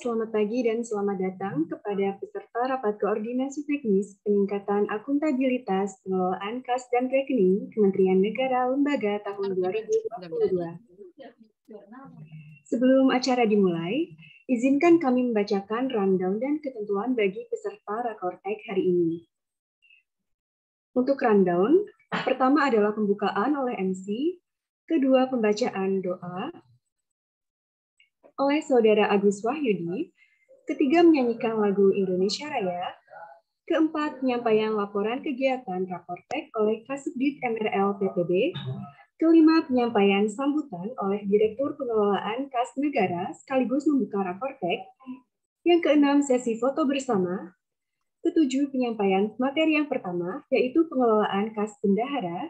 selamat pagi dan selamat datang kepada peserta rapat koordinasi teknis peningkatan akuntabilitas pengelolaan kas dan rekening Kementerian Negara Lembaga tahun 2022. Sebelum acara dimulai, izinkan kami membacakan rundown dan ketentuan bagi peserta Rakortek hari ini. Untuk rundown, pertama adalah pembukaan oleh MC, kedua pembacaan doa, oleh Saudara Agus Wahyudi, ketiga menyanyikan lagu Indonesia Raya, keempat penyampaian laporan kegiatan Raportek oleh Kasubdit MRL PPB, kelima penyampaian sambutan oleh Direktur Pengelolaan Kas Negara sekaligus membuka Raportek, yang keenam sesi foto bersama, ketujuh penyampaian materi yang pertama yaitu pengelolaan kas bendahara,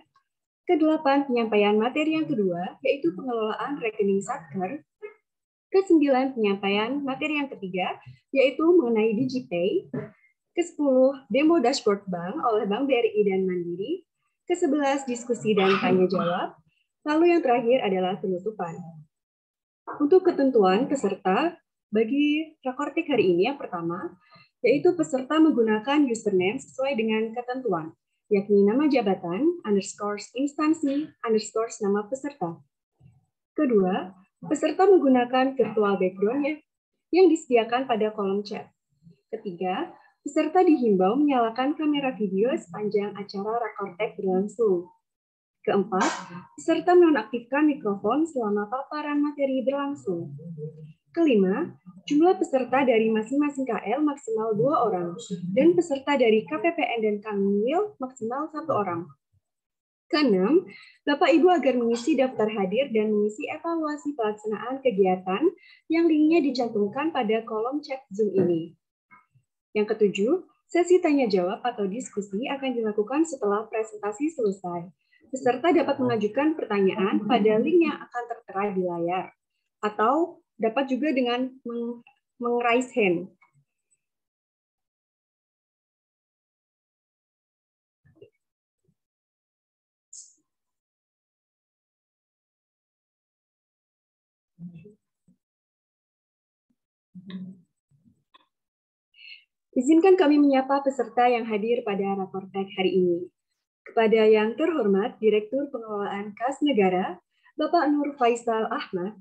kedelapan penyampaian materi yang kedua yaitu pengelolaan rekening satker, Kesembilan, penyampaian materi yang ketiga, yaitu mengenai DigiPay. Kesepuluh, demo dashboard bank oleh Bank BRI dan Mandiri. Kesebelas, diskusi dan tanya-jawab. Lalu yang terakhir adalah penutupan. Untuk ketentuan peserta bagi rakortik hari ini yang pertama, yaitu peserta menggunakan username sesuai dengan ketentuan, yakni nama jabatan, underscores instansi, underscores nama peserta. Kedua, Peserta menggunakan virtual background yang disediakan pada kolom chat. Ketiga, peserta dihimbau menyalakan kamera video sepanjang acara Rakortek berlangsung. Keempat, peserta menonaktifkan mikrofon selama paparan materi berlangsung. Kelima, jumlah peserta dari masing-masing KL maksimal dua orang, dan peserta dari KPPN dan Kanwil maksimal satu orang. Keenam, Bapak Ibu agar mengisi daftar hadir dan mengisi evaluasi pelaksanaan kegiatan yang linknya dicantumkan pada kolom chat Zoom ini. Yang ketujuh, sesi tanya jawab atau diskusi akan dilakukan setelah presentasi selesai. Peserta dapat mengajukan pertanyaan pada link yang akan tertera di layar, atau dapat juga dengan meng, meng raise hand Izinkan kami menyapa peserta yang hadir pada tag hari ini. Kepada yang terhormat Direktur Pengelolaan Kas Negara, Bapak Nur Faisal Ahmad,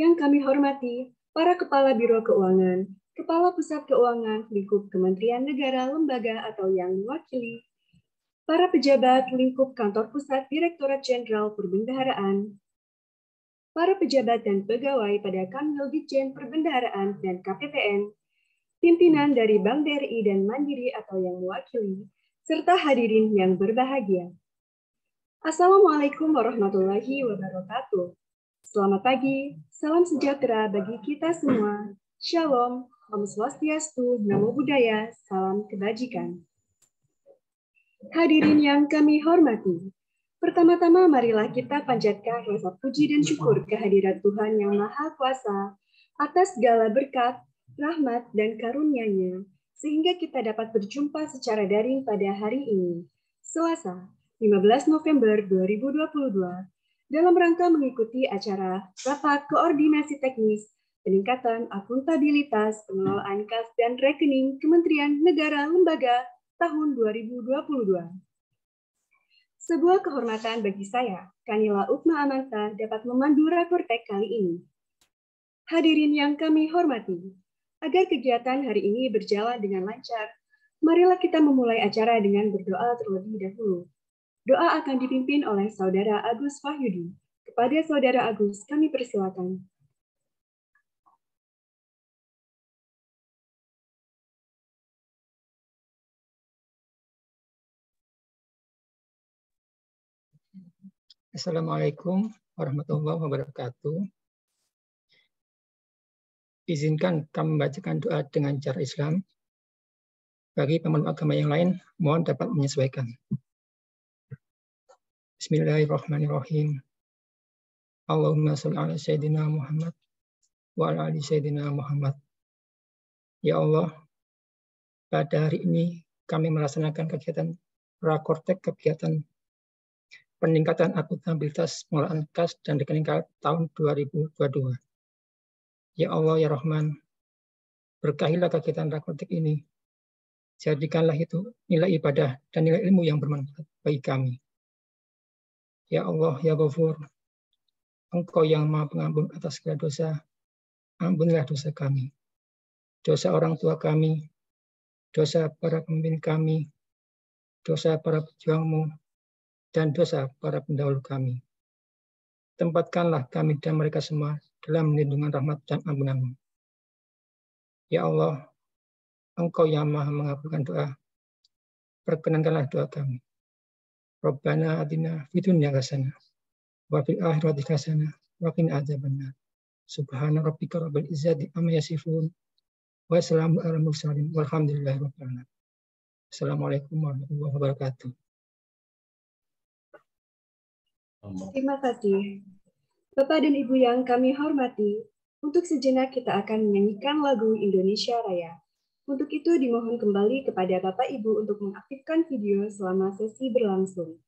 yang kami hormati para Kepala Biro Keuangan, Kepala Pusat Keuangan lingkup Kementerian Negara Lembaga atau yang mewakili, para pejabat lingkup Kantor Pusat Direktorat Jenderal Perbendaharaan, para pejabat dan pegawai pada Kanwil Ditjen Perbendaharaan dan KPPN, pimpinan dari Bank BRI dan Mandiri atau yang mewakili, serta hadirin yang berbahagia. Assalamualaikum warahmatullahi wabarakatuh. Selamat pagi, salam sejahtera bagi kita semua. Shalom, Om Swastiastu, Namo Buddhaya, salam kebajikan. Hadirin yang kami hormati, Pertama-tama marilah kita panjatkan rasa puji dan syukur kehadiran Tuhan yang Maha Kuasa atas segala berkat, rahmat, dan karunia-Nya, sehingga kita dapat berjumpa secara daring pada hari ini, Selasa, 15 November 2022, dalam rangka mengikuti acara Rapat Koordinasi Teknis Peningkatan Akuntabilitas Pengelolaan Kas dan Rekening Kementerian Negara Lembaga tahun 2022. Sebuah kehormatan bagi saya, Kanila Ukma Amanta dapat memandu tek kali ini. Hadirin yang kami hormati, agar kegiatan hari ini berjalan dengan lancar, marilah kita memulai acara dengan berdoa terlebih dahulu. Doa akan dipimpin oleh Saudara Agus Wahyudi. Kepada Saudara Agus, kami persilakan. Assalamualaikum warahmatullahi wabarakatuh. Izinkan kami membacakan doa dengan cara Islam. Bagi pemeluk agama yang lain, mohon dapat menyesuaikan. Bismillahirrahmanirrahim. Allahumma salli ala Sayyidina Muhammad wa ala ali Sayyidina Muhammad. Ya Allah, pada hari ini kami melaksanakan kegiatan rakortek kegiatan peningkatan akuntabilitas pengelolaan kas dan rekening tahun 2022. Ya Allah, Ya Rahman, berkahilah kegiatan rakotik ini. Jadikanlah itu nilai ibadah dan nilai ilmu yang bermanfaat bagi kami. Ya Allah, Ya Ghafur, Engkau yang maha pengampun atas segala dosa, ampunilah dosa kami. Dosa orang tua kami, dosa para pemimpin kami, dosa para pejuangmu, dan dosa para pendahulu kami. Tempatkanlah kami dan mereka semua dalam lindungan rahmat dan ampunan-Mu. Ya Allah, Engkau yang maha mengabulkan doa, perkenankanlah doa kami. Rabbana fitun yang kasana, wafil fil akhirati kasana, wakin azabana. Subhana rabbika rabbil izzati amma yasifun, wa salamun mursalin, walhamdulillahi rabbil alamin. Assalamualaikum warahmatullahi wabarakatuh. Terima kasih. Bapak dan Ibu yang kami hormati, untuk sejenak kita akan menyanyikan lagu Indonesia Raya. Untuk itu dimohon kembali kepada Bapak Ibu untuk mengaktifkan video selama sesi berlangsung.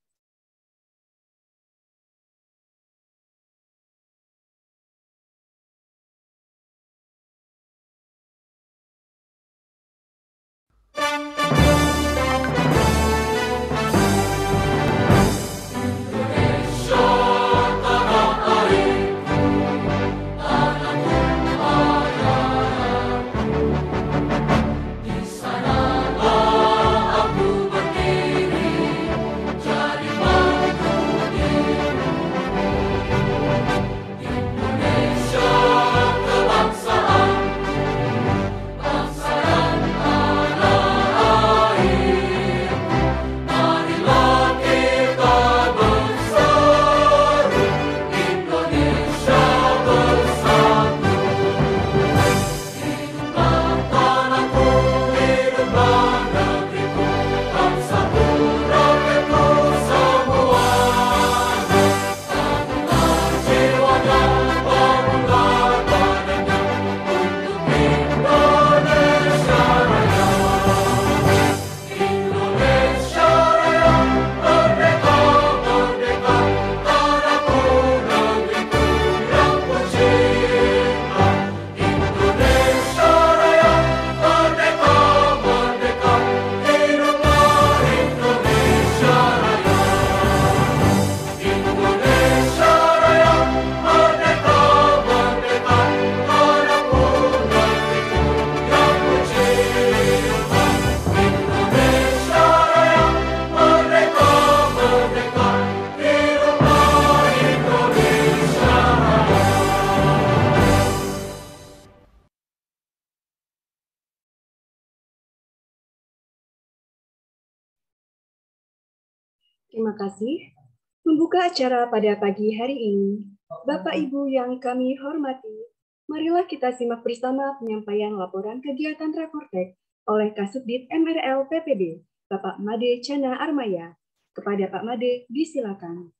acara pada pagi hari ini. Bapak Ibu yang kami hormati, marilah kita simak bersama penyampaian laporan kegiatan Rakortek oleh Kasubdit MRL PPB, Bapak Made Chana Armaya. Kepada Pak Made, disilakan.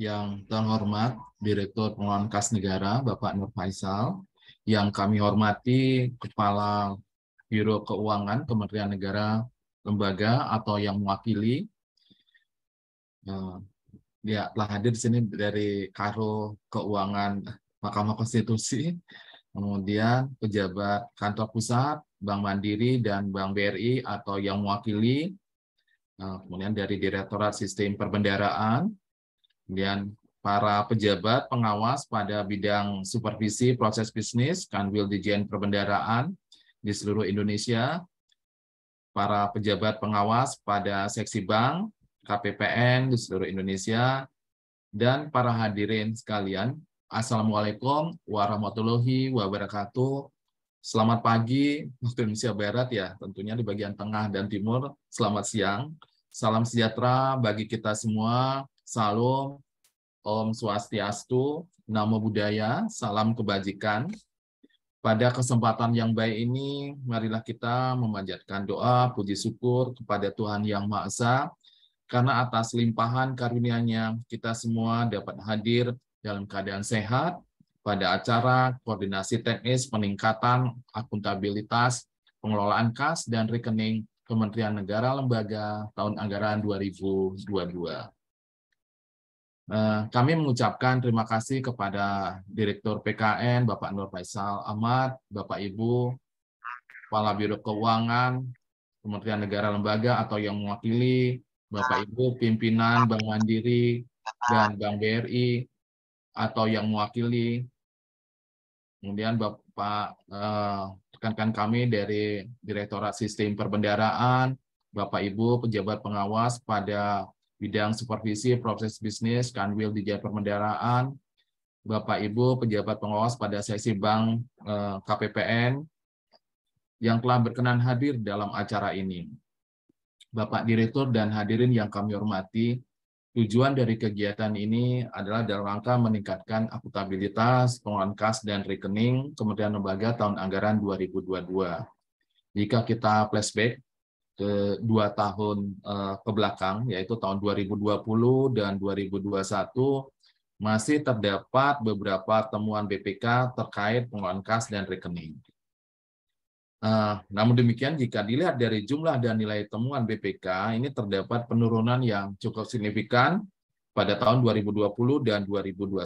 Yang terhormat Direktur Pengelolaan Kas Negara, Bapak Nur Faisal, yang kami hormati Kepala Biro Keuangan Kementerian Negara Lembaga atau yang mewakili ya eh, telah hadir di sini dari Karo Keuangan Mahkamah Konstitusi, kemudian pejabat kantor pusat, Bank Mandiri dan Bank BRI atau yang mewakili, eh, kemudian dari Direktorat Sistem Perbendaraan, kemudian para pejabat pengawas pada bidang supervisi proses bisnis Kanwil Dijen Perbendaraan di seluruh Indonesia, para pejabat pengawas pada seksi bank, KPPN di seluruh Indonesia, dan para hadirin sekalian. Assalamualaikum warahmatullahi wabarakatuh. Selamat pagi waktu Indonesia Barat ya, tentunya di bagian tengah dan timur. Selamat siang. Salam sejahtera bagi kita semua. Salam Om Swastiastu, Namo Buddhaya, salam kebajikan. Pada kesempatan yang baik ini, marilah kita memanjatkan doa, puji syukur kepada Tuhan Yang Maha Esa, karena atas limpahan karunia-Nya kita semua dapat hadir dalam keadaan sehat pada acara koordinasi teknis peningkatan akuntabilitas pengelolaan kas dan rekening Kementerian Negara Lembaga tahun anggaran 2022. Eh, kami mengucapkan terima kasih kepada Direktur PKN Bapak Nur Faisal Ahmad, Bapak Ibu, Kepala Biro Keuangan, Kementerian Negara Lembaga atau yang mewakili Bapak Ibu pimpinan Bank Mandiri dan Bank BRI atau yang mewakili. Kemudian Bapak eh, rekan-rekan eh, kami dari Direktorat Sistem Perbendaraan, Bapak Ibu pejabat pengawas pada bidang supervisi proses bisnis Kanwil di Jaya Perbendaraan, Bapak Ibu pejabat pengawas pada sesi Bank eh, KPPN yang telah berkenan hadir dalam acara ini. Bapak Direktur dan hadirin yang kami hormati, tujuan dari kegiatan ini adalah dalam rangka meningkatkan akuntabilitas pengelolaan kas dan rekening Kementerian Lembaga tahun anggaran 2022. Jika kita flashback ke dua tahun eh, ke belakang, yaitu tahun 2020 dan 2021, masih terdapat beberapa temuan BPK terkait pengelolaan kas dan rekening. Nah, namun demikian jika dilihat dari jumlah dan nilai temuan BPK ini terdapat penurunan yang cukup signifikan pada tahun 2020 dan 2021.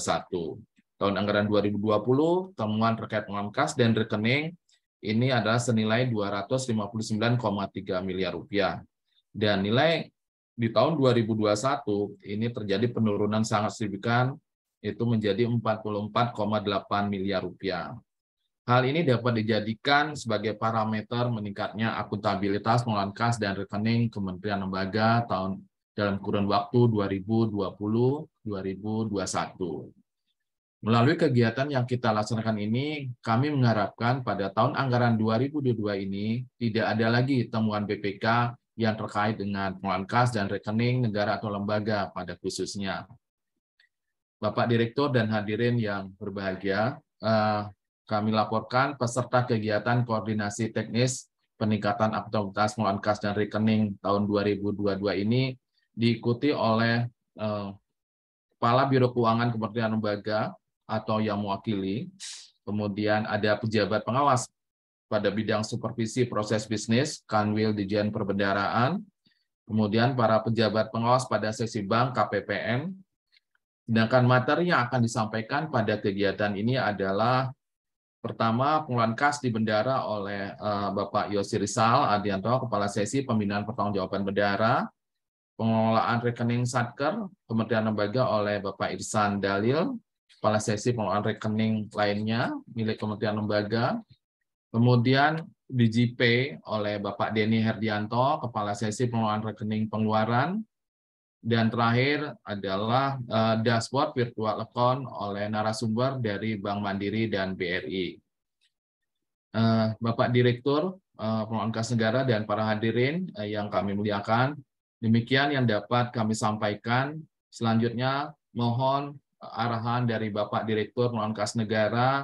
Tahun anggaran 2020 temuan terkait pengangkas dan rekening ini adalah senilai 259,3 miliar rupiah. Dan nilai di tahun 2021 ini terjadi penurunan sangat signifikan itu menjadi 44,8 miliar rupiah. Hal ini dapat dijadikan sebagai parameter meningkatnya akuntabilitas pengelolaan kas dan rekening Kementerian Lembaga tahun dalam kurun waktu 2020-2021. Melalui kegiatan yang kita laksanakan ini, kami mengharapkan pada tahun anggaran 2022 ini tidak ada lagi temuan BPK yang terkait dengan pengelolaan kas dan rekening negara atau lembaga pada khususnya. Bapak Direktur dan hadirin yang berbahagia, eh, kami laporkan peserta kegiatan koordinasi teknis peningkatan aktivitas kas dan rekening tahun 2022 ini diikuti oleh eh, Kepala Biro Keuangan Kementerian Lembaga atau yang mewakili, kemudian ada pejabat pengawas pada bidang supervisi proses bisnis, Kanwil Dijen Perbendaraan, kemudian para pejabat pengawas pada sesi bank KPPN. Sedangkan materi yang akan disampaikan pada kegiatan ini adalah Pertama, pengelolaan kas di bendara oleh uh, Bapak Yosi Rizal Adianto, Kepala Sesi Pembinaan Pertanggungjawaban Bendara. Pengelolaan rekening Satker, Kementerian Lembaga oleh Bapak Irsan Dalil, Kepala Sesi Pengelolaan Rekening lainnya milik Kementerian Lembaga. Kemudian DGP oleh Bapak Denny Herdianto, Kepala Sesi Pengelolaan Rekening Pengeluaran, dan terakhir adalah uh, dashboard virtual account oleh narasumber dari Bank Mandiri dan BRI. Uh, eh, Bapak Direktur uh, eh, Kas Negara dan para hadirin uh, yang kami muliakan, demikian yang dapat kami sampaikan. Selanjutnya mohon arahan dari Bapak Direktur Pengelolaan Kas Negara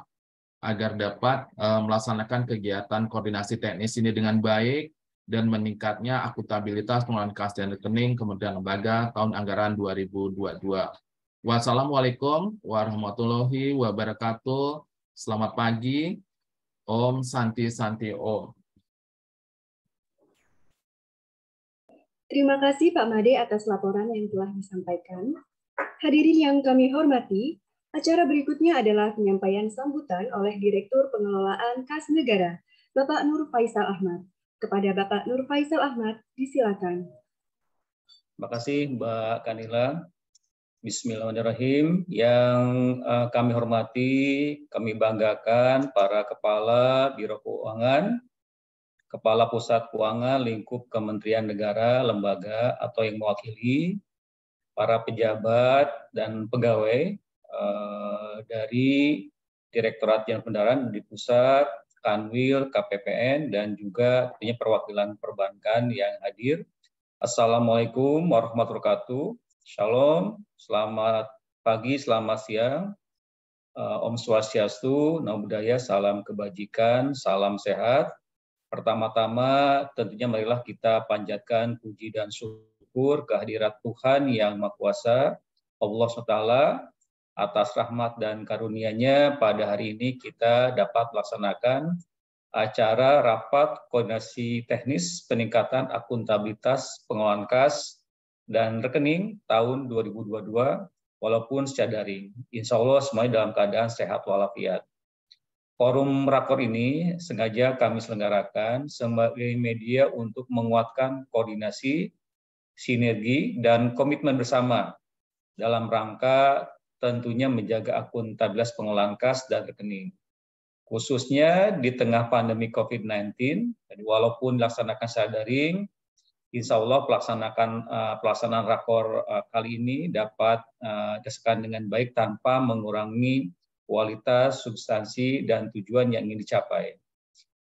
agar dapat uh, melaksanakan kegiatan koordinasi teknis ini dengan baik dan meningkatnya akuntabilitas pengelolaan kas dan rekening Kementerian Lembaga tahun anggaran 2022. Wassalamualaikum warahmatullahi wabarakatuh. Selamat pagi. Om Santi Santi Om. Terima kasih Pak Made atas laporan yang telah disampaikan. Hadirin yang kami hormati, acara berikutnya adalah penyampaian sambutan oleh Direktur Pengelolaan Kas Negara, Bapak Nur Faisal Ahmad. Kepada Bapak Nur Faisal Ahmad, disilakan. Terima kasih Mbak Kanila. Bismillahirrahmanirrahim. Yang uh, kami hormati, kami banggakan para kepala Biro Keuangan, kepala Pusat Keuangan lingkup Kementerian Negara, lembaga atau yang mewakili para pejabat dan pegawai uh, dari Direktorat Jenderal Pendaran di pusat, Kanwil, KPPN, dan juga tentunya perwakilan perbankan yang hadir. Assalamualaikum warahmatullahi wabarakatuh. Shalom, selamat pagi, selamat siang. Eh, Om Swastiastu, Namo Buddhaya, salam kebajikan, salam sehat. Pertama-tama tentunya marilah kita panjatkan puji dan syukur kehadirat Tuhan yang Maha Kuasa, Allah SWT, atas rahmat dan karunia-Nya pada hari ini kita dapat melaksanakan acara rapat koordinasi teknis peningkatan akuntabilitas pengelolaan kas dan rekening tahun 2022 walaupun secara daring. Insya Allah semuanya dalam keadaan sehat walafiat. Forum rakor ini sengaja kami selenggarakan sebagai media untuk menguatkan koordinasi, sinergi, dan komitmen bersama dalam rangka tentunya menjaga akuntabilitas pengelolaan kas dan rekening. Khususnya di tengah pandemi COVID-19, walaupun dilaksanakan secara daring, insya Allah pelaksanaan, eh, pelaksanaan rakor eh, kali ini dapat eh, dilaksanakan dengan baik tanpa mengurangi kualitas, substansi, dan tujuan yang ingin dicapai.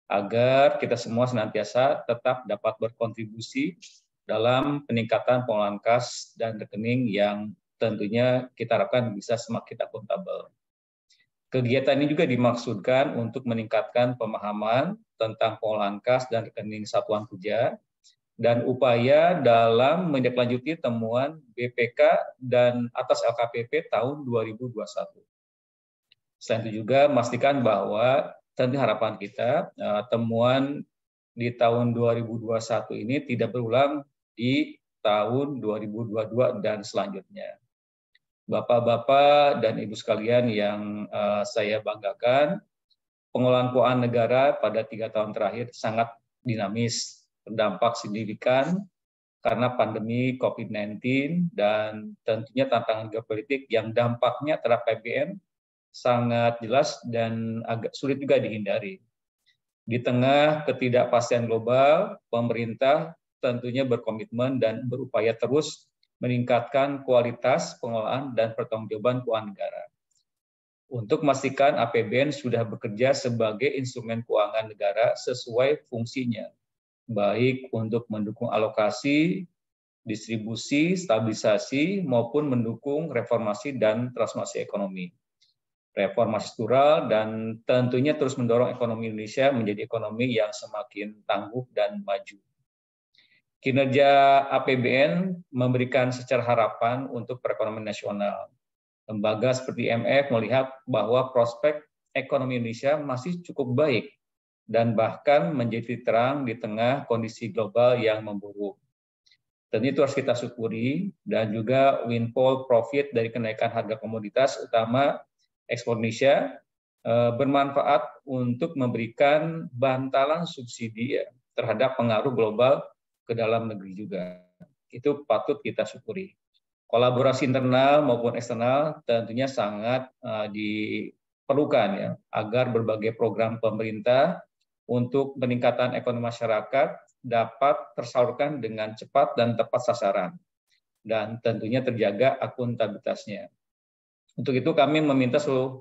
Agar kita semua senantiasa tetap dapat berkontribusi dalam peningkatan pengelolaan kas dan rekening yang tentunya kita harapkan bisa semakin akuntabel. Kegiatan ini juga dimaksudkan untuk meningkatkan pemahaman tentang pengolahan kas dan rekening satuan kerja dan upaya dalam menindaklanjuti temuan BPK dan atas LKPP tahun 2021. Selain itu juga memastikan bahwa tentu harapan kita eh, temuan di tahun 2021 ini tidak berulang di tahun 2022 dan selanjutnya. Bapak-bapak dan Ibu sekalian yang eh, saya banggakan, pengelolaan keuangan negara pada tiga tahun terakhir sangat dinamis, berdampak signifikan karena pandemi COVID-19 dan tentunya tantangan geopolitik yang dampaknya terhadap PBN sangat jelas dan agak sulit juga dihindari. Di tengah ketidakpastian global, pemerintah tentunya berkomitmen dan berupaya terus meningkatkan kualitas pengelolaan dan pertanggungjawaban keuangan negara. Untuk memastikan APBN sudah bekerja sebagai instrumen keuangan negara sesuai fungsinya, baik untuk mendukung alokasi, distribusi, stabilisasi, maupun mendukung reformasi dan transformasi ekonomi reformasi struktural dan tentunya terus mendorong ekonomi Indonesia menjadi ekonomi yang semakin tangguh dan maju. Kinerja APBN memberikan secara harapan untuk perekonomian nasional. Lembaga seperti IMF melihat bahwa prospek ekonomi Indonesia masih cukup baik dan bahkan menjadi terang di tengah kondisi global yang memburuk. Tentu itu harus kita syukuri dan juga windfall profit dari kenaikan harga komoditas utama ekspor Indonesia eh, bermanfaat untuk memberikan bantalan subsidi ya terhadap pengaruh global ke dalam negeri juga. Itu patut kita syukuri. Kolaborasi internal maupun eksternal tentunya sangat uh, diperlukan ya agar berbagai program pemerintah untuk peningkatan ekonomi masyarakat dapat tersalurkan dengan cepat dan tepat sasaran dan tentunya terjaga akuntabilitasnya. Untuk itu kami meminta seluruh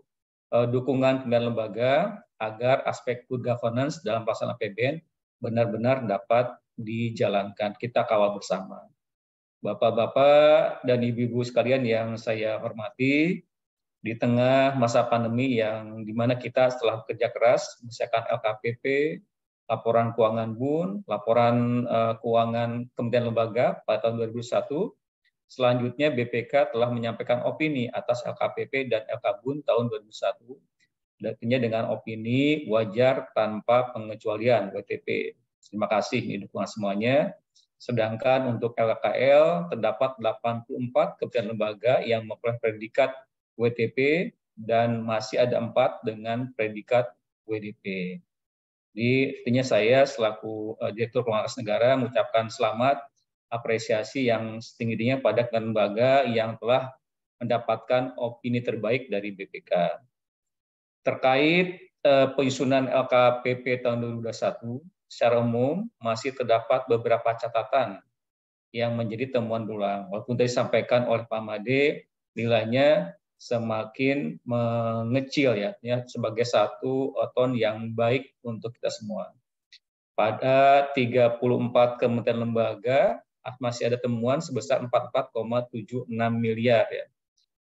eh, dukungan kementerian lembaga agar aspek good governance dalam pelaksanaan APBN benar-benar dapat dijalankan, kita kawal bersama. Bapak-bapak dan ibu-ibu sekalian yang saya hormati, di tengah masa pandemi yang dimana kita setelah bekerja keras, misalkan LKPP, laporan keuangan BUN, laporan eh, keuangan Kementerian Lembaga pada tahun 2001, selanjutnya BPK telah menyampaikan opini atas LKPP dan LKBUN tahun 2001, artinya dengan opini wajar tanpa pengecualian WTP. Terima kasih ini dukungan semuanya. Sedangkan untuk LKL terdapat 84 kementerian lembaga yang memperoleh predikat WTP dan masih ada empat dengan predikat WDP. Jadi artinya saya selaku eh, Direktur Pengawas Negara mengucapkan selamat apresiasi yang setinggi-tingginya pada lembaga yang telah mendapatkan opini terbaik dari BPK. Terkait eh, penyusunan LKPP tahun 2021, secara umum masih terdapat beberapa catatan yang menjadi temuan ulang. Walaupun tadi disampaikan oleh Pak Made, nilainya semakin mengecil ya, ya sebagai satu oton yang baik untuk kita semua. Pada 34 kementerian lembaga ah, masih ada temuan sebesar 44,76 miliar ya.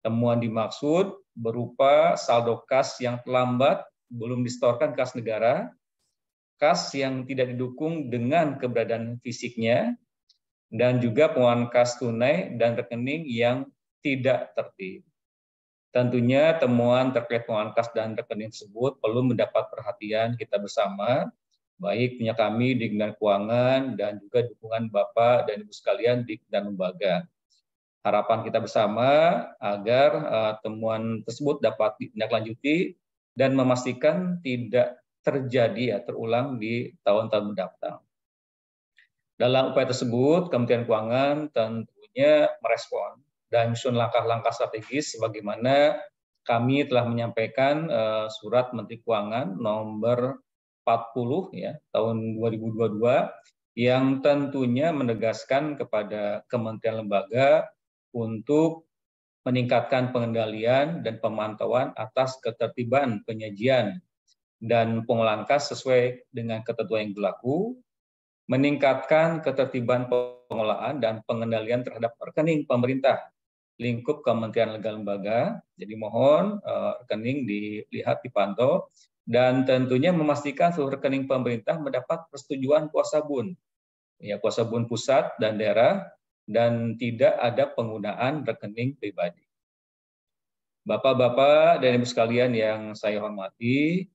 Temuan dimaksud berupa saldo kas yang terlambat belum distorkan kas negara kas yang tidak didukung dengan keberadaan fisiknya dan juga pengeluaran kas tunai dan rekening yang tidak tertib. Tentunya temuan terkait pengeluaran kas dan rekening tersebut perlu mendapat perhatian kita bersama, baik punya kami di Kementerian Keuangan dan juga dukungan Bapak dan Ibu sekalian di dan lembaga. Harapan kita bersama agar uh, temuan tersebut dapat ditindaklanjuti dan memastikan tidak terjadi ya terulang di tahun-tahun mendatang. Dalam upaya tersebut, Kementerian Keuangan tentunya merespon dan menyusun langkah-langkah strategis sebagaimana kami telah menyampaikan eh, surat Menteri Keuangan nomor 40 ya tahun 2022 yang tentunya menegaskan kepada kementerian lembaga untuk meningkatkan pengendalian dan pemantauan atas ketertiban penyajian dan kas sesuai dengan ketentuan yang berlaku, meningkatkan ketertiban pengelolaan dan pengendalian terhadap rekening pemerintah lingkup Kementerian Lembaga. Jadi mohon uh, rekening dilihat dipantau dan tentunya memastikan seluruh rekening pemerintah mendapat persetujuan kuasa bun. Ya, kuasa bun pusat dan daerah dan tidak ada penggunaan rekening pribadi. Bapak-bapak dan Ibu sekalian yang saya hormati,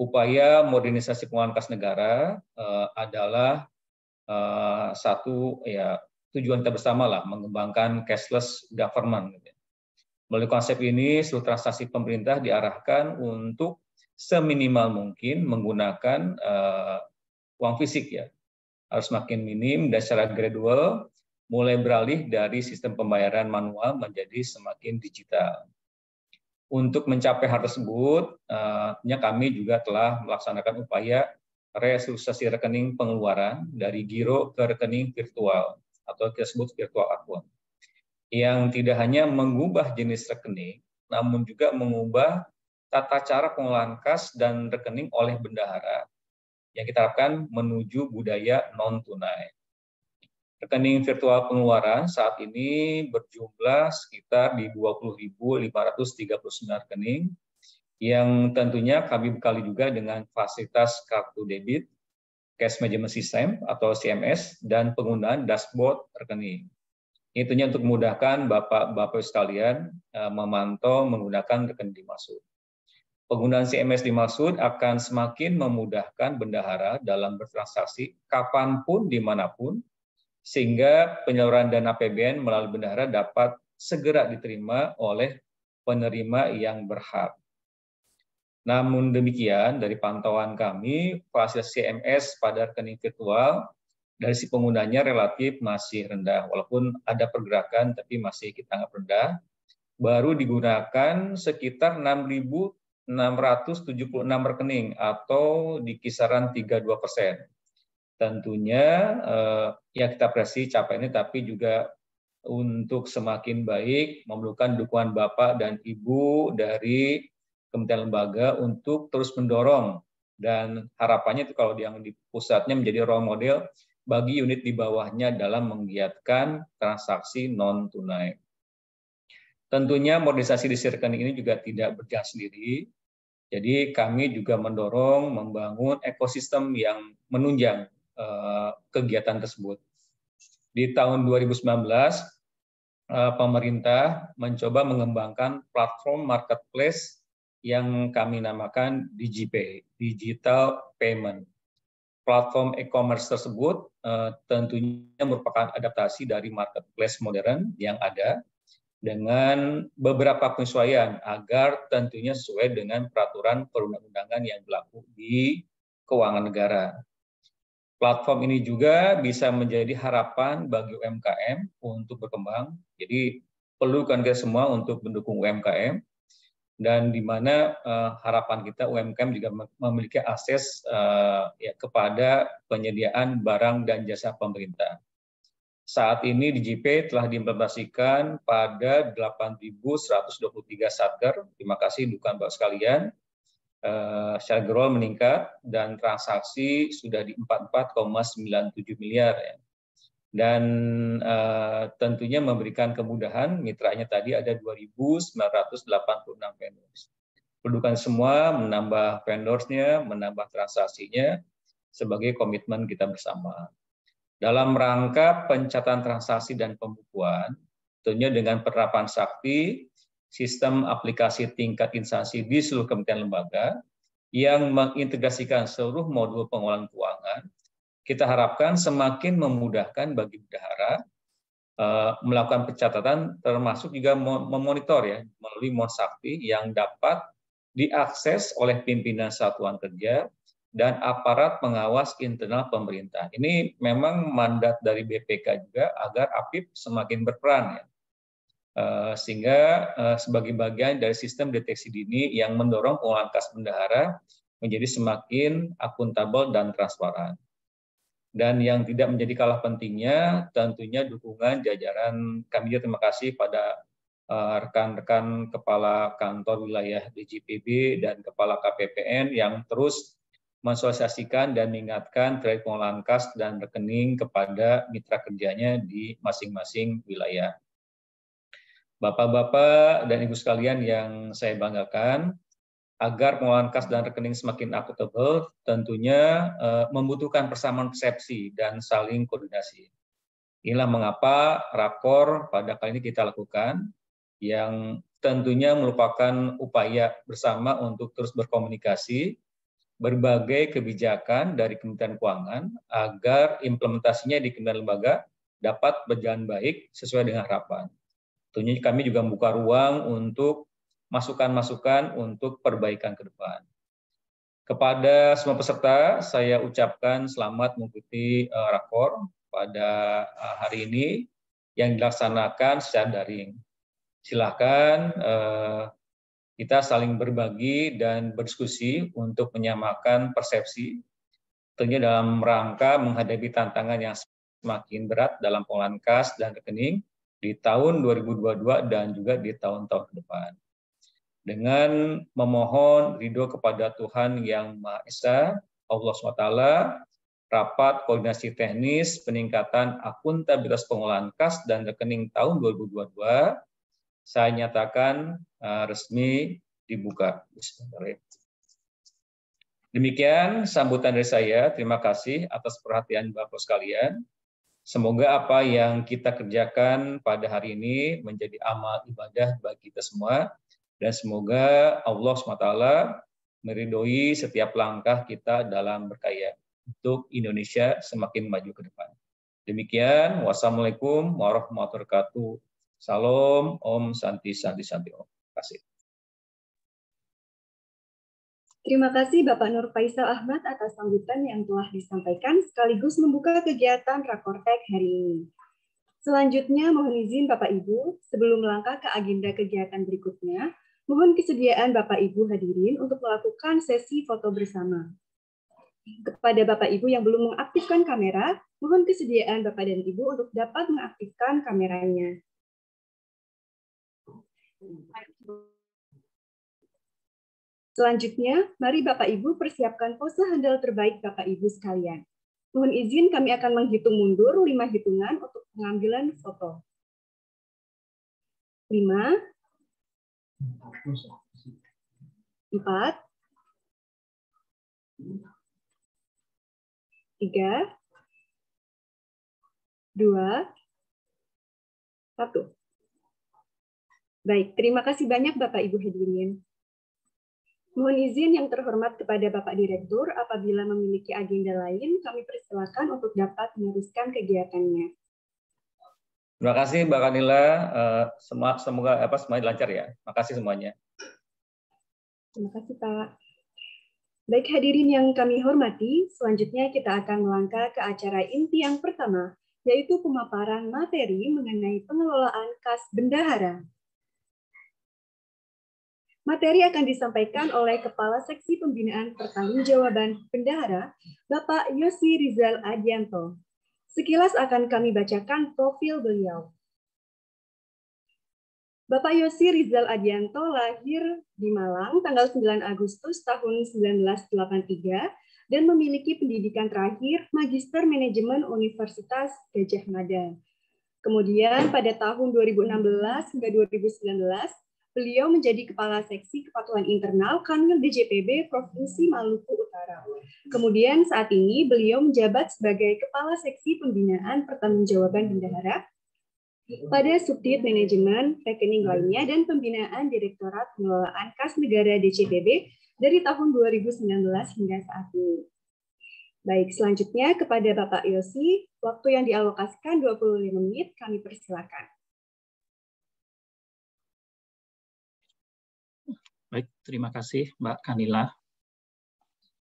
upaya modernisasi pengelolaan kas negara uh, adalah uh, satu ya tujuan kita bersama lah mengembangkan cashless government. Gitu ya. Melalui konsep ini seluruh transaksi pemerintah diarahkan untuk seminimal mungkin menggunakan uh, uang fisik ya. Harus makin minim dan secara gradual mulai beralih dari sistem pembayaran manual menjadi semakin digital. Untuk mencapai hal tersebut, tentunya eh, kami juga telah melaksanakan upaya restrukturisasi rekening pengeluaran dari giro ke rekening virtual atau disebut virtual account yang tidak hanya mengubah jenis rekening, namun juga mengubah tata cara pengelolaan kas dan rekening oleh bendahara yang kita harapkan menuju budaya non tunai rekening virtual pengeluaran saat ini berjumlah sekitar di 20.539 rekening yang tentunya kami bekali juga dengan fasilitas kartu debit, cash management system atau CMS dan penggunaan dashboard rekening. Itunya untuk memudahkan Bapak-bapak sekalian eh, memantau menggunakan rekening dimaksud. Penggunaan CMS dimaksud akan semakin memudahkan bendahara dalam bertransaksi kapanpun, dimanapun, sehingga penyaluran dana APBN melalui bendahara dapat segera diterima oleh penerima yang berhak. Namun demikian, dari pantauan kami, fasilitas CMS pada rekening virtual dari si penggunanya relatif masih rendah, walaupun ada pergerakan tapi masih kita anggap rendah. Baru digunakan sekitar 6.676 rekening atau di kisaran 32 persen tentunya eh, ya kita presi capai ini, tapi juga untuk semakin baik memerlukan dukungan Bapak dan Ibu dari kementerian lembaga untuk terus mendorong dan harapannya itu kalau yang di pusatnya menjadi role model bagi unit di bawahnya dalam menggiatkan transaksi non tunai. Tentunya modernisasi di rekening ini juga tidak berjalan sendiri. Jadi kami juga mendorong membangun ekosistem yang menunjang Eh, kegiatan tersebut. Di tahun 2019, eh, pemerintah mencoba mengembangkan platform marketplace yang kami namakan DigiPay, Digital Payment. Platform e-commerce tersebut eh, tentunya merupakan adaptasi dari marketplace modern yang ada dengan beberapa penyesuaian agar tentunya sesuai dengan peraturan perundang-undangan yang berlaku di keuangan negara. Platform ini juga bisa menjadi harapan bagi UMKM untuk berkembang. Jadi perlu kan kita semua untuk mendukung UMKM dan di mana uh, harapan kita UMKM juga memiliki akses uh, ya, kepada penyediaan barang dan jasa pemerintah. Saat ini di JP telah diimplementasikan pada 8.123 satker. Terima kasih Dukan Bapak sekalian Eh, secara global meningkat dan transaksi sudah di 44,97 miliar ya. Dan eh, tentunya memberikan kemudahan mitranya tadi ada 2.986 vendors. Perlukan semua menambah vendorsnya, menambah transaksinya sebagai komitmen kita bersama. Dalam rangka pencatatan transaksi dan pembukuan, tentunya dengan penerapan sakti sistem aplikasi tingkat instansi di seluruh kementerian lembaga yang mengintegrasikan seluruh modul pengelolaan keuangan, kita harapkan semakin memudahkan bagi bendahara eh, melakukan pencatatan termasuk juga memonitor ya melalui monsakti yang dapat diakses oleh pimpinan satuan kerja dan aparat pengawas internal pemerintah. Ini memang mandat dari BPK juga agar APIP semakin berperan ya Eh, sehingga eh, sebagai bagian dari sistem deteksi dini yang mendorong pengolahan kas bendahara menjadi semakin akuntabel dan transparan. Dan yang tidak menjadi kalah pentingnya tentunya dukungan jajaran kami terima kasih pada eh, rekan-rekan kepala kantor wilayah DGPB dan kepala KPPN yang terus mensosiasikan dan mengingatkan terkait pengolahan kas dan rekening kepada mitra kerjanya di masing-masing wilayah. Bapak-bapak dan Ibu sekalian yang saya banggakan, agar pengelolaan kas dan rekening semakin akuntabel, tentunya eh, membutuhkan persamaan persepsi dan saling koordinasi. Inilah mengapa rakor pada kali ini kita lakukan, yang tentunya merupakan upaya bersama untuk terus berkomunikasi berbagai kebijakan dari Kementerian Keuangan agar implementasinya di kementerian lembaga dapat berjalan baik sesuai dengan harapan. Tentunya kami juga membuka ruang untuk masukan-masukan untuk perbaikan ke depan. Kepada semua peserta, saya ucapkan selamat mengikuti eh, rakor pada eh, hari ini yang dilaksanakan secara daring. Silahkan eh, kita saling berbagi dan berdiskusi untuk menyamakan persepsi, tentunya dalam rangka menghadapi tantangan yang semakin berat dalam pengelolaan kas dan rekening, di tahun 2022 dan juga di tahun-tahun ke depan. Dengan memohon ridho kepada Tuhan Yang Maha Esa, Allah SWT, rapat koordinasi teknis peningkatan akuntabilitas pengolahan kas dan rekening tahun 2022, saya nyatakan uh, resmi dibuka. Demikian sambutan dari saya. Terima kasih atas perhatian Bapak sekalian. Semoga apa yang kita kerjakan pada hari ini menjadi amal ibadah bagi kita semua dan semoga Allah SWT meridhoi setiap langkah kita dalam berkarya untuk Indonesia semakin maju ke depan. Demikian, wassalamualaikum warahmatullahi wabarakatuh. Salam Om Santi Santi Santi Om. Terima kasih. Terima kasih Bapak Nur Faisal Ahmad atas sambutan yang telah disampaikan sekaligus membuka kegiatan Rakortek hari ini. Selanjutnya mohon izin Bapak Ibu sebelum melangkah ke agenda kegiatan berikutnya, mohon kesediaan Bapak Ibu hadirin untuk melakukan sesi foto bersama. Kepada Bapak Ibu yang belum mengaktifkan kamera, mohon kesediaan Bapak dan Ibu untuk dapat mengaktifkan kameranya. Selanjutnya, mari Bapak Ibu persiapkan pose handal terbaik Bapak Ibu sekalian. Mohon izin kami akan menghitung mundur 5 hitungan untuk pengambilan foto. 5 4 3 2 1 Baik, terima kasih banyak Bapak Ibu Hedwinin. Mohon izin yang terhormat kepada Bapak Direktur, apabila memiliki agenda lain, kami persilakan untuk dapat meneruskan kegiatannya. Terima kasih Mbak Kanila, eh, semoga apa semuanya lancar ya. Terima kasih semuanya. Terima kasih Pak. Baik hadirin yang kami hormati, selanjutnya kita akan melangkah ke acara inti yang pertama, yaitu pemaparan materi mengenai pengelolaan kas bendahara. Materi akan disampaikan oleh Kepala Seksi Pembinaan Pertanggungjawaban Bendahara, Bapak Yosi Rizal Adianto. Sekilas akan kami bacakan profil beliau. Bapak Yosi Rizal Adianto lahir di Malang tanggal 9 Agustus tahun 1983 dan memiliki pendidikan terakhir Magister Manajemen Universitas Gajah Mada. Kemudian pada tahun 2016 hingga 2019 Beliau menjadi Kepala Seksi Kepatuhan Internal Kanwil DJPB Provinsi Maluku Utara. Kemudian saat ini beliau menjabat sebagai Kepala Seksi Pembinaan Pertanggungjawaban Bendahara pada subdit manajemen rekening lainnya dan pembinaan Direktorat Pengelolaan Kas Negara DJPB dari tahun 2019 hingga saat ini. Baik, selanjutnya kepada Bapak Yosi, waktu yang dialokasikan 25 menit kami persilakan. Baik, terima kasih Mbak Kanila.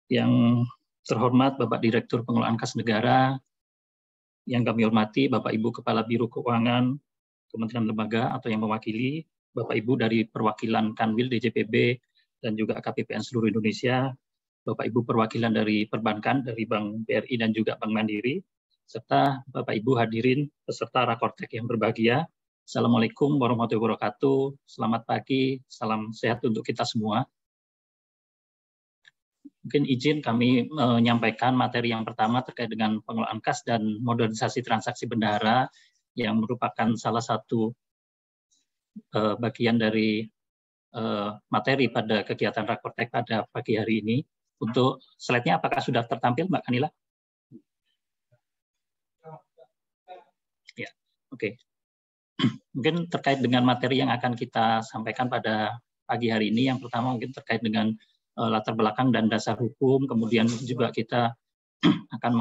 Yang terhormat Bapak Direktur Pengelolaan Kas Negara, yang kami hormati Bapak Ibu Kepala Biro Keuangan Kementerian Lembaga atau yang mewakili, Bapak Ibu dari perwakilan Kanwil DJPB dan juga KPPN seluruh Indonesia, Bapak Ibu perwakilan dari perbankan dari Bank BRI dan juga Bank Mandiri, serta Bapak Ibu hadirin peserta Rakortek yang berbahagia, Assalamualaikum warahmatullahi wabarakatuh. Selamat pagi, salam sehat untuk kita semua. Mungkin izin kami e, menyampaikan materi yang pertama terkait dengan pengelolaan kas dan modernisasi transaksi bendahara yang merupakan salah satu e, bagian dari e, materi pada kegiatan Rakortek pada pagi hari ini. Untuk slide-nya apakah sudah tertampil Mbak Kanila? Ya, oke mungkin terkait dengan materi yang akan kita sampaikan pada pagi hari ini. Yang pertama mungkin terkait dengan uh, latar belakang dan dasar hukum, kemudian juga kita akan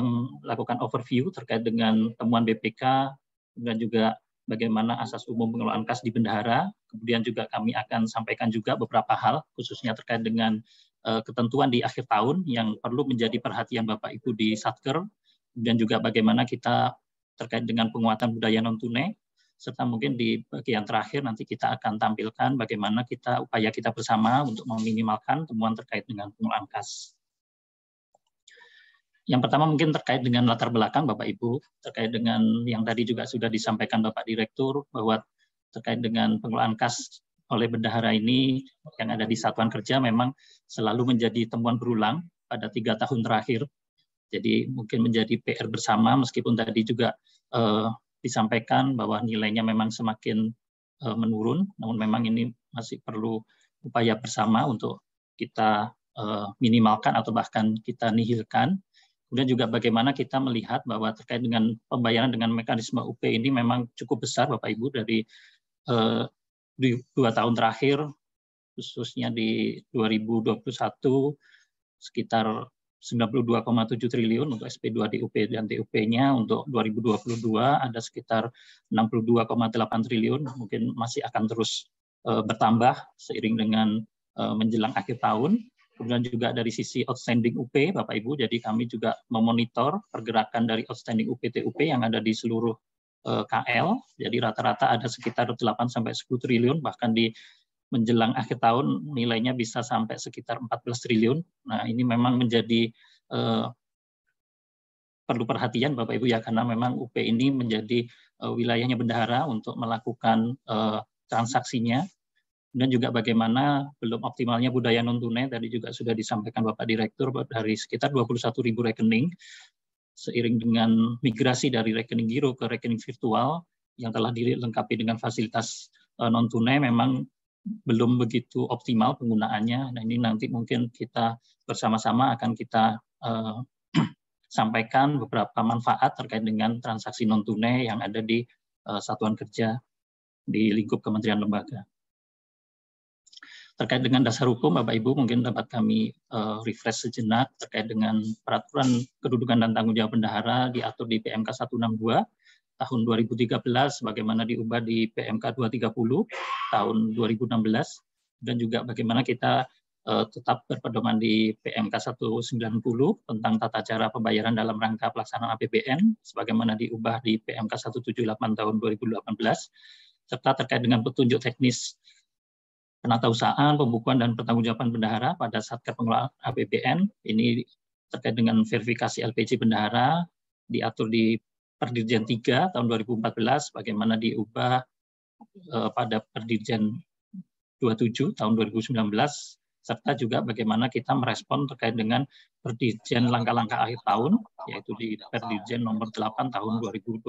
melakukan overview terkait dengan temuan BPK, dan juga bagaimana asas umum pengelolaan kas di bendahara. Kemudian juga kami akan sampaikan juga beberapa hal, khususnya terkait dengan uh, ketentuan di akhir tahun yang perlu menjadi perhatian Bapak Ibu di Satker. dan juga bagaimana kita terkait dengan penguatan budaya non tunai, serta mungkin di bagian terakhir nanti kita akan tampilkan bagaimana kita upaya kita bersama untuk meminimalkan temuan terkait dengan pengelolaan kas. Yang pertama mungkin terkait dengan latar belakang Bapak Ibu, terkait dengan yang tadi juga sudah disampaikan Bapak Direktur bahwa terkait dengan pengelolaan kas oleh bendahara ini yang ada di satuan kerja memang selalu menjadi temuan berulang pada tiga tahun terakhir. Jadi mungkin menjadi PR bersama meskipun tadi juga eh, disampaikan bahwa nilainya memang semakin eh, menurun, namun memang ini masih perlu upaya bersama untuk kita eh, minimalkan atau bahkan kita nihilkan. Kemudian juga bagaimana kita melihat bahwa terkait dengan pembayaran dengan mekanisme UP ini memang cukup besar, Bapak Ibu, dari eh, dua tahun terakhir, khususnya di 2021 sekitar 92,7 triliun untuk SP2 DUP dan DUP-nya untuk 2022 ada sekitar 62,8 triliun mungkin masih akan terus uh, bertambah seiring dengan uh, menjelang akhir tahun kemudian juga dari sisi outstanding UP Bapak Ibu jadi kami juga memonitor pergerakan dari outstanding UP UPTUP yang ada di seluruh eh, KL jadi rata-rata ada sekitar 8 sampai 10 triliun bahkan di menjelang akhir tahun nilainya bisa sampai sekitar 14 triliun. Nah, ini memang menjadi eh, perlu perhatian Bapak Ibu ya karena memang UP ini menjadi eh, wilayahnya bendahara untuk melakukan eh, transaksinya. Dan juga bagaimana belum optimalnya budaya non tunai tadi juga sudah disampaikan Bapak Direktur dari sekitar 21 ribu rekening seiring dengan migrasi dari rekening giro ke rekening virtual yang telah dilengkapi dengan fasilitas eh, non tunai memang belum begitu optimal penggunaannya. Nah ini nanti mungkin kita bersama-sama akan kita uh, sampaikan beberapa manfaat terkait dengan transaksi non tunai yang ada di uh, satuan kerja di lingkup kementerian lembaga. Terkait dengan dasar hukum, Bapak Ibu mungkin dapat kami uh, refresh sejenak terkait dengan peraturan kedudukan dan tanggung jawab bendahara diatur di PMK 162 tahun 2013 bagaimana diubah di PMK 230 tahun 2016 dan juga bagaimana kita uh, tetap berpedoman di PMK 190 tentang tata cara pembayaran dalam rangka pelaksanaan APBN sebagaimana diubah di PMK 178 tahun 2018 serta terkait dengan petunjuk teknis penata usahaan, pembukuan dan pertanggungjawaban bendahara pada Satker Pengelolaan APBN. Ini terkait dengan verifikasi LPG bendahara diatur di Perdirjen 3 tahun 2014 bagaimana diubah uh, pada Perdirjen 27 tahun 2019 serta juga bagaimana kita merespon terkait dengan Perdirjen langkah-langkah akhir tahun yaitu di Perdirjen nomor 8 tahun 2022.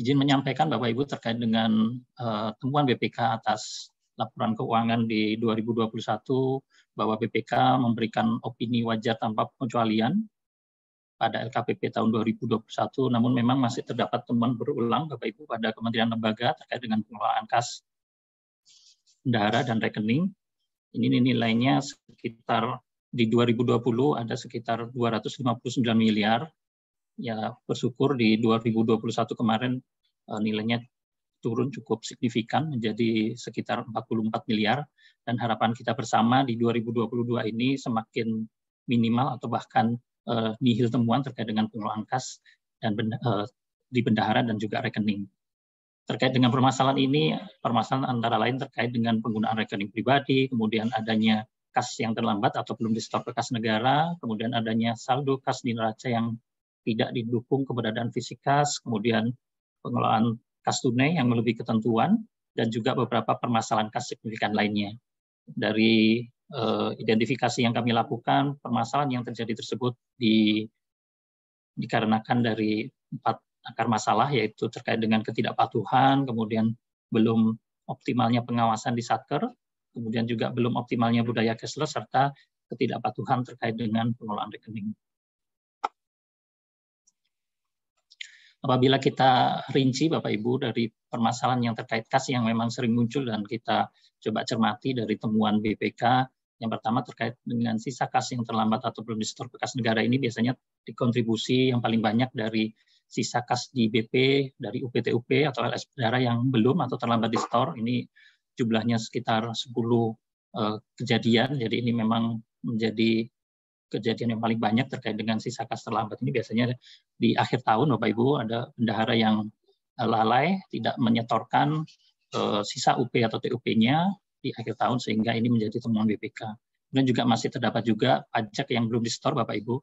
Izin menyampaikan Bapak Ibu terkait dengan uh, temuan BPK atas laporan keuangan di 2021 bahwa BPK memberikan opini wajar tanpa pengecualian pada LKPP tahun 2021, namun memang masih terdapat temuan berulang Bapak Ibu pada Kementerian Lembaga terkait dengan pengelolaan kas bendahara dan rekening. Ini nilainya sekitar di 2020 ada sekitar 259 miliar. Ya bersyukur di 2021 kemarin eh, nilainya turun cukup signifikan menjadi sekitar 44 miliar dan harapan kita bersama di 2022 ini semakin minimal atau bahkan uh, nihil temuan terkait dengan pengelolaan kas dan benda, uh, di bendahara dan juga rekening. Terkait dengan permasalahan ini, permasalahan antara lain terkait dengan penggunaan rekening pribadi, kemudian adanya kas yang terlambat atau belum disetor ke kas negara, kemudian adanya saldo kas di neraca yang tidak didukung keberadaan fisik kas, kemudian pengelolaan kas tunai yang melebihi ketentuan, dan juga beberapa permasalahan kas signifikan lainnya. Dari uh, identifikasi yang kami lakukan, permasalahan yang terjadi tersebut di, dikarenakan dari empat akar masalah, yaitu terkait dengan ketidakpatuhan, kemudian belum optimalnya pengawasan di Satker, kemudian juga belum optimalnya budaya cashless, serta ketidakpatuhan terkait dengan pengelolaan rekening. apabila kita rinci Bapak Ibu dari permasalahan yang terkait kas yang memang sering muncul dan kita coba cermati dari temuan BPK yang pertama terkait dengan sisa kas yang terlambat atau belum disetor ke kas negara ini biasanya dikontribusi yang paling banyak dari sisa kas di BP dari UPTUP atau LS Bendara yang belum atau terlambat disetor ini jumlahnya sekitar 10 eh, kejadian jadi ini memang menjadi kejadian yang paling banyak terkait dengan sisa kas terlambat ini biasanya di akhir tahun Bapak Ibu ada bendahara yang eh, lalai tidak menyetorkan eh, sisa UP atau TUP-nya di akhir tahun sehingga ini menjadi temuan BPK. Kemudian juga masih terdapat juga pajak yang belum disetor Bapak Ibu.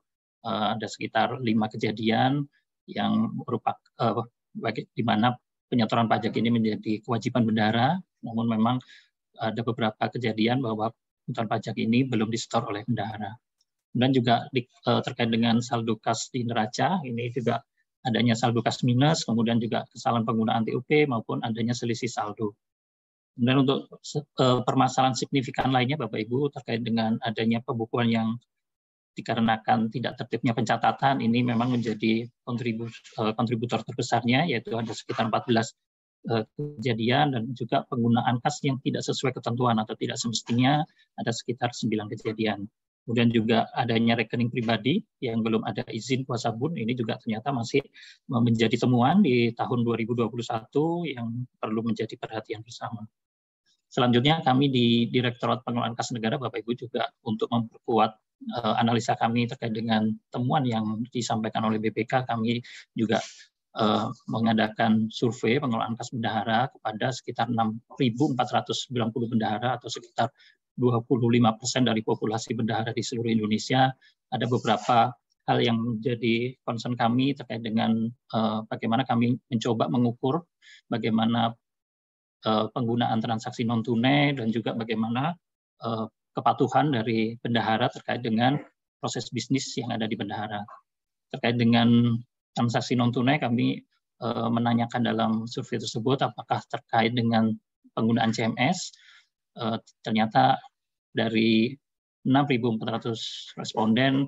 Eh, ada sekitar lima kejadian yang merupakan uh, di mana penyetoran pajak ini menjadi kewajiban bendahara, namun memang ada beberapa kejadian bahwa penyetoran pajak ini belum disetor oleh bendahara. Kemudian juga di, uh, terkait dengan saldo kas di neraca, ini juga adanya saldo kas minus, kemudian juga kesalahan penggunaan TUP maupun adanya selisih saldo. Kemudian untuk uh, permasalahan signifikan lainnya Bapak Ibu terkait dengan adanya pembukuan yang dikarenakan tidak tertibnya pencatatan ini memang menjadi eh, kontributor terbesarnya yaitu ada sekitar 14 kejadian dan juga penggunaan kas yang tidak sesuai ketentuan atau tidak semestinya ada sekitar 9 kejadian kemudian juga adanya rekening pribadi yang belum ada izin puasa bun ini juga ternyata masih menjadi temuan di tahun 2021 yang perlu menjadi perhatian bersama. Selanjutnya kami di Direktorat Pengelolaan Kas Negara Bapak Ibu juga untuk memperkuat uh, analisa kami terkait dengan temuan yang disampaikan oleh BPK kami juga uh, mengadakan survei pengelolaan kas bendahara kepada sekitar 6.490 bendahara atau sekitar 25% dari populasi bendahara di seluruh Indonesia. Ada beberapa hal yang menjadi concern kami terkait dengan uh, bagaimana kami mencoba mengukur bagaimana uh, penggunaan transaksi non tunai dan juga bagaimana uh, kepatuhan dari bendahara terkait dengan proses bisnis yang ada di bendahara. Terkait dengan transaksi non tunai kami uh, menanyakan dalam survei tersebut apakah terkait dengan penggunaan CMS uh, ternyata dari 6.400 responden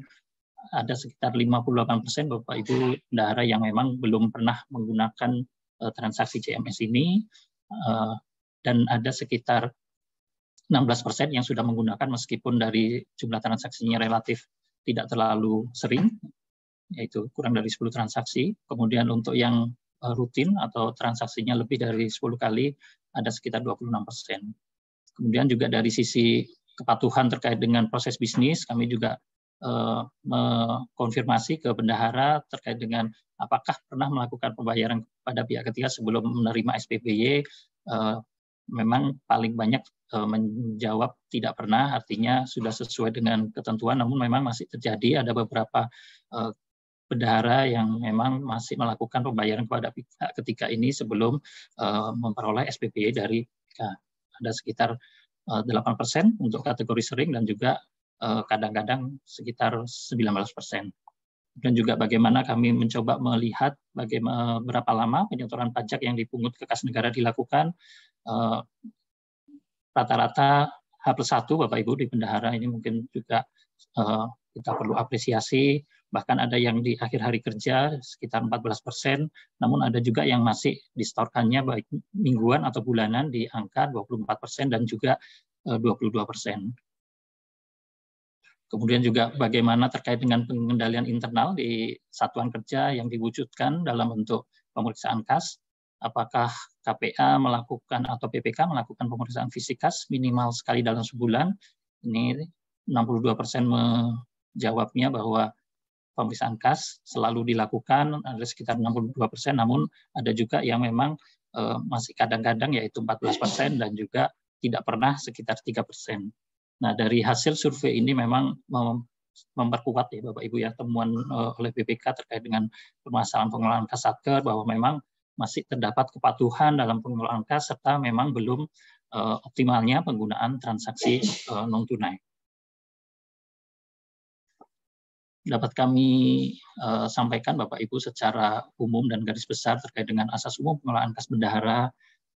ada sekitar 58 persen bapak ibu daerah yang memang belum pernah menggunakan uh, transaksi CMS ini uh, dan ada sekitar 16 persen yang sudah menggunakan meskipun dari jumlah transaksinya relatif tidak terlalu sering yaitu kurang dari 10 transaksi. Kemudian untuk yang rutin atau transaksinya lebih dari 10 kali ada sekitar 26 persen. Kemudian juga dari sisi kepatuhan terkait dengan proses bisnis, kami juga eh, mengkonfirmasi ke bendahara terkait dengan apakah pernah melakukan pembayaran kepada pihak ketiga sebelum menerima SPBY. Eh, memang paling banyak eh, menjawab tidak pernah, artinya sudah sesuai dengan ketentuan, namun memang masih terjadi ada beberapa eh, bendahara yang memang masih melakukan pembayaran kepada pihak ketiga ini sebelum uh, memperoleh SPBY dari ada sekitar eh, delapan persen untuk kategori sering dan juga eh, kadang-kadang sekitar 19%. Dan juga bagaimana kami mencoba melihat bagaimana berapa lama penyetoran pajak yang dipungut ke kas negara dilakukan. Eh, rata-rata H plus 1 Bapak Ibu di bendahara ini mungkin juga kita perlu apresiasi bahkan ada yang di akhir hari kerja sekitar 14 persen, namun ada juga yang masih distorkannya baik mingguan atau bulanan di angka 24 persen dan juga 22 eh, persen. Kemudian juga bagaimana terkait dengan pengendalian internal di satuan kerja yang diwujudkan dalam bentuk pemeriksaan kas, apakah KPA melakukan atau PPK melakukan pemeriksaan fisik kas minimal sekali dalam sebulan. Ini 62 persen menjawabnya bahwa pemeriksaan kas selalu dilakukan ada sekitar 62 persen, namun ada juga yang memang uh, masih kadang-kadang yaitu 14 persen dan juga tidak pernah sekitar 3 persen. Nah dari hasil survei ini memang memperkuat ya Bapak Ibu ya temuan uh, oleh BPK terkait dengan permasalahan pengelolaan kas satker bahwa memang masih terdapat kepatuhan dalam pengelolaan kas serta memang belum uh, optimalnya penggunaan transaksi non tunai. dapat kami uh, sampaikan Bapak Ibu secara umum dan garis besar terkait dengan asas umum pengelolaan kas bendahara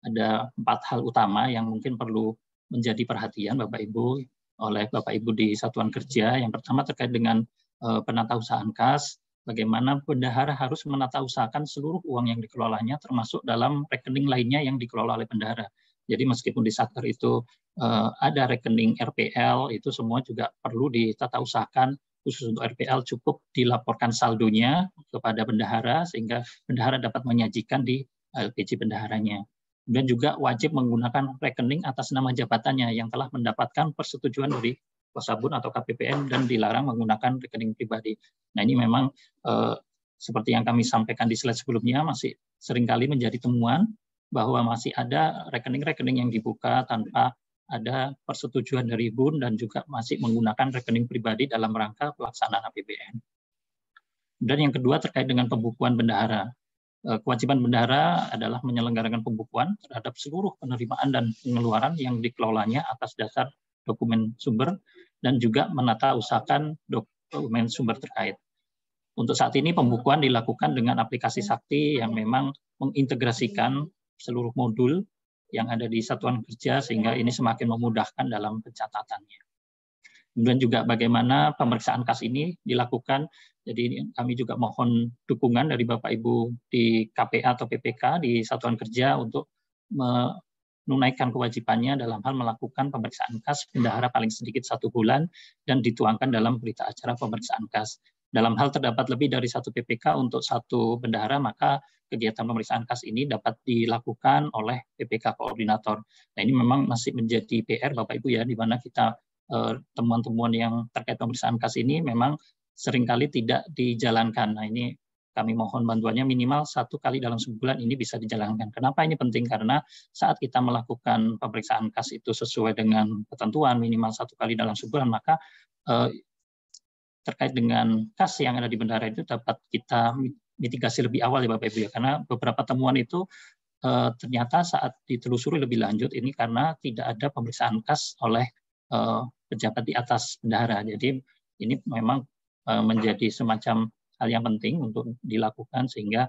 ada empat hal utama yang mungkin perlu menjadi perhatian Bapak Ibu oleh Bapak Ibu di satuan kerja. Yang pertama terkait dengan uh, eh, penatausahaan kas, bagaimana bendahara harus menatausahakan seluruh uang yang dikelolanya termasuk dalam rekening lainnya yang dikelola oleh bendahara. Jadi meskipun di satker itu uh, ada rekening RPL itu semua juga perlu ditata khusus untuk RPL cukup dilaporkan saldonya kepada bendahara sehingga bendahara dapat menyajikan di eh, LPG bendaharanya. Kemudian juga wajib menggunakan rekening atas nama jabatannya yang telah mendapatkan persetujuan dari Kosabun atau KPPM dan dilarang menggunakan rekening pribadi. Nah ini memang eh, seperti yang kami sampaikan di slide sebelumnya masih seringkali menjadi temuan bahwa masih ada rekening-rekening yang dibuka tanpa ada persetujuan dari BUN dan juga masih menggunakan rekening pribadi dalam rangka pelaksanaan APBN. Dan yang kedua terkait dengan pembukuan bendahara. Eh, kewajiban bendahara adalah menyelenggarakan pembukuan terhadap seluruh penerimaan dan pengeluaran yang dikelolanya atas dasar dokumen sumber dan juga menata usahakan dokumen sumber terkait. Untuk saat ini pembukuan dilakukan dengan aplikasi Sakti yang memang mengintegrasikan seluruh modul yang ada di satuan kerja sehingga ya. ini semakin memudahkan dalam pencatatannya. Kemudian juga bagaimana pemeriksaan kas ini dilakukan. Jadi kami juga mohon dukungan dari Bapak Ibu di KPA atau PPK di satuan kerja untuk menunaikan kewajibannya dalam hal melakukan pemeriksaan kas bendahara paling sedikit satu bulan dan dituangkan dalam berita acara pemeriksaan kas. Dalam hal terdapat lebih dari satu PPK untuk satu bendahara, maka kegiatan pemeriksaan kas ini dapat dilakukan oleh PPK koordinator. Nah ini memang masih menjadi PR Bapak Ibu ya, di mana kita eh, temuan-temuan yang terkait pemeriksaan kas ini memang seringkali tidak dijalankan. Nah ini kami mohon bantuannya minimal satu kali dalam sebulan ini bisa dijalankan. Kenapa ini penting? Karena saat kita melakukan pemeriksaan kas itu sesuai dengan ketentuan minimal satu kali dalam sebulan, maka eh, terkait dengan kas yang ada di bendara itu dapat kita mitigasi lebih awal ya Bapak Ibu ya karena beberapa temuan itu e, ternyata saat ditelusuri lebih lanjut ini karena tidak ada pemeriksaan kas oleh e, pejabat di atas bendara. Jadi ini memang e, menjadi semacam hal yang penting untuk dilakukan sehingga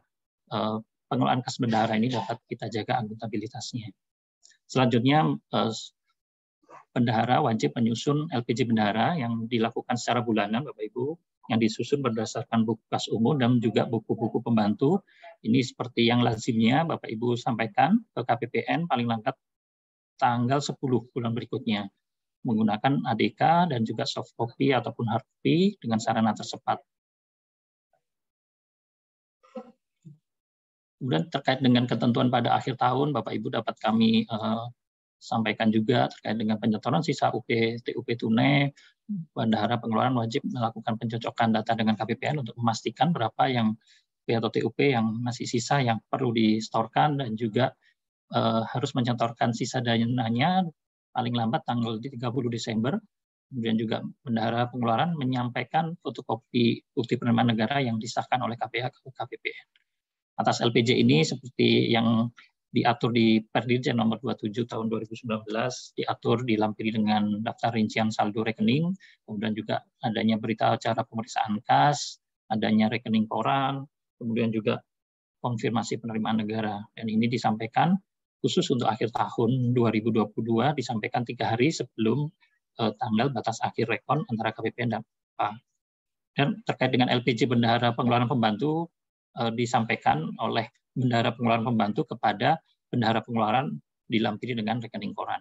e, pengelolaan kas bendara ini dapat kita jaga akuntabilitasnya. Selanjutnya e, bendahara wajib menyusun LPG bendahara yang dilakukan secara bulanan, Bapak Ibu, yang disusun berdasarkan buku kas umum dan juga buku-buku pembantu. Ini seperti yang lazimnya Bapak Ibu sampaikan ke KPPN paling lambat tanggal 10 bulan berikutnya menggunakan ADK dan juga soft copy ataupun hard copy dengan sarana tercepat. Kemudian terkait dengan ketentuan pada akhir tahun, Bapak Ibu dapat kami uh, sampaikan juga terkait dengan penyetoran sisa UP TUP tunai bandara pengeluaran wajib melakukan pencocokan data dengan KPPN untuk memastikan berapa yang UP atau TUP yang masih sisa yang perlu distorkan dan juga e, harus menyetorkan sisa dananya paling lambat tanggal 30 Desember. Kemudian juga Bendahara Pengeluaran menyampaikan fotokopi bukti penerimaan negara yang disahkan oleh KPH ke KPPN. Atas LPJ ini seperti yang diatur di Perdirjen nomor 27 tahun 2019, diatur dilampiri dengan daftar rincian saldo rekening, kemudian juga adanya berita acara pemeriksaan kas, adanya rekening koran, kemudian juga konfirmasi penerimaan negara. Dan ini disampaikan khusus untuk akhir tahun 2022 disampaikan tiga hari sebelum eh, tanggal batas akhir rekon antara KPPN dan PA. Dan terkait dengan LPG bendahara pengeluaran pembantu eh, disampaikan oleh bendahara pengeluaran pembantu kepada bendahara pengeluaran dilampiri dengan rekening koran.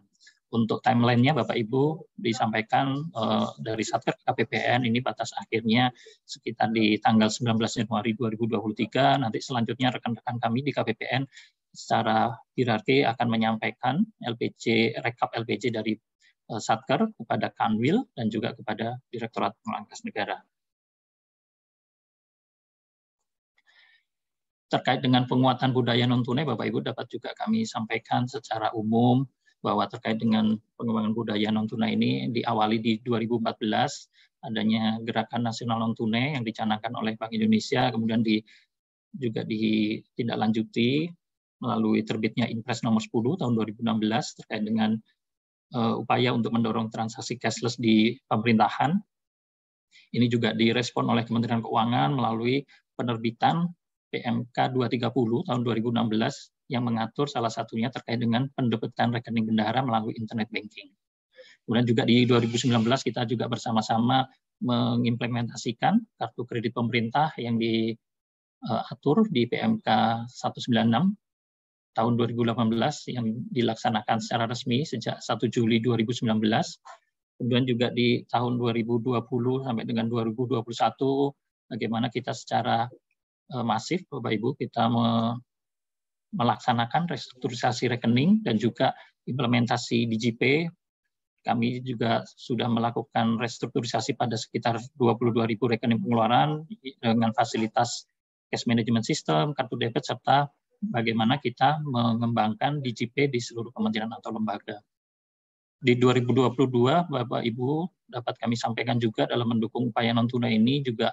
Untuk timelinenya Bapak Ibu disampaikan uh, dari Satker KPPN ini batas akhirnya sekitar di tanggal 19 Januari 2023. Nanti selanjutnya rekan-rekan kami di KPPN secara hierarki akan menyampaikan LPC rekap LPC dari eh, Satker kepada Kanwil dan juga kepada Direktorat Pengelolaan Negara. terkait dengan penguatan budaya non tunai, Bapak Ibu dapat juga kami sampaikan secara umum bahwa terkait dengan pengembangan budaya non tunai ini diawali di 2014 adanya gerakan nasional non tunai yang dicanangkan oleh Bank Indonesia kemudian di juga ditindaklanjuti melalui terbitnya Impres nomor 10 tahun 2016 terkait dengan uh, upaya untuk mendorong transaksi cashless di pemerintahan. Ini juga direspon oleh Kementerian Keuangan melalui penerbitan PMK 230 tahun 2016 yang mengatur salah satunya terkait dengan pendapatan rekening bendahara melalui internet banking. Kemudian juga di 2019 kita juga bersama-sama mengimplementasikan kartu kredit pemerintah yang diatur di eh, PMK 196 tahun 2018 yang dilaksanakan secara resmi sejak 1 Juli 2019. Kemudian juga di tahun 2020 sampai dengan 2021 bagaimana kita secara Eh, masif Bapak Ibu kita melaksanakan restrukturisasi rekening dan juga implementasi DGP. Kami juga sudah melakukan restrukturisasi pada sekitar 22.000 rekening pengeluaran dengan fasilitas cash management system, kartu debit serta bagaimana kita mengembangkan DGP di seluruh kementerian atau lembaga. Di 2022 Bapak Ibu dapat kami sampaikan juga dalam mendukung upaya non tunai ini juga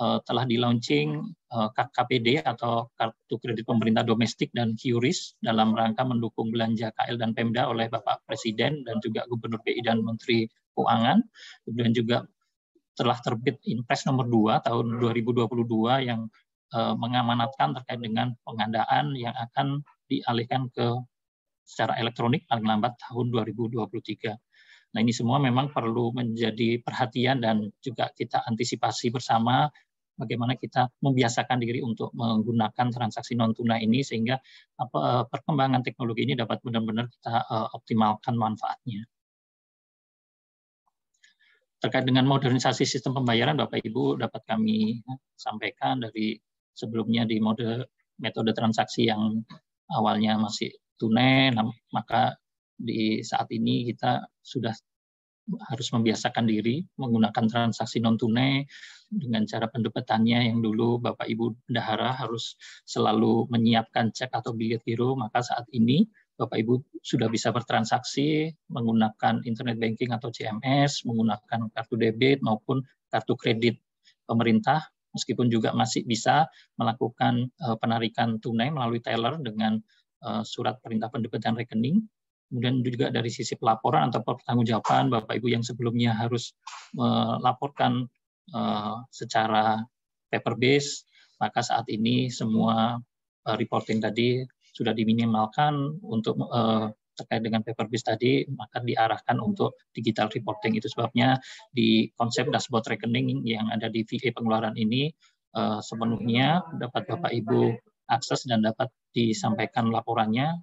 Eh, telah di launching eh, KKPD atau Kartu Kredit Pemerintah Domestik dan QRIS dalam rangka mendukung belanja KL dan Pemda oleh Bapak Presiden dan juga Gubernur BI dan Menteri Keuangan. Kemudian juga telah terbit Impres nomor 2 tahun 2022 yang eh, mengamanatkan terkait dengan pengadaan yang akan dialihkan ke secara elektronik paling lambat tahun 2023. Nah ini semua memang perlu menjadi perhatian dan juga kita antisipasi bersama bagaimana kita membiasakan diri untuk menggunakan transaksi non tunai ini sehingga apa, eh, perkembangan teknologi ini dapat benar-benar kita uh, optimalkan manfaatnya. Terkait dengan modernisasi sistem pembayaran, Bapak Ibu dapat kami sampaikan dari sebelumnya di mode metode transaksi yang awalnya masih tunai, maka di saat ini kita sudah harus membiasakan diri menggunakan transaksi non tunai dengan cara pendapatannya yang dulu Bapak Ibu bendahara harus selalu menyiapkan cek atau bilet giro maka saat ini Bapak Ibu sudah bisa bertransaksi menggunakan internet banking atau CMS, menggunakan kartu debit maupun kartu kredit pemerintah meskipun juga masih bisa melakukan eh, penarikan tunai melalui teller dengan eh, surat perintah pendapatan rekening kemudian juga dari sisi pelaporan atau pertanggungjawaban Bapak Ibu yang sebelumnya harus melaporkan eh, eh, secara paper base maka saat ini semua eh, reporting tadi sudah diminimalkan untuk terkait dengan paper base tadi maka diarahkan untuk digital reporting itu sebabnya di konsep dashboard rekening yang ada di VA pengeluaran ini sepenuhnya dapat Bapak Ibu akses dan dapat disampaikan laporannya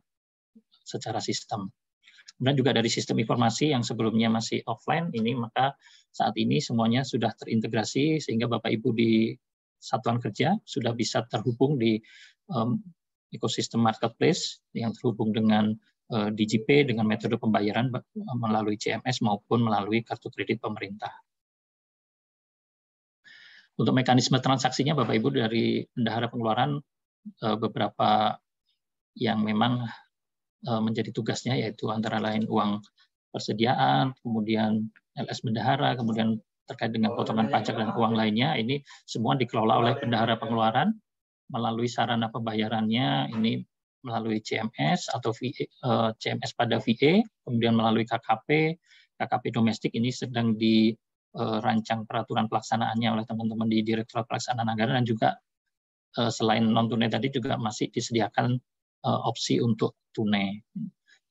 secara sistem. Kemudian juga dari sistem informasi yang sebelumnya masih offline ini maka saat ini semuanya sudah terintegrasi sehingga Bapak Ibu di satuan kerja sudah bisa terhubung di um, ekosistem marketplace yang terhubung dengan uh, eh, DGP dengan metode pembayaran melalui CMS maupun melalui kartu kredit pemerintah. Untuk mekanisme transaksinya Bapak Ibu dari bendahara pengeluaran uh, beberapa yang memang Eh, menjadi tugasnya yaitu antara lain uang persediaan, kemudian LS bendahara, kemudian terkait dengan oh, potongan iya, pajak dan iya. uang lainnya, ini semua dikelola oleh iya, bendahara pengeluaran melalui sarana pembayarannya, ini melalui CMS atau VA, e, eh, CMS pada VA, e, kemudian melalui KKP, KKP domestik ini sedang dirancang eh, peraturan pelaksanaannya oleh teman-teman di Direktorat Pelaksanaan Anggaran dan juga selain non tunai tadi juga masih disediakan Eh, opsi untuk tunai.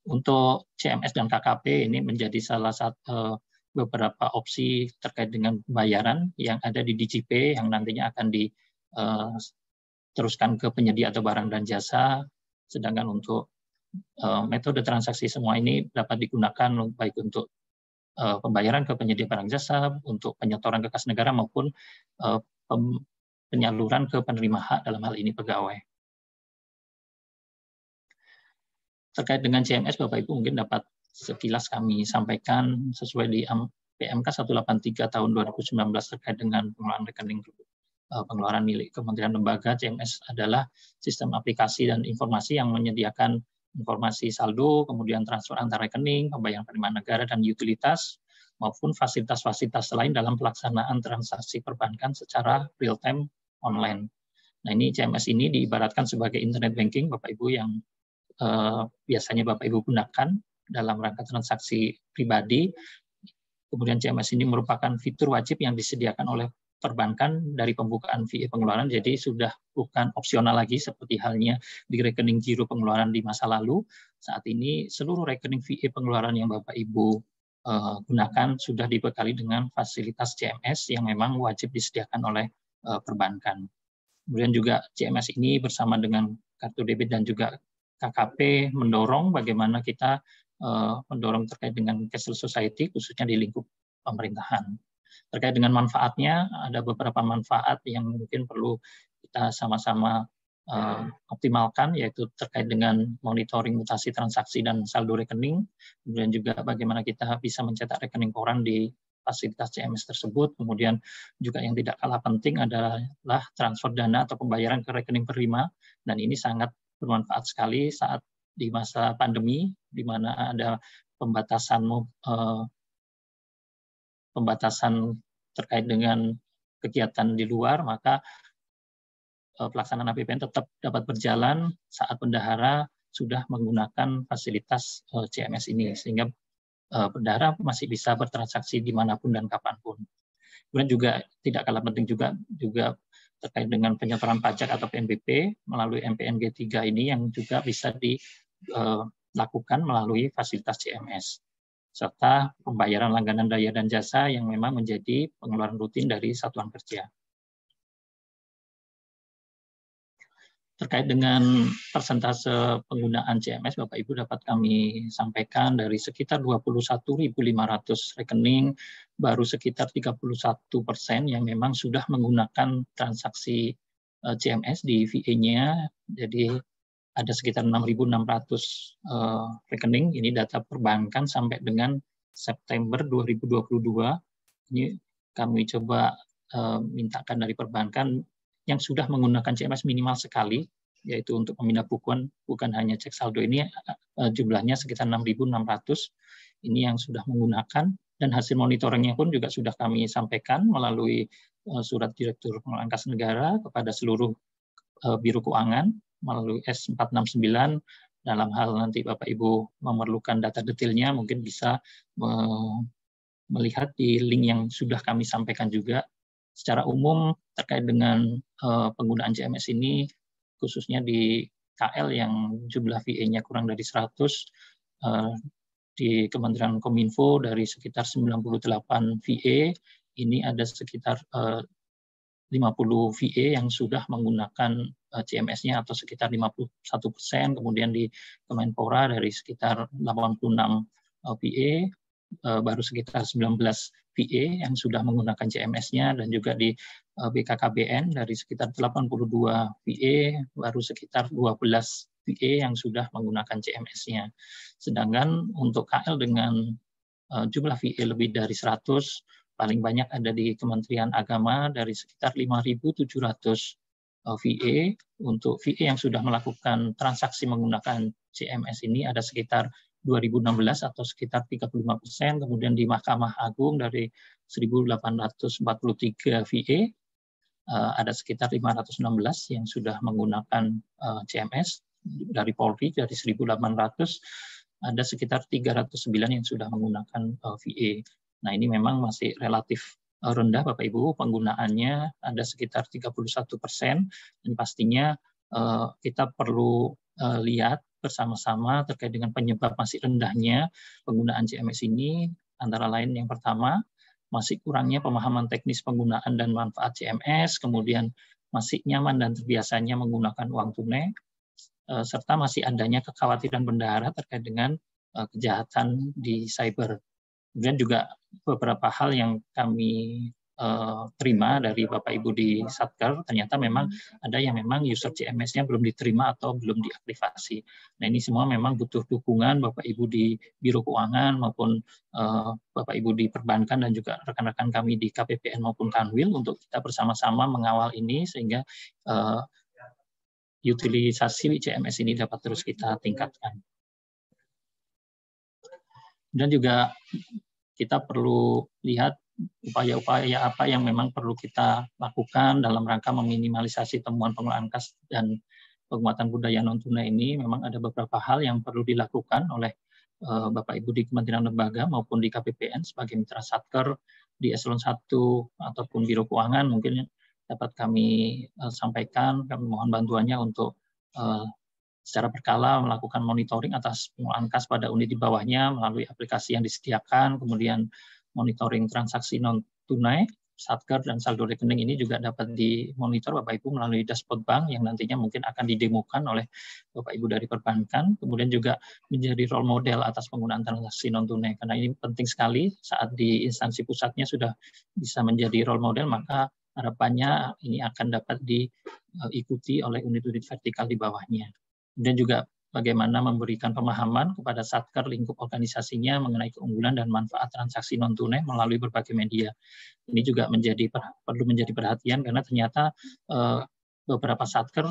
Untuk CMS dan KKP ini menjadi salah satu eh, beberapa opsi terkait dengan pembayaran yang ada di DGP yang nantinya akan diteruskan eh, ke penyedia atau barang dan jasa. Sedangkan untuk metode transaksi semua ini dapat digunakan baik untuk pembayaran ke penyedia barang jasa, untuk penyetoran ke kas negara maupun penyaluran ke penerima hak dalam hal ini pegawai. terkait dengan CMS Bapak Ibu mungkin dapat sekilas kami sampaikan sesuai di PMK 183 tahun 2019 terkait dengan pengelolaan rekening eh, pengeluaran milik kementerian lembaga CMS adalah sistem aplikasi dan informasi yang menyediakan informasi saldo, kemudian transfer antar rekening, pembayaran penerimaan negara dan utilitas maupun fasilitas-fasilitas lain dalam pelaksanaan transaksi perbankan secara real time online. Nah, ini CMS ini diibaratkan sebagai internet banking Bapak Ibu yang Eh, biasanya Bapak Ibu gunakan dalam rangka transaksi pribadi. Kemudian CMS ini merupakan fitur wajib yang disediakan oleh perbankan dari pembukaan VA pengeluaran, jadi sudah bukan opsional lagi seperti halnya di rekening giro pengeluaran di masa lalu. Saat ini seluruh rekening VA pengeluaran yang Bapak Ibu eh, gunakan sudah dibekali dengan fasilitas CMS yang memang wajib disediakan oleh eh, perbankan. Kemudian juga CMS ini bersama dengan kartu debit dan juga KKP mendorong bagaimana kita eh, mendorong terkait dengan cashless society khususnya di lingkup pemerintahan. Terkait dengan manfaatnya, ada beberapa manfaat yang mungkin perlu kita sama-sama uh, optimalkan, yaitu terkait dengan monitoring mutasi transaksi dan saldo rekening, kemudian juga bagaimana kita bisa mencetak rekening koran di fasilitas CMS tersebut, kemudian juga yang tidak kalah penting adalah transfer dana atau pembayaran ke rekening penerima, dan ini sangat bermanfaat sekali saat di masa pandemi di mana ada pembatasan eh, pembatasan terkait dengan kegiatan di luar maka eh, pelaksanaan APBN tetap dapat berjalan saat bendahara sudah menggunakan fasilitas eh, CMS ini sehingga bendahara masih bisa bertransaksi dimanapun dan kapanpun. Kemudian juga tidak kalah penting juga juga terkait dengan penyetoran pajak atau PNBP melalui MPNG 3 ini yang juga bisa dilakukan eh, melalui fasilitas CMS serta pembayaran langganan daya dan jasa yang memang menjadi pengeluaran rutin dari satuan kerja. Terkait dengan persentase penggunaan CMS, Bapak Ibu dapat kami sampaikan dari sekitar 21.500 rekening, baru sekitar 31 persen yang memang sudah menggunakan transaksi eh, CMS di VA-nya. Jadi ada sekitar 6.600 eh, rekening, ini data perbankan sampai dengan September 2022. Ini kami coba eh, mintakan dari perbankan yang sudah menggunakan CMS minimal sekali, yaitu untuk pemindah bukuan bukan hanya cek saldo ini eh, eh, jumlahnya sekitar 6.600 ini yang sudah menggunakan dan hasil monitoringnya pun juga sudah kami sampaikan melalui eh, surat direktur pemangkas negara kepada seluruh biro keuangan melalui S469 dalam hal nanti Bapak Ibu memerlukan data detailnya mungkin bisa melihat di link yang sudah kami sampaikan juga secara umum terkait dengan uh, penggunaan CMS ini khususnya di KL yang jumlah VA-nya kurang dari 100 uh, eh, di Kementerian Kominfo dari sekitar 98 VA ini ada sekitar uh, 50 VA yang sudah menggunakan CMS-nya eh, atau sekitar 51 persen, kemudian di Kemenpora dari sekitar 86 VA, Eh, baru sekitar 19 VA yang sudah menggunakan CMS-nya dan juga di eh, BKKBN dari sekitar 82 VA baru sekitar 12 VA yang sudah menggunakan CMS-nya. Sedangkan untuk KL dengan eh, jumlah VA lebih dari 100 paling banyak ada di Kementerian Agama dari sekitar 5.700 VA. Untuk VA yang sudah melakukan transaksi menggunakan CMS ini ada sekitar 2016 atau sekitar 35 persen, kemudian di Mahkamah Agung dari 1.843 VA eh, ada sekitar 516 yang sudah menggunakan eh, CMS dari Polri dari 1.800 ada sekitar 309 yang sudah menggunakan eh, VA. Nah ini memang masih relatif rendah Bapak Ibu penggunaannya ada sekitar 31 persen dan pastinya kita perlu lihat bersama-sama terkait dengan penyebab masih rendahnya penggunaan CMS ini antara lain yang pertama masih kurangnya pemahaman teknis penggunaan dan manfaat CMS, kemudian masih nyaman dan terbiasanya menggunakan uang tunai, eh, serta masih adanya kekhawatiran bendahara terkait dengan eh, kejahatan di cyber. Kemudian juga beberapa hal yang kami Eh, terima dari Bapak Ibu di Satker, ternyata memang ada yang memang user CMS-nya belum diterima atau belum diaktifasi. Nah ini semua memang butuh dukungan Bapak Ibu di Biro Keuangan maupun eh, Bapak Ibu di perbankan dan juga rekan-rekan kami di KPPN maupun Kanwil untuk kita bersama-sama mengawal ini sehingga uh, utilisasi CMS ini dapat terus kita tingkatkan. Dan juga kita perlu lihat upaya-upaya apa yang memang perlu kita lakukan dalam rangka meminimalisasi temuan pengelolaan kas dan penguatan budaya non tunai ini memang ada beberapa hal yang perlu dilakukan oleh uh, Bapak Ibu di Kementerian Lembaga maupun di KPPN sebagai mitra satker di eselon 1 ataupun Biro Keuangan mungkin dapat kami uh, sampaikan kami mohon bantuannya untuk uh, secara berkala melakukan monitoring atas pengelolaan kas pada unit di bawahnya melalui aplikasi yang disediakan kemudian monitoring transaksi non tunai, satker dan saldo rekening ini juga dapat dimonitor Bapak Ibu melalui dashboard bank yang nantinya mungkin akan didemokan oleh Bapak Ibu dari perbankan, kemudian juga menjadi role model atas penggunaan transaksi non tunai karena ini penting sekali saat di instansi pusatnya sudah bisa menjadi role model maka harapannya ini akan dapat diikuti oleh unit-unit vertikal di bawahnya. Kemudian juga bagaimana memberikan pemahaman kepada satker lingkup organisasinya mengenai keunggulan dan manfaat transaksi non tunai melalui berbagai media. Ini juga menjadi perlu menjadi perhatian karena ternyata eh, beberapa satker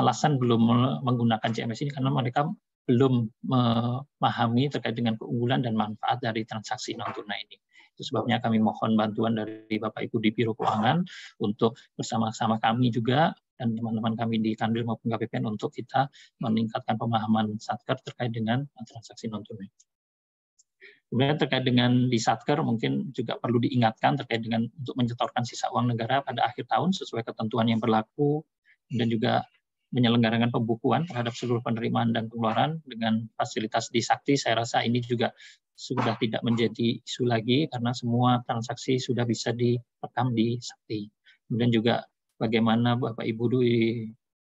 alasan belum menggunakan CMS ini karena mereka belum memahami terkait dengan keunggulan dan manfaat dari transaksi non tunai ini. Itu sebabnya kami mohon bantuan dari Bapak Ibu di Biro Keuangan untuk bersama-sama kami juga dan teman-teman kami di Kanwil maupun KPPN untuk kita meningkatkan pemahaman satker terkait dengan transaksi non tunai. Kemudian terkait dengan di Satker mungkin juga perlu diingatkan terkait dengan untuk menyetorkan sisa uang negara pada akhir tahun sesuai ketentuan yang berlaku dan juga menyelenggarakan pembukuan terhadap seluruh penerimaan dan pengeluaran dengan fasilitas disakti saya rasa ini juga sudah tidak menjadi isu lagi karena semua transaksi sudah bisa direkam di sakti. Kemudian juga bagaimana Bapak Ibu di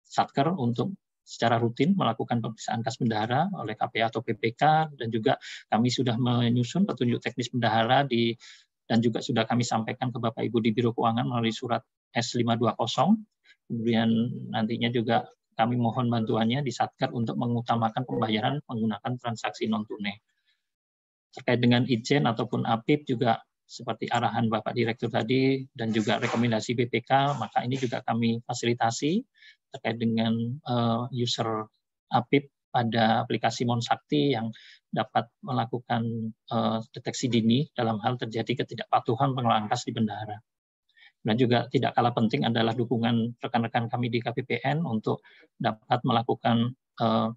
Satker untuk secara rutin melakukan pemeriksaan kas bendahara oleh KPA atau PPK dan juga kami sudah menyusun petunjuk teknis bendahara di dan juga sudah kami sampaikan ke Bapak Ibu di Biro Keuangan melalui surat S520. Kemudian nantinya juga kami mohon bantuannya di Satker untuk mengutamakan pembayaran menggunakan transaksi non tunai. Terkait dengan izin ataupun APIP juga seperti arahan Bapak Direktur tadi dan juga rekomendasi BPK, maka ini juga kami fasilitasi terkait dengan eh, user APIP pada aplikasi Monsakti yang dapat melakukan eh, deteksi dini dalam hal terjadi ketidakpatuhan pengelolaan kas di bendahara dan juga tidak kalah penting adalah dukungan rekan-rekan kami di KPPN untuk dapat melakukan uh,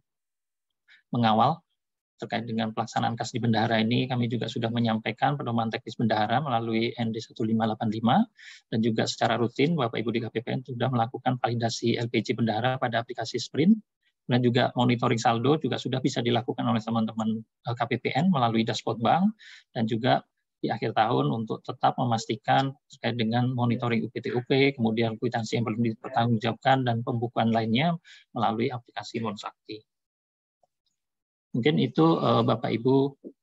mengawal terkait dengan pelaksanaan kas di bendahara ini kami juga sudah menyampaikan pedoman teknis bendahara melalui ND 1585 dan juga secara rutin Bapak Ibu di KPPN sudah melakukan validasi LPG bendahara pada aplikasi Sprint dan juga monitoring saldo juga sudah bisa dilakukan oleh teman-teman eh, KPPN melalui dashboard bank dan juga di akhir tahun untuk tetap memastikan terkait dengan monitoring UPTUP, kemudian kuitansi yang belum dipertanggungjawabkan dan pembukuan lainnya melalui aplikasi Monsakti. Mungkin itu eh, Bapak Ibu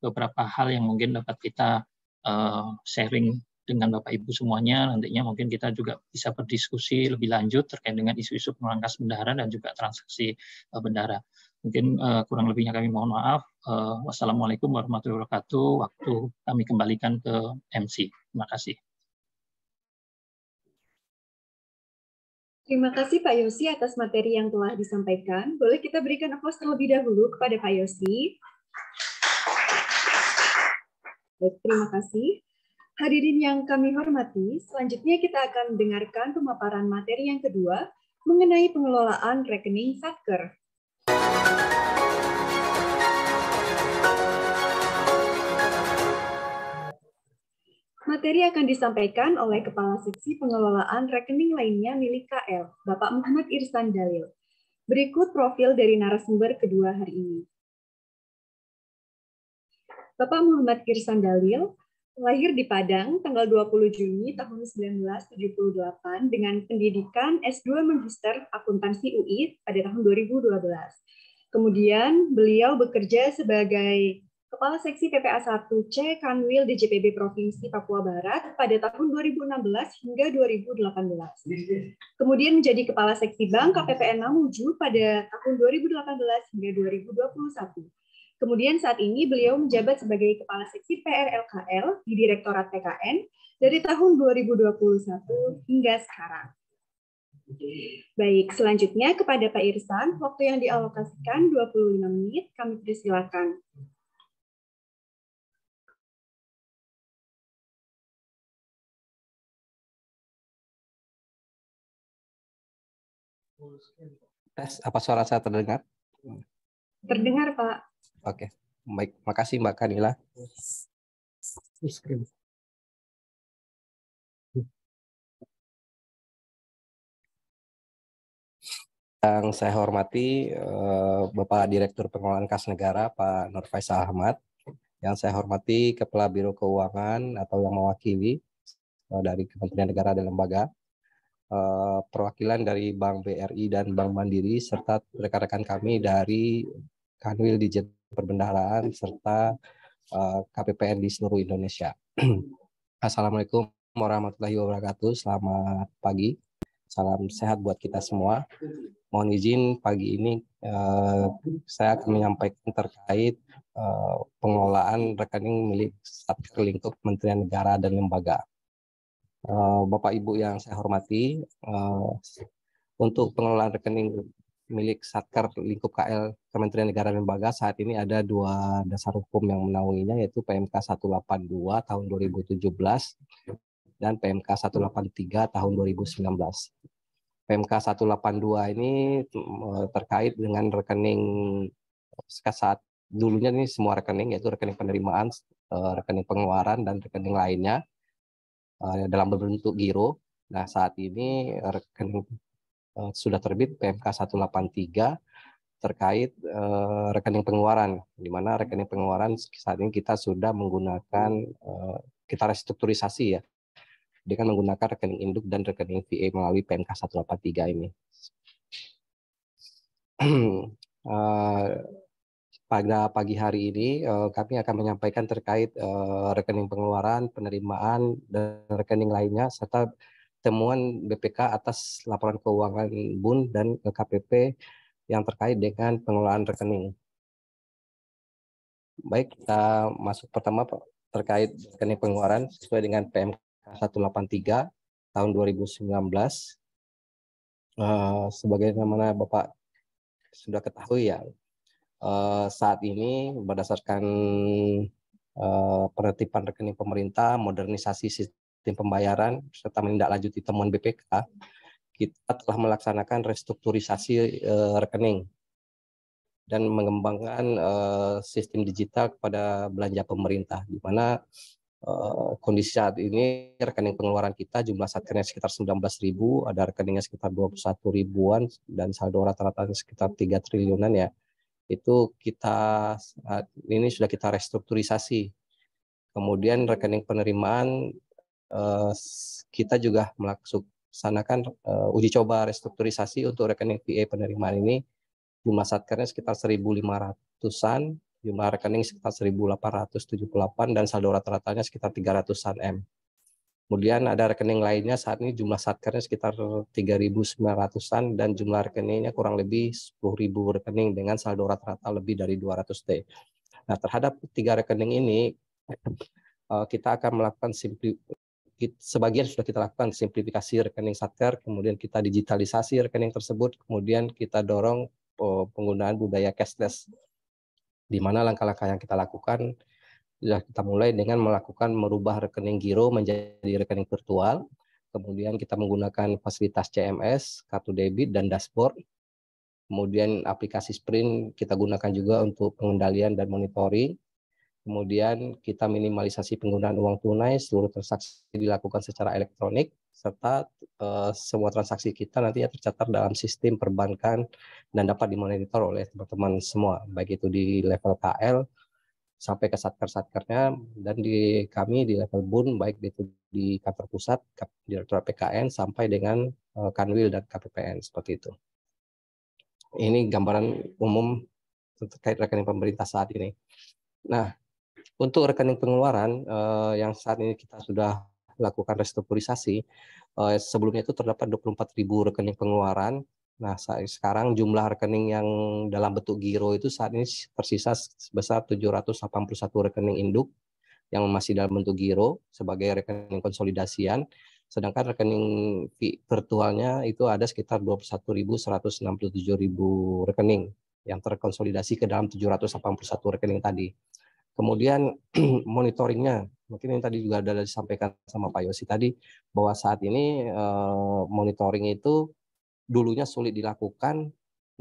beberapa hal yang mungkin dapat kita eh, sharing dengan Bapak Ibu semuanya. Nantinya mungkin kita juga bisa berdiskusi lebih lanjut terkait dengan isu-isu pemangkas bendahara dan juga transaksi eh, bendahara. Mungkin uh, kurang lebihnya kami mohon maaf. Uh, wassalamualaikum warahmatullahi wabarakatuh. Waktu kami kembalikan ke MC. Terima kasih. Terima kasih Pak Yosi atas materi yang telah disampaikan. Boleh kita berikan aplaus terlebih dahulu kepada Pak Yosi. Baik, terima kasih. Hadirin yang kami hormati, selanjutnya kita akan mendengarkan pemaparan materi yang kedua mengenai pengelolaan rekening Satker. Materi akan disampaikan oleh Kepala Seksi Pengelolaan Rekening Lainnya milik KL, Bapak Muhammad Irsan Dalil. Berikut profil dari narasumber kedua hari ini. Bapak Muhammad Irsan Dalil lahir di Padang tanggal 20 Juni tahun 1978 dengan pendidikan S2 Magister Akuntansi UI pada tahun 2012. Kemudian beliau bekerja sebagai Kepala Seksi PPA 1C Kanwil DJPB Provinsi Papua Barat pada tahun 2016 hingga 2018. Kemudian menjadi Kepala Seksi Bank KPPN Mamuju pada tahun 2018 hingga 2021. Kemudian saat ini beliau menjabat sebagai Kepala Seksi PRLKL di Direktorat PKN dari tahun 2021 hingga sekarang. Baik, selanjutnya kepada Pak Irsan, waktu yang dialokasikan 25 menit kami persilakan. Tes, eh, apa suara saya terdengar? Terdengar, Pak. Oke, okay. baik. Makasih Mbak Kanila. yang saya hormati eh, Bapak Direktur Pengelolaan Kas Negara Pak Nur Faisal Ahmad, yang saya hormati Kepala Biro Keuangan atau yang mewakili eh, dari Kementerian Negara dan Lembaga, Eh, perwakilan dari Bank BRI dan Bank Mandiri serta rekan-rekan kami dari Kanwil Dijen Perbendaharaan serta eh, KPPN di seluruh Indonesia. Assalamualaikum warahmatullahi wabarakatuh. Selamat pagi. Salam sehat buat kita semua. Mohon izin pagi ini eh, saya akan menyampaikan terkait eh, pengelolaan rekening milik Satker Lingkup Kementerian Negara dan Lembaga. Eh, Bapak Ibu yang saya hormati, eh, untuk pengelolaan rekening milik Satker lingkup KL Kementerian Negara dan Lembaga saat ini ada dua dasar hukum yang menaunginya yaitu PMK 182 tahun 2017 dan PMK 183 tahun 2019. PMK 182 ini eh, terkait dengan rekening saat dulunya ini semua rekening yaitu rekening penerimaan, rekening pengeluaran dan rekening lainnya Eh, dalam bentuk giro. Nah, saat ini rekening eh, sudah terbit PMK 183 terkait eh, rekening pengeluaran, di mana rekening pengeluaran saat ini kita sudah menggunakan kita restrukturisasi ya. dengan kan menggunakan rekening induk dan rekening VA melalui PMK 183 ini. Uh, pada pagi hari ini uh, kami akan menyampaikan terkait uh, rekening pengeluaran, penerimaan, dan rekening lainnya, serta temuan BPK atas laporan keuangan BUN dan KPP yang terkait dengan pengelolaan rekening. Baik, kita masuk pertama terkait rekening pengeluaran sesuai dengan PMK 183 tahun 2019. Uh, eh, sebagaimana Bapak sudah ketahui ya, Eh, saat ini berdasarkan uh, penertiban rekening pemerintah, modernisasi sistem pembayaran, serta menindaklanjuti temuan BPK, kita telah melaksanakan restrukturisasi uh, rekening dan mengembangkan uh, sistem digital kepada belanja pemerintah, di mana uh, kondisi saat ini rekening pengeluaran kita jumlah satkernya sekitar 19.000, ada rekeningnya sekitar 21 ribuan, dan saldo rata-rata sekitar 3 triliunan ya itu kita ini sudah kita restrukturisasi. Kemudian rekening penerimaan eh, kita juga melaksanakan eh, uji coba restrukturisasi untuk rekening PA penerimaan ini jumlah satkernya sekitar 1.500-an, jumlah rekening sekitar 1.878 dan saldo rata-ratanya sekitar 300-an M. Kemudian ada rekening lainnya saat ini jumlah satkernya sekitar 3.900-an dan jumlah rekeningnya kurang lebih 10.000 rekening dengan saldo rata-rata lebih dari 200T. Nah, terhadap tiga rekening ini eh, kita akan melakukan simpli sebagian sudah kita lakukan simplifikasi rekening satker, kemudian kita digitalisasi rekening tersebut, kemudian kita dorong oh, penggunaan budaya cashless. Di mana langkah-langkah yang kita lakukan sudah ya, kita mulai dengan melakukan merubah rekening giro menjadi rekening virtual. Kemudian kita menggunakan fasilitas CMS, kartu debit, dan dashboard. Kemudian aplikasi Sprint kita gunakan juga untuk pengendalian dan monitoring. Kemudian kita minimalisasi penggunaan uang tunai, seluruh transaksi dilakukan secara elektronik, serta eh, semua transaksi kita nantinya tercatat dalam sistem perbankan dan dapat dimonitor oleh teman-teman semua, baik itu di level KL sampai ke satker-satkernya dan di kami di level BUN baik itu di kantor pusat, direktur PKN sampai dengan eh, Kanwil dan KPPN seperti itu. Ini gambaran umum terkait rekening pemerintah saat ini. Nah, untuk rekening pengeluaran eh, yang saat ini kita sudah lakukan restrukturisasi, eh, sebelumnya itu terdapat 24.000 rekening pengeluaran Nah, sekarang jumlah rekening yang dalam bentuk giro itu saat ini tersisa sebesar 781 rekening induk yang masih dalam bentuk giro sebagai rekening konsolidasian, sedangkan rekening virtualnya itu ada sekitar 21.167.000 rekening yang terkonsolidasi ke dalam 781 rekening tadi. Kemudian monitoringnya, mungkin yang tadi juga ada disampaikan sama Pak Yosi tadi, bahwa saat ini eh, monitoring itu dulunya sulit dilakukan.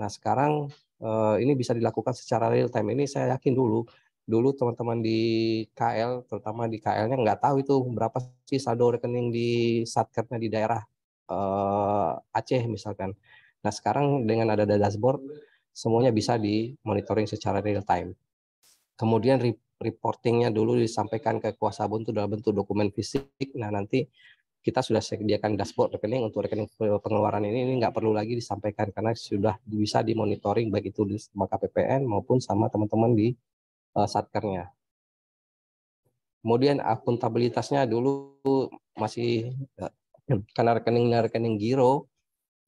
Nah, sekarang eh, ini bisa dilakukan secara real time. Ini saya yakin dulu dulu teman-teman di KL, terutama di KL-nya nggak tahu itu berapa sih saldo rekening di satkernya di daerah eh, Aceh misalkan. Nah sekarang dengan ada dashboard, semuanya bisa dimonitoring secara real time. Kemudian reportingnya dulu disampaikan ke kuasa buntu dalam bentuk dokumen fisik. Nah nanti kita sudah sediakan dashboard rekening untuk rekening pengeluaran ini ini nggak perlu lagi disampaikan karena sudah bisa dimonitoring baik itu sama KPPN maupun sama teman-teman di uh, satkernya. Kemudian akuntabilitasnya dulu masih eh, karena rekening rekening giro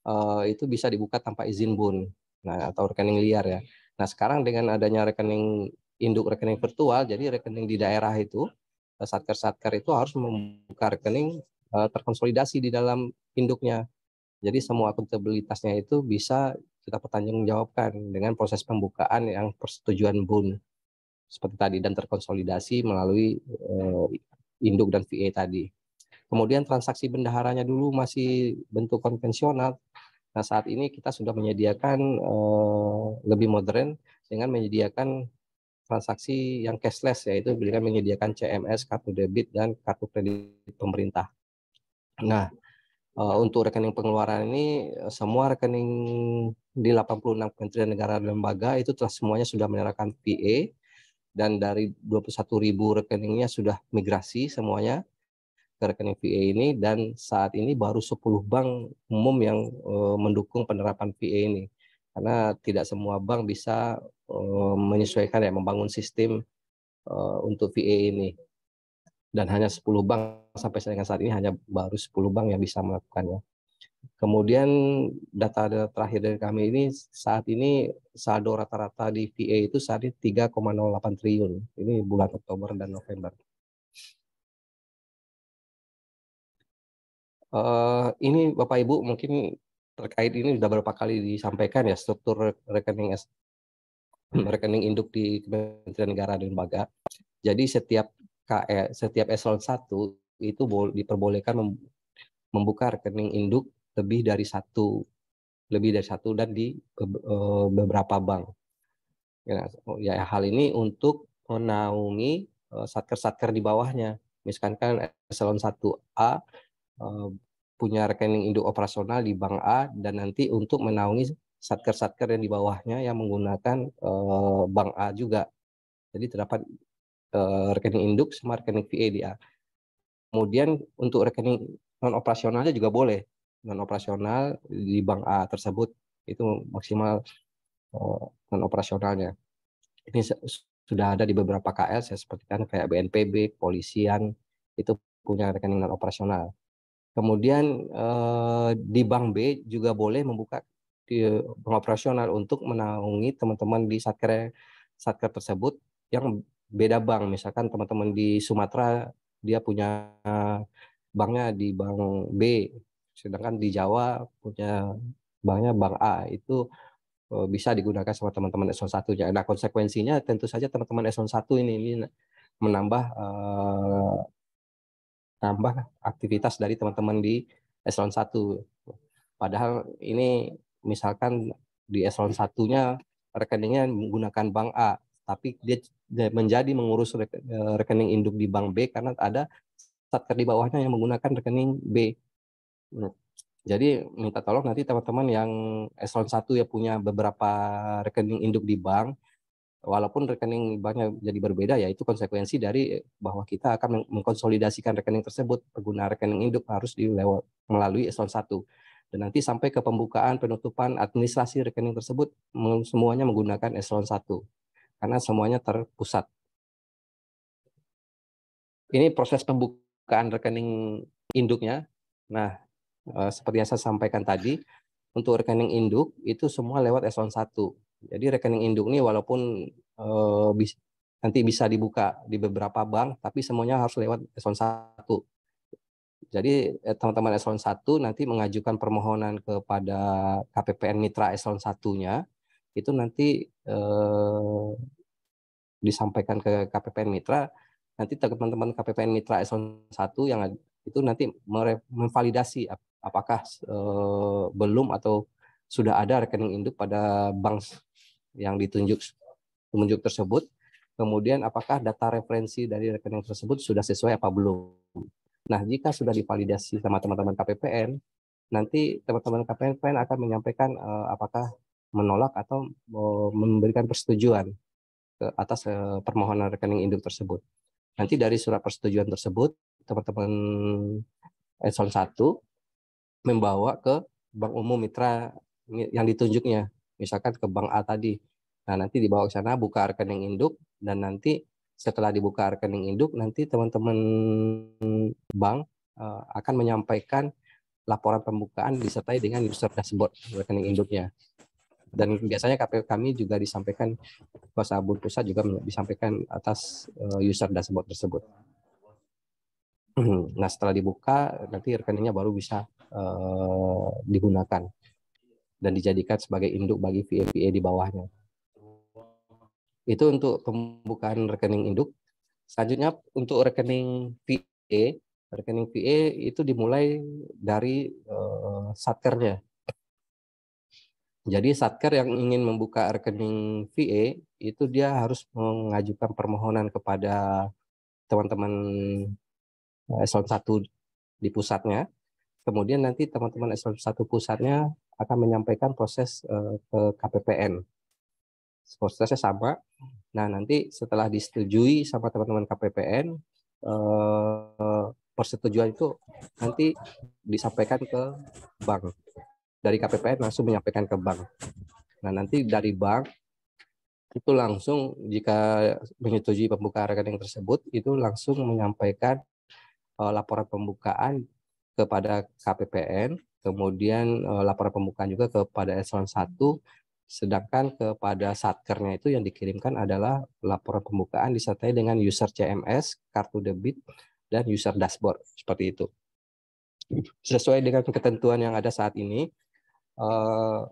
uh, itu bisa dibuka tanpa izin bun, nah atau rekening liar ya. Nah sekarang dengan adanya rekening induk rekening virtual, jadi rekening di daerah itu satker-satker itu harus membuka rekening Eh, terkonsolidasi di dalam induknya. Jadi semua akuntabilitasnya itu bisa kita pertanggungjawabkan dengan proses pembukaan yang persetujuan BUN seperti tadi dan terkonsolidasi melalui eh, induk dan VA tadi. Kemudian transaksi bendaharanya dulu masih bentuk konvensional. Nah, saat ini kita sudah menyediakan eh, lebih modern dengan menyediakan transaksi yang cashless yaitu dengan menyediakan CMS, kartu debit dan kartu kredit pemerintah. Gitu. Nah, eh, untuk rekening pengeluaran ini eh, semua rekening di 86 kementerian negara dan lembaga itu telah semuanya sudah menyerahkan PA dan dari 21 ribu rekeningnya sudah migrasi semuanya ke rekening VA ini dan saat ini baru 10 bank umum yang eh, mendukung penerapan VA ini karena tidak semua bank bisa menyesuaikan ya membangun sistem untuk VA ini dan hanya 10 bank sampai dengan saat ini hanya baru 10 bank yang bisa melakukannya. Kemudian data terakhir dari kami ini saat ini saldo rata-rata di VA itu saat ini 3,08 triliun. Ini bulan Oktober dan November. Uh, ini Bapak Ibu mungkin terkait ini sudah berapa kali disampaikan ya struktur rekening rekening induk di Kementerian Negara dan Lembaga. Jadi setiap KL eh, setiap eselon 1 itu diperbolehkan membuka rekening induk lebih dari satu lebih dari satu dan di e, beberapa bank. Ya, ya, hal ini untuk menaungi e, satker-satker di bawahnya. Misalkan kan eselon 1A e, punya rekening induk operasional di bank A dan nanti untuk menaungi satker-satker yang di bawahnya yang menggunakan bank A juga. Jadi terdapat Eh, rekening induk sama rekening VA Kemudian untuk rekening non operasionalnya juga boleh non operasional di bank A tersebut itu maksimal eh, non operasionalnya. Ini sudah ada di beberapa KL seperti kan kayak BNPB, polisian itu punya rekening non operasional. Kemudian eh, di bank B juga boleh membuka di operasional untuk menaungi teman-teman di satker satker tersebut yang beda bank. Misalkan teman-teman di Sumatera dia punya banknya di bank B, sedangkan di Jawa punya banknya bank A. Itu eh, bisa digunakan sama teman-teman s 1 nya Nah, konsekuensinya tentu saja teman-teman s 1 ini, ini menambah eh, tambah aktivitas dari teman-teman di s 1. Padahal ini misalkan di S1 nya rekeningnya menggunakan bank A tapi dia menjadi mengurus e, rekening induk di bank B karena ada satker di bawahnya yang menggunakan rekening B. Jadi minta tolong nanti teman-teman yang eselon 1 ya punya beberapa rekening induk di bank, walaupun rekening banknya jadi berbeda ya itu konsekuensi dari bahwa kita akan mengkonsolidasikan rekening tersebut pengguna rekening induk harus dilewat melalui eselon 1 dan nanti sampai ke pembukaan penutupan administrasi rekening tersebut semuanya menggunakan eselon 1 karena semuanya terpusat. Ini proses pembukaan rekening induknya. Nah, eh, seperti yang saya sampaikan tadi, untuk rekening induk itu semua lewat s 1. Jadi rekening induk ini walaupun eh, nanti bisa dibuka di beberapa bank, tapi semuanya harus lewat s 1. Jadi eh, teman-teman s 1 nanti mengajukan permohonan kepada KPPN mitra s 1-nya itu nanti eh, disampaikan ke KPPN Mitra. Nanti teman-teman KPPN Mitra eselon 1 yang itu nanti memvalidasi apakah eh, belum atau sudah ada rekening induk pada bank yang ditunjuk penunjuk tersebut. Kemudian apakah data referensi dari rekening tersebut sudah sesuai apa belum. Nah, jika sudah divalidasi sama teman-teman KPPN, nanti teman-teman KPPN akan menyampaikan eh, apakah menolak atau memberikan persetujuan atas eh, permohonan rekening induk tersebut. Nanti dari surat persetujuan tersebut, teman-teman eselon 1 membawa ke bank umum mitra yang ditunjuknya, misalkan ke bank A tadi. Nah, nanti dibawa ke sana buka rekening induk dan nanti setelah dibuka rekening induk nanti teman-teman bank eh, akan menyampaikan laporan pembukaan disertai dengan user dashboard rekening induknya dan biasanya KPU kami juga disampaikan kuasa Abur pusat juga disampaikan atas eh, user dashboard tersebut. Nah setelah dibuka nanti rekeningnya baru bisa uh, digunakan dan dijadikan sebagai induk bagi VPA di bawahnya. Itu untuk pembukaan rekening induk. Selanjutnya untuk rekening VA, rekening VA itu dimulai dari uh, eh, saternya jadi satker yang ingin membuka rekening VA itu dia harus mengajukan permohonan kepada teman-teman eh, eselon 1 di pusatnya. Kemudian nanti teman-teman eselon 1 pusatnya akan menyampaikan proses eh, ke KPPN. Prosesnya sama. Nah, nanti setelah disetujui sama teman-teman KPPN eh, persetujuan itu nanti disampaikan ke bank dari KPPN langsung menyampaikan ke bank. Nah, nanti dari bank itu langsung jika menyetujui pembukaan rekening tersebut itu langsung menyampaikan eh, laporan pembukaan kepada KPPN, kemudian eh, laporan pembukaan juga kepada eselon 1 sedangkan kepada satkernya itu yang dikirimkan adalah laporan pembukaan disertai dengan user CMS, kartu debit dan user dashboard seperti itu. Sesuai dengan ketentuan yang ada saat ini, Eh,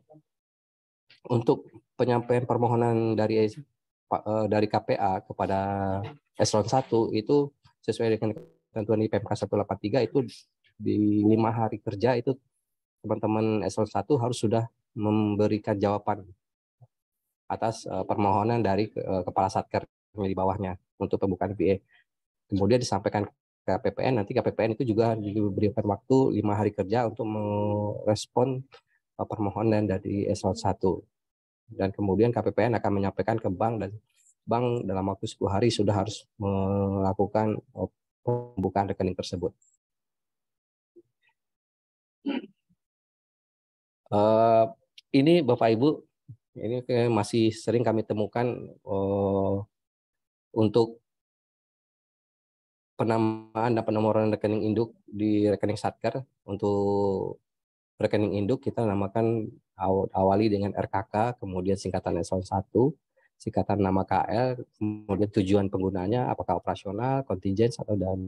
untuk penyampaian permohonan dari eh, dari KPA kepada eselon 1 itu sesuai dengan ketentuan di PMK 183 itu di lima hari kerja itu teman-teman eselon 1 harus sudah memberikan jawaban atas eh, permohonan dari kepala satker di bawahnya untuk pembukaan PE. Kemudian disampaikan ke KPPN, nanti KPPN itu juga diberikan waktu lima hari kerja untuk merespon permohonan dari S01. Dan kemudian KPPN akan menyampaikan ke bank dan bank dalam waktu 10 hari sudah harus melakukan oh, pembukaan rekening tersebut. Uh, ini Bapak Ibu, ini masih sering kami temukan uh, untuk penamaan dan penomoran rekening induk di rekening Satker untuk rekening induk kita namakan awali dengan RKK, kemudian singkatan eselon 1, singkatan nama KL, kemudian tujuan penggunaannya apakah operasional, kontingen atau dan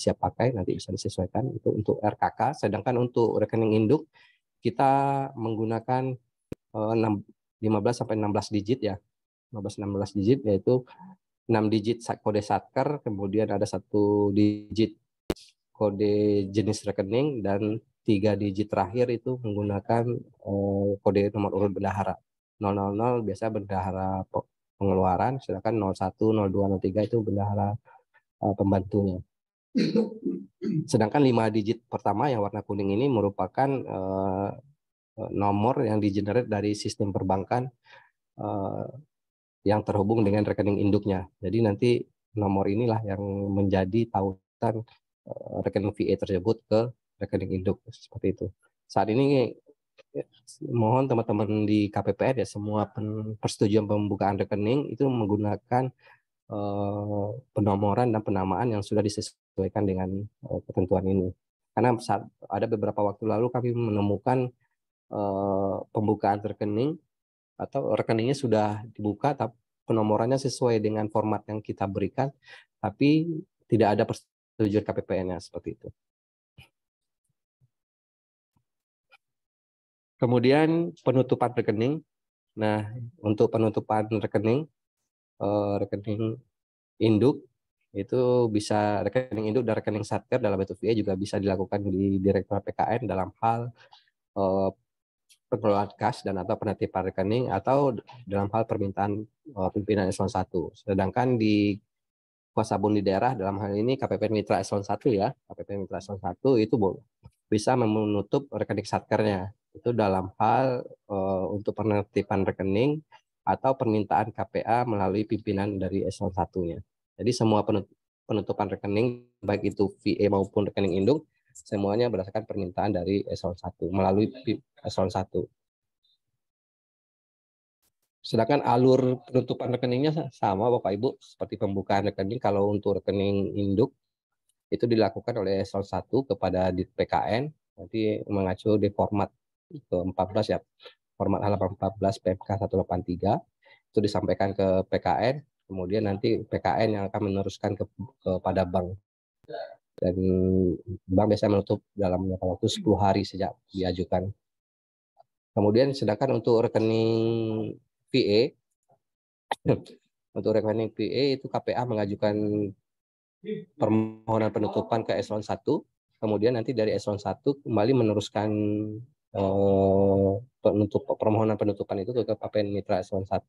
siap pakai nanti bisa disesuaikan itu untuk RKK. Sedangkan untuk rekening induk kita menggunakan 15 eh, sampai 16 digit ya. 15 16 digit yaitu 6 digit kode satker, kemudian ada satu digit kode jenis rekening dan tiga digit terakhir itu menggunakan uh, kode nomor urut bendahara. 000 biasa bendahara pengeluaran, sedangkan 01, 02, 03 itu bendahara uh, pembantunya. Sedangkan lima digit pertama yang warna kuning ini merupakan uh, nomor yang digenerate dari sistem perbankan uh, yang terhubung dengan rekening induknya. Jadi nanti nomor inilah yang menjadi tautan rekening VA tersebut ke rekening induk seperti itu. Saat ini ya, mohon teman-teman di KPPN ya semua persetujuan pembukaan rekening itu menggunakan eh, penomoran dan penamaan yang sudah disesuaikan dengan eh, ketentuan ini. Karena saat, ada beberapa waktu lalu kami menemukan eh, pembukaan rekening atau rekeningnya sudah dibuka tapi penomorannya sesuai dengan format yang kita berikan tapi tidak ada persetujuan KPPN-nya seperti itu. Kemudian penutupan rekening. Nah, untuk penutupan rekening, eh, rekening induk itu bisa rekening induk dan rekening satker dalam bentuk VA juga bisa dilakukan di Direktorat PKN dalam hal eh, pengelolaan kas dan atau penertiban rekening atau dalam hal permintaan eh, pimpinan eselon 1. Sedangkan di kuasa bun di daerah dalam hal ini KPP Mitra Eselon 1 ya, KPP Mitra Eselon 1 itu bisa menutup rekening satkernya itu dalam hal uh, untuk penertiban rekening atau permintaan KPA melalui pimpinan dari eselon satunya. Jadi semua penutupan rekening baik itu VA maupun rekening induk semuanya berdasarkan permintaan dari eselon 1 melalui eselon 1. Sedangkan alur penutupan rekeningnya sama Bapak Ibu seperti pembukaan rekening kalau untuk rekening induk itu dilakukan oleh eselon 1 kepada di PKN nanti mengacu di format ke-14 ya, format halaman 14 PMK 183 itu disampaikan ke PKN, kemudian nanti PKN yang akan meneruskan ke, kepada bank. Dan bank biasanya menutup dalam waktu 10 hari sejak diajukan. Kemudian sedangkan untuk rekening PA untuk rekening PA itu KPA mengajukan permohonan penutupan ke eselon 1, kemudian nanti dari eselon 1 kembali meneruskan penutup eh, permohonan penutupan itu ke KPPN Mitra S11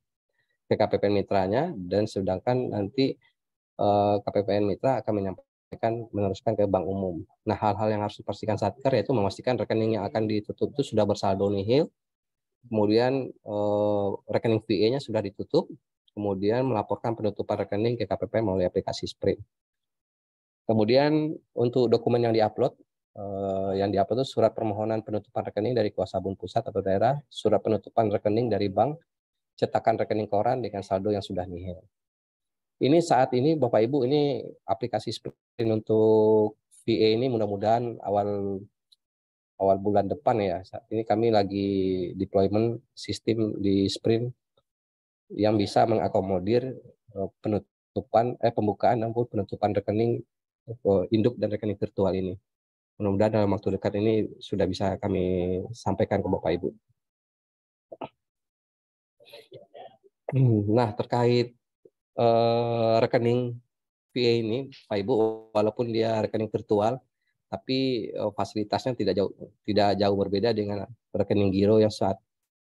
ke KPPN mitranya dan sedangkan nanti eh, KPPN Mitra akan menyampaikan meneruskan ke bank umum. Nah, hal-hal yang harus dipastikan satker yaitu memastikan rekening yang akan ditutup itu sudah bersaldo nihil, kemudian eh, rekening VA-nya sudah ditutup, kemudian melaporkan penutupan rekening ke KPP melalui aplikasi Sprint. Kemudian untuk dokumen yang diupload eh, yang dihapus itu surat permohonan penutupan rekening dari kuasa bun pusat atau daerah, surat penutupan rekening dari bank, cetakan rekening koran dengan saldo yang sudah nihil. Ini saat ini Bapak Ibu ini aplikasi Sprint untuk VA ini mudah-mudahan awal awal bulan depan ya. Saat ini kami lagi deployment sistem di Sprint yang bisa mengakomodir eh, penutupan eh pembukaan dan penutupan rekening eh, induk dan rekening virtual ini mudah-mudahan dalam waktu dekat ini sudah bisa kami sampaikan ke Bapak Ibu. Hmm, nah, terkait uh, rekening VA ini, Pak Ibu, walaupun dia rekening virtual, tapi uh, fasilitasnya tidak jauh tidak jauh berbeda dengan rekening giro yang saat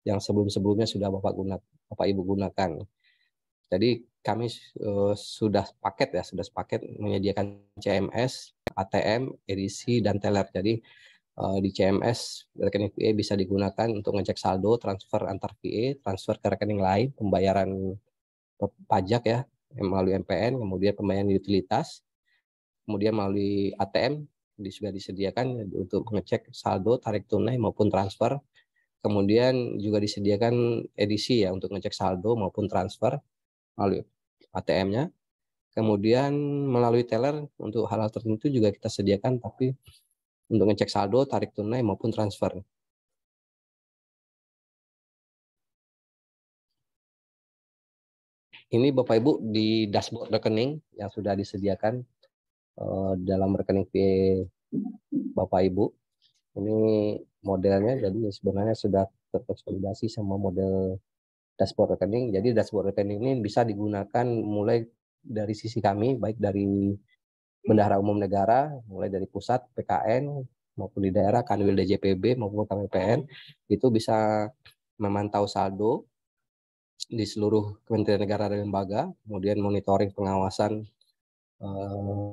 yang sebelum-sebelumnya sudah Bapak gunakan, Bapak Ibu gunakan. Jadi kami uh, sudah paket ya, sudah paket menyediakan CMS, ATM, edisi dan teller. Jadi uh, di CMS rekening PE bisa digunakan untuk ngecek saldo, transfer antar PE, transfer ke rekening lain, pembayaran pajak ya melalui MPN, kemudian pembayaran utilitas, kemudian melalui ATM sudah disediakan untuk mengecek saldo, tarik tunai maupun transfer. Kemudian juga disediakan edisi ya untuk ngecek saldo maupun transfer melalui ATM-nya. Kemudian melalui teller untuk hal-hal tertentu juga kita sediakan, tapi untuk ngecek saldo, tarik tunai maupun transfer. Ini Bapak Ibu di dashboard rekening yang sudah disediakan eh, dalam rekening PE Bapak Ibu. Ini modelnya jadi sebenarnya sudah terkonsolidasi sama model dashboard rekening. Jadi dashboard rekening ini bisa digunakan mulai dari sisi kami, baik dari Bendahara Umum Negara, mulai dari pusat, PKN, maupun di daerah, Kanwil DJPB, maupun KPPN, itu bisa memantau saldo di seluruh kementerian negara dan lembaga, kemudian monitoring pengawasan uh,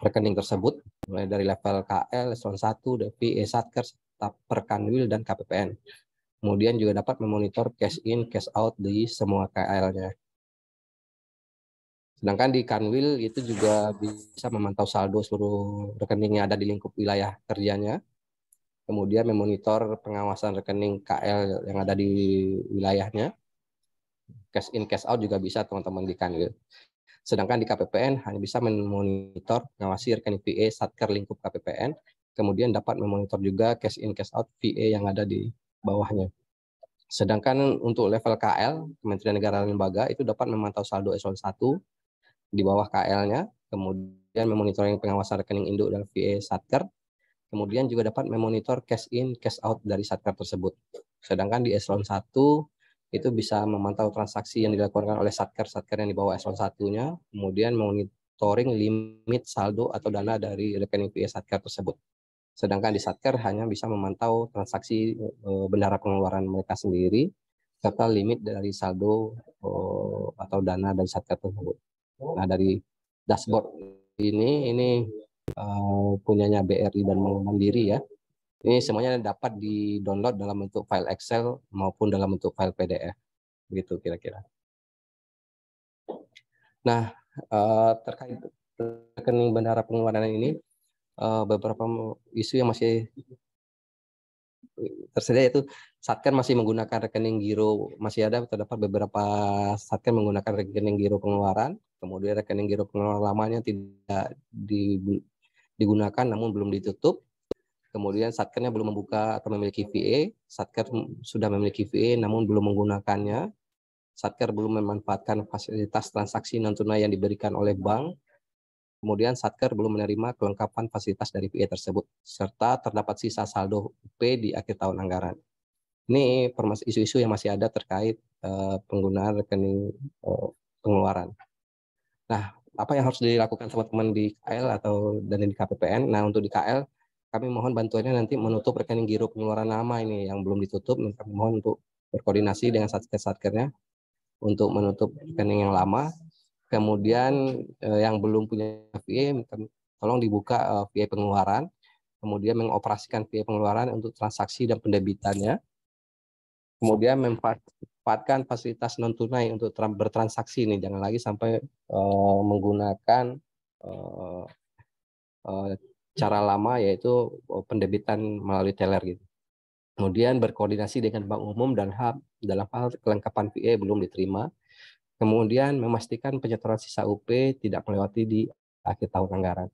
rekening tersebut, mulai dari level KL, eselon 1, DPI, e Satker, Perkanwil, dan KPPN. Kemudian juga dapat memonitor cash in, cash out di semua KL-nya. Sedangkan di Kanwil itu juga bisa memantau saldo seluruh rekening yang ada di lingkup wilayah kerjanya. Kemudian memonitor pengawasan rekening KL yang ada di wilayahnya. Cash in, cash out juga bisa teman-teman di Kanwil. Sedangkan di KPPN hanya bisa memonitor mengawasi rekening VA e, satker lingkup KPPN, kemudian dapat memonitor juga cash in, cash out VA e yang ada di bawahnya. Sedangkan untuk level KL, Kementerian Negara dan Lembaga itu dapat memantau saldo eselon 1 di bawah KL-nya, kemudian memonitoring pengawasan rekening induk dan VA Satker, kemudian juga dapat memonitor cash in, cash out dari Satker tersebut. Sedangkan di eselon 1 itu bisa memantau transaksi yang dilakukan oleh Satker-Satker yang di bawah eselon 1-nya, kemudian memonitoring limit saldo atau dana dari rekening VA Satker tersebut. Sedangkan di Satker hanya bisa memantau transaksi eh, bendara pengeluaran mereka sendiri serta limit dari saldo eh, atau dana dari Satker tersebut. Nah, dari dashboard ini ini eh, punyanya BRI dan Mandiri ya. Ini semuanya dapat di-download dalam bentuk file Excel maupun dalam bentuk file PDF. Begitu kira-kira. Nah, terkait rekening bendara pengeluaran ini uh, beberapa isu yang masih tersedia itu, satkan masih menggunakan rekening giro masih ada terdapat beberapa satkan menggunakan rekening giro pengeluaran kemudian rekening giro pengeluaran lamanya tidak digunakan namun belum ditutup kemudian satkannya belum membuka atau memiliki VA Satker sudah memiliki VA namun belum menggunakannya Satker belum memanfaatkan fasilitas transaksi non tunai yang diberikan oleh bank Kemudian Satker belum menerima kelengkapan fasilitas dari PA tersebut, serta terdapat sisa saldo UP di akhir tahun anggaran. Ini isu-isu yang masih ada terkait eh, penggunaan rekening eh, pengeluaran. Nah, apa yang harus dilakukan teman-teman di KL atau dan di KPPN? Nah, untuk di KL, kami mohon bantuannya nanti menutup rekening giro pengeluaran lama ini yang belum ditutup. Kami mohon untuk berkoordinasi dengan satker-satkernya untuk menutup rekening yang lama kemudian eh, yang belum punya VA tolong dibuka eh, VA pengeluaran, kemudian mengoperasikan VA pengeluaran untuk transaksi dan pendebitannya, kemudian memanfaatkan fasilitas non tunai untuk bertransaksi ini jangan lagi sampai eh, menggunakan eh, eh, cara lama yaitu eh, pendebitan melalui teller gitu. Kemudian berkoordinasi dengan bank umum dan hub dalam hal kelengkapan VA belum diterima. Kemudian memastikan penyetoran sisa UP tidak melewati di akhir tahun anggaran.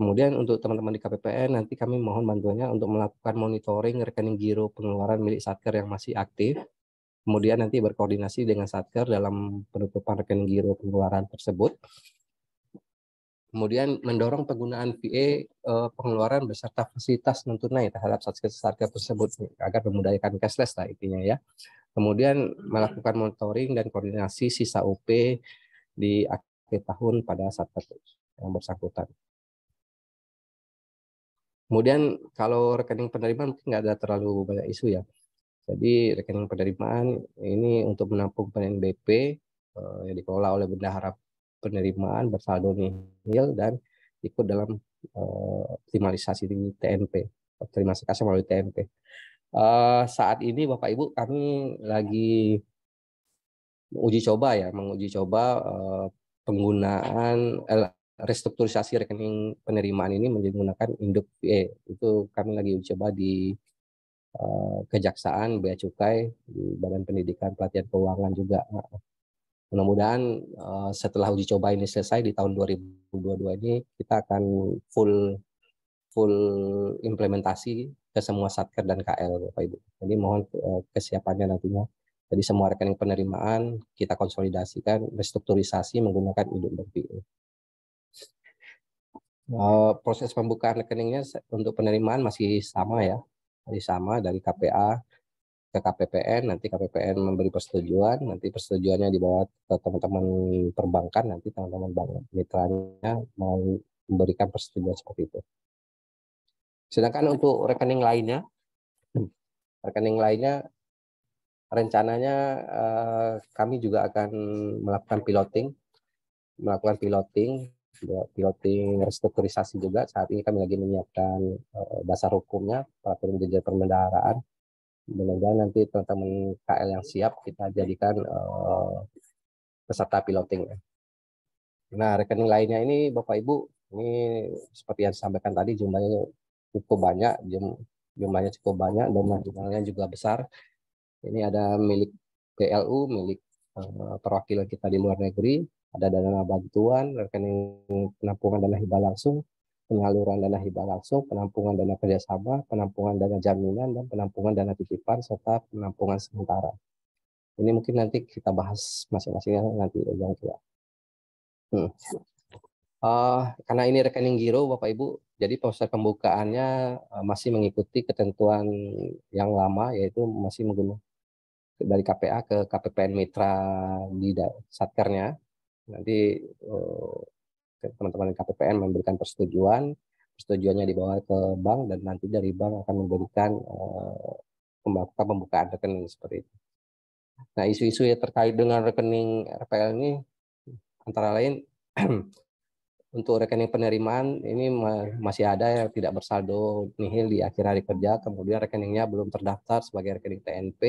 Kemudian untuk teman-teman di KPPN nanti kami mohon bantuannya untuk melakukan monitoring rekening giro pengeluaran milik Satker yang masih aktif. Kemudian nanti berkoordinasi dengan Satker dalam penutupan rekening giro pengeluaran tersebut. Kemudian mendorong penggunaan VA eh, pengeluaran beserta fasilitas non tunai terhadap Satker-Satker tersebut agar memudahkan cashless lah intinya ya. Kemudian melakukan monitoring dan koordinasi sisa UP di akhir tahun pada saat yang bersangkutan. Kemudian kalau rekening penerimaan mungkin nggak ada terlalu banyak isu ya. Jadi rekening penerimaan ini untuk menampung PNBP BP eh, yang dikelola oleh bendahara penerimaan bersaldo nihil dan ikut dalam eh, optimalisasi di TNP, optimalisasi kasih melalui TNP. Uh, saat ini Bapak Ibu kami lagi uji coba ya, menguji coba uh, penggunaan eh, restrukturisasi rekening penerimaan ini menggunakan induk PA. E. Itu kami lagi uji coba di uh, Kejaksaan, Bea Cukai, di Badan Pendidikan Pelatihan Keuangan juga. Mudah-mudahan uh, setelah uji coba ini selesai di tahun 2022 ini kita akan full full implementasi ke semua satker dan KL Bapak Ibu. Jadi mohon eh, kesiapannya nantinya. Jadi semua rekening penerimaan kita konsolidasikan, restrukturisasi menggunakan induk BPI. Eh, proses pembukaan rekeningnya untuk penerimaan masih sama ya, masih sama dari KPA ke KPPN, nanti KPPN memberi persetujuan, nanti persetujuannya dibawa ke teman-teman perbankan, nanti teman-teman bank mitranya memberikan persetujuan seperti itu. Sedangkan untuk rekening lainnya, hmm. rekening lainnya rencananya eh, kami juga akan melakukan piloting, melakukan piloting, ya, piloting restrukturisasi juga. Saat ini kami lagi menyiapkan eh, dasar hukumnya, peraturan jajar permendaharaan. mudah nanti teman-teman KL yang siap kita jadikan eh, peserta piloting. Nah, rekening lainnya ini Bapak Ibu, ini seperti yang disampaikan tadi jumlahnya cukup banyak jumlahnya cukup banyak dan nominalnya juga besar ini ada milik PLU milik eh, perwakilan kita di luar negeri ada dana bantuan rekening penampungan dana hibah langsung penyaluran dana hibah langsung penampungan dana kerjasama penampungan dana jaminan dan penampungan dana titipan serta penampungan sementara ini mungkin nanti kita bahas masing-masingnya nanti yang ya. Hmm. Uh, karena ini rekening giro, Bapak Ibu, jadi proses pembukaannya eh, masih mengikuti ketentuan yang lama, yaitu masih menggunakan dari KPA ke KPPN Mitra di satkernya. Nanti eh, teman-teman uh, KPPN memberikan persetujuan, persetujuannya dibawa ke bank dan nanti dari bank akan memberikan uh, pembukaan rekening seperti itu. Nah, isu-isu yang terkait dengan rekening RPL ini antara lain untuk rekening penerimaan ini masih ada yang tidak bersaldo nihil di akhir hari kerja, kemudian rekeningnya belum terdaftar sebagai rekening TNP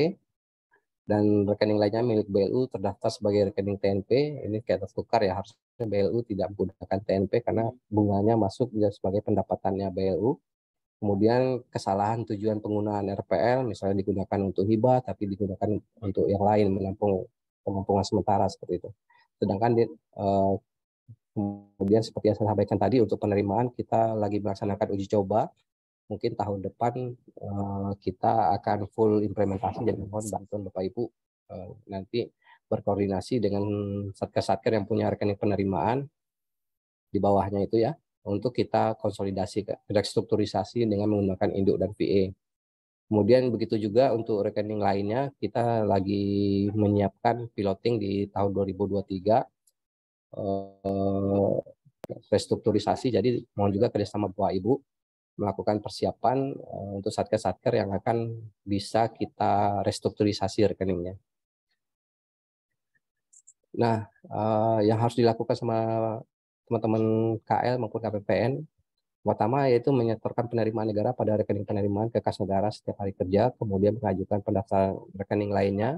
dan rekening lainnya milik BLU terdaftar sebagai rekening TNP. Ini kayak tukar ya harusnya BLU tidak menggunakan TNP karena bunganya masuk sebagai pendapatannya BLU. Kemudian kesalahan tujuan penggunaan RPL misalnya digunakan untuk hibah tapi digunakan untuk yang lain menampung pengumpungan sementara seperti itu. Sedangkan di, uh, Kemudian seperti yang saya sampaikan tadi untuk penerimaan kita lagi melaksanakan uji coba. Mungkin tahun depan eh, kita akan full implementasi dan mohon bantuan Bapak Ibu eh, nanti berkoordinasi dengan satker-satker yang punya rekening penerimaan di bawahnya itu ya untuk kita konsolidasi strukturisasi dengan menggunakan induk dan VA. E. Kemudian begitu juga untuk rekening lainnya kita lagi menyiapkan piloting di tahun 2023 Eh, restrukturisasi. Jadi mohon juga kerjasama Bapak Ibu melakukan persiapan eh, untuk satker-satker yang akan bisa kita restrukturisasi rekeningnya. Nah, eh, yang harus dilakukan sama teman-teman KL maupun KPPN, pertama yaitu menyetorkan penerimaan negara pada rekening penerimaan ke kas negara setiap hari kerja, kemudian mengajukan pendaftaran rekening lainnya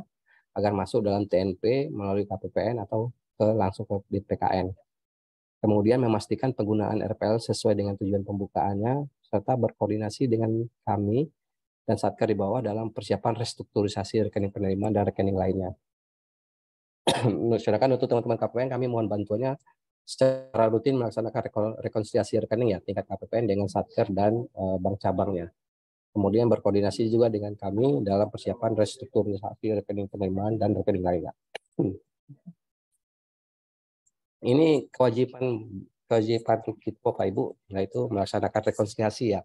agar masuk dalam TNP melalui KPPN atau ke langsung ke Bit PKN. Kemudian memastikan penggunaan RPL sesuai dengan tujuan pembukaannya serta berkoordinasi dengan kami dan Satker di bawah dalam persiapan restrukturisasi rekening penerimaan dan rekening lainnya. Silakan untuk teman-teman KPPN kami mohon bantuannya secara rutin melaksanakan rekonsiliasi rekening ya tingkat KPPN dengan Satker dan eh, bank cabangnya. Kemudian berkoordinasi juga dengan kami dalam persiapan restrukturisasi rekening penerimaan dan rekening lainnya. ini kewajiban kewajiban kita Pak Ibu yaitu melaksanakan rekonsiliasi ya.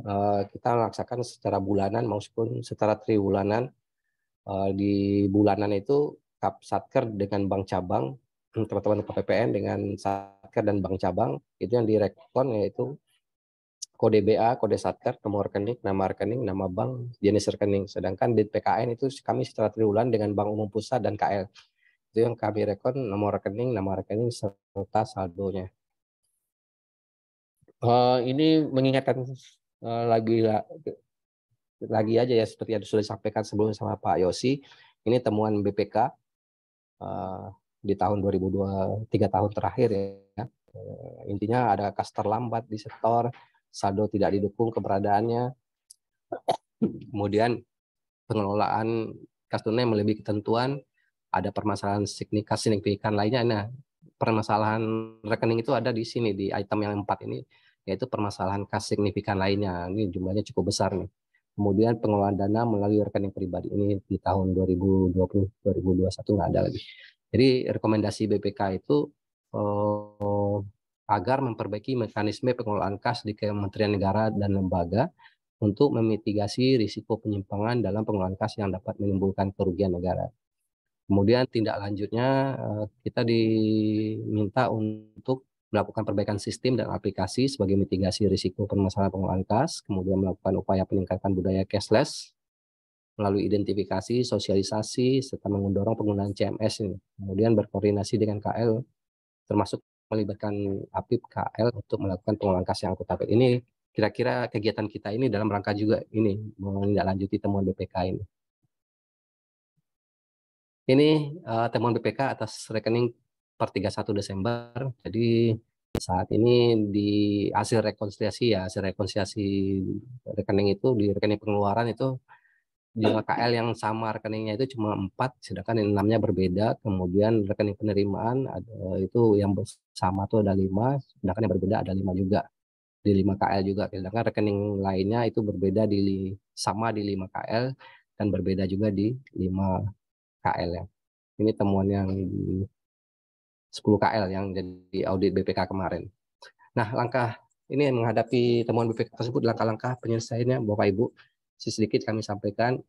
Eh, kita melaksanakan secara bulanan maupun secara triwulanan. Eh, di bulanan itu Satker dengan Bank Cabang, hmm, teman-teman KPPN dengan Satker dan Bank Cabang itu yang direkon yaitu kode BA, kode Satker, nomor rekening, nama rekening, nama bank, jenis rekening. Sedangkan di PKN itu kami secara triwulan dengan Bank Umum Pusat dan KL itu yang kami rekon nomor rekening, nomor rekening serta saldonya. Uh, ini mengingatkan uh, lagi lagi aja ya seperti yang sudah disampaikan sebelumnya sama Pak Yosi, ini temuan BPK uh, eh, di tahun 2023 tahun terakhir ya. Uh, intinya ada kas terlambat di setor, saldo tidak didukung keberadaannya. Kemudian pengelolaan kas tunai melebihi ketentuan, ada permasalahan signifikan, signifikan lainnya. Nah, permasalahan rekening itu ada di sini di item yang empat ini yaitu permasalahan kas signifikan lainnya. Ini jumlahnya cukup besar nih. Kemudian pengelolaan dana melalui rekening pribadi ini di tahun 2020 2021 nggak ada lagi. Jadi rekomendasi BPK itu eh, agar memperbaiki mekanisme pengelolaan kas di Kementerian Negara dan lembaga untuk memitigasi risiko penyimpangan dalam pengelolaan kas yang dapat menimbulkan kerugian negara. Kemudian tindak lanjutnya eh, kita diminta untuk melakukan perbaikan sistem dan aplikasi sebagai mitigasi risiko permasalahan pengelolaan kas, kemudian melakukan upaya peningkatan budaya cashless melalui identifikasi, sosialisasi, serta mendorong penggunaan CMS ini. Kemudian berkoordinasi dengan KL, termasuk melibatkan APIP KL untuk melakukan pengelolaan kas yang akuntabel. Ini kira-kira kegiatan kita ini dalam rangka juga ini menindaklanjuti temuan BPK ini. Ini uh, temuan BPK atas rekening per 31 Desember. Jadi saat ini di hasil rekonsiliasi ya, hasil rekonsiliasi rekening itu di rekening pengeluaran itu jumlah KL yang sama rekeningnya itu cuma empat, sedangkan yang enamnya berbeda. Kemudian rekening penerimaan ada, itu yang sama tuh ada lima, sedangkan yang berbeda ada lima juga di lima KL juga. Sedangkan rekening lainnya itu berbeda di sama di lima KL dan berbeda juga di lima. KL ya. Ini temuan yang di 10 KL yang jadi audit BPK kemarin. Nah, langkah ini menghadapi temuan BPK tersebut langkah-langkah penyelesaiannya Bapak Ibu sedikit kami sampaikan.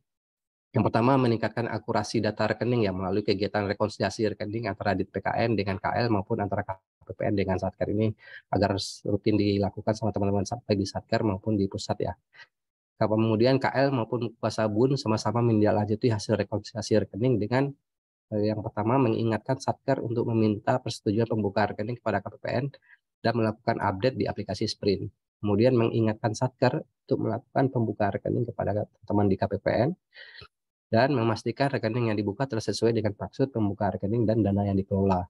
Yang pertama meningkatkan akurasi data rekening ya melalui kegiatan rekonsiliasi rekening antara PKN dengan KL maupun antara KPPN dengan Satker ini agar rutin dilakukan sama teman-teman sampai di Satker maupun di pusat ya. Kemudian KL maupun kuasa Bun sama-sama menindaklanjuti hasil rekonsiliasi rekening dengan eh, yang pertama mengingatkan Satker untuk meminta persetujuan pembuka rekening kepada KPPN dan melakukan update di aplikasi Sprint. Kemudian mengingatkan Satker untuk melakukan pembuka rekening kepada teman di KPPN dan memastikan rekening yang dibuka tersesuai dengan maksud pembuka rekening dan dana yang dikelola.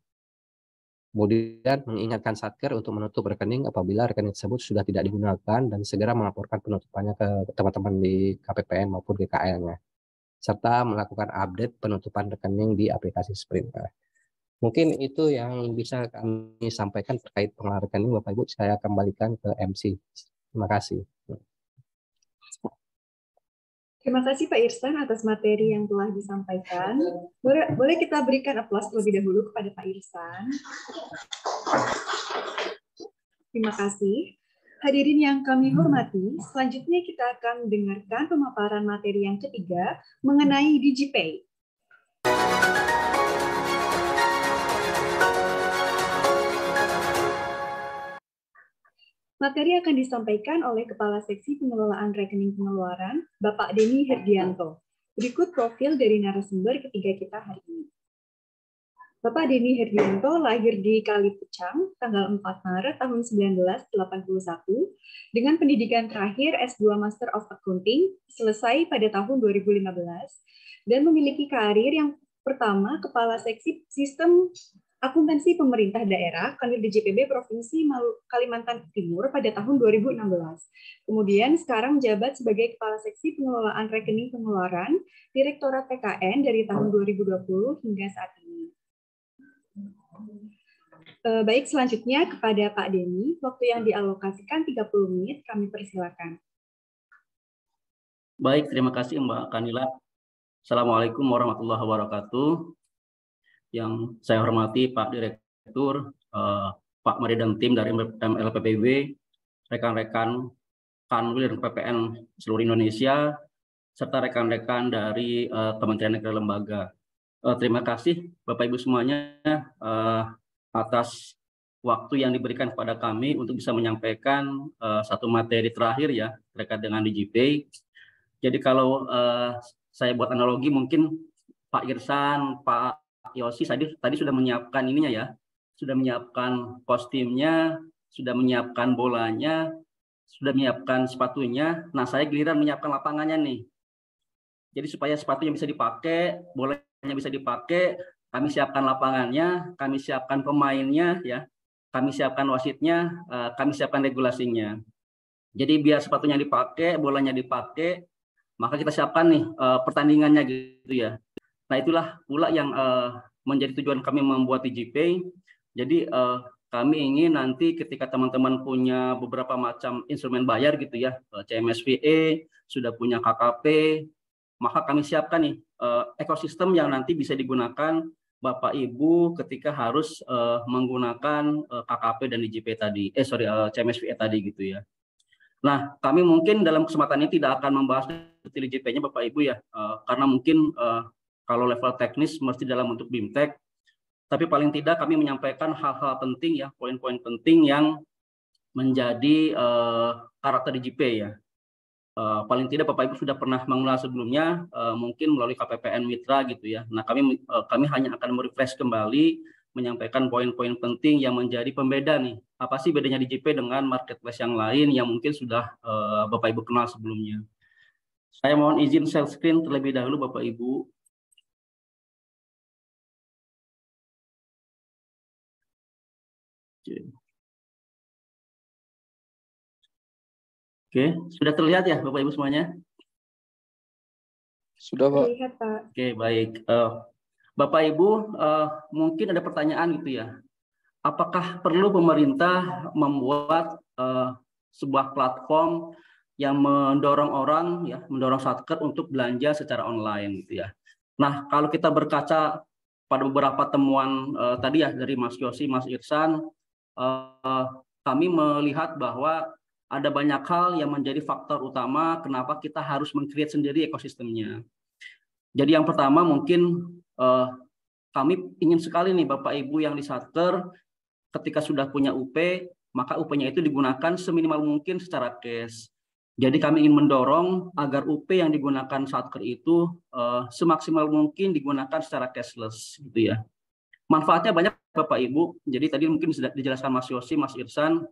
Kemudian hmm. mengingatkan satker untuk menutup rekening apabila rekening tersebut sudah tidak digunakan dan segera melaporkan penutupannya ke teman-teman di KPPN maupun GKL-nya serta melakukan update penutupan rekening di aplikasi Sprint. Mungkin itu yang bisa kami sampaikan terkait pengelola rekening Bapak Ibu. Saya kembalikan ke MC. Terima kasih. Terima kasih Pak Irsan atas materi yang telah disampaikan. Boleh, boleh kita berikan aplaus terlebih dahulu kepada Pak Irsan. Terima kasih. Hadirin yang kami hormati, selanjutnya kita akan dengarkan pemaparan materi yang ketiga mengenai DigiPay. Materi akan disampaikan oleh Kepala Seksi Pengelolaan Rekening Pengeluaran, Bapak Denny Herdianto. Berikut profil dari narasumber ketiga kita hari ini. Bapak Denny Herdianto lahir di Kalipucang tanggal 4 Maret tahun 1981 dengan pendidikan terakhir S2 Master of Accounting selesai pada tahun 2015 dan memiliki karir yang pertama Kepala Seksi Sistem akuntansi pemerintah daerah Kanwil DJPB Provinsi Kalimantan Timur pada tahun 2016. Kemudian sekarang menjabat sebagai Kepala Seksi Pengelolaan Rekening Pengeluaran Direktorat TKN dari tahun 2020 hingga saat ini. Eh, baik, selanjutnya kepada Pak Denny, waktu yang dialokasikan 30 menit kami persilakan. Baik, terima kasih Mbak Kanila. Assalamualaikum warahmatullahi wabarakatuh yang saya hormati Pak Direktur, eh, Pak Mari dan tim dari MLPPB, rekan-rekan Kanwil dan PPN seluruh Indonesia, serta rekan-rekan dari eh, Kementerian Negara Lembaga. Eh, terima kasih Bapak Ibu semuanya eh, atas waktu yang diberikan kepada kami untuk bisa menyampaikan uh, satu materi terakhir ya terkait dengan DJP. Jadi kalau uh, saya buat analogi mungkin Pak Irsan, Pak Yosi tadi, tadi sudah menyiapkan ininya ya, sudah menyiapkan kostumnya, sudah menyiapkan bolanya, sudah menyiapkan sepatunya. Nah, saya giliran menyiapkan lapangannya nih. Jadi supaya sepatunya bisa dipakai, bolanya bisa dipakai, kami siapkan lapangannya, kami siapkan pemainnya, ya, kami siapkan wasitnya, eh, kami siapkan regulasinya. Jadi biar sepatunya dipakai, bolanya dipakai, maka kita siapkan nih eh, pertandingannya gitu ya. Nah itulah pula yang uh, menjadi tujuan kami membuat IGP. Jadi uh, kami ingin nanti ketika teman-teman punya beberapa macam instrumen bayar gitu ya, eh, CMSVE, sudah punya KKP, maka kami siapkan nih ekosistem yang nanti bisa digunakan Bapak Ibu ketika harus menggunakan KKP dan DJP tadi, eh sorry CMSVE tadi gitu ya. Nah, kami mungkin dalam kesempatan ini tidak akan membahas detail DJP-nya Bapak Ibu ya, karena mungkin kalau level teknis mesti dalam bentuk BIMTEK, tapi paling tidak kami menyampaikan hal-hal penting ya, poin-poin penting yang menjadi uh, karakter DJP ya. Uh, paling tidak Bapak Ibu sudah pernah mengulas sebelumnya, uh, mungkin melalui KPPN Mitra gitu ya. Nah kami uh, kami hanya akan merefresh kembali, menyampaikan poin-poin penting yang menjadi pembeda nih. Apa sih bedanya DJP dengan marketplace yang lain yang mungkin sudah uh, Bapak Ibu kenal sebelumnya. Saya mohon izin share screen terlebih dahulu Bapak Ibu. Oke. Oke, sudah terlihat ya Bapak Ibu semuanya? Sudah, Pak. Terlihat, Pak. Oke, baik. Uh, Bapak Ibu, uh, mungkin ada pertanyaan gitu ya. Apakah perlu pemerintah membuat uh, sebuah platform yang mendorong orang ya, mendorong satker untuk belanja secara online gitu ya. Nah, kalau kita berkaca pada beberapa temuan uh, tadi ya dari Mas Yosi, Mas Irsan, uh, kami melihat bahwa ada banyak hal yang menjadi faktor utama kenapa kita harus mengcreate sendiri ekosistemnya. Jadi yang pertama mungkin uh, kami ingin sekali nih Bapak Ibu yang di Satker ketika sudah punya UP, maka UP-nya itu digunakan seminimal mungkin secara cash. Jadi kami ingin mendorong agar UP yang digunakan Satker itu uh, semaksimal mungkin digunakan secara cashless gitu ya. Manfaatnya banyak Bapak Ibu, jadi tadi mungkin sudah dijelaskan Mas Yosi, Mas Irsan,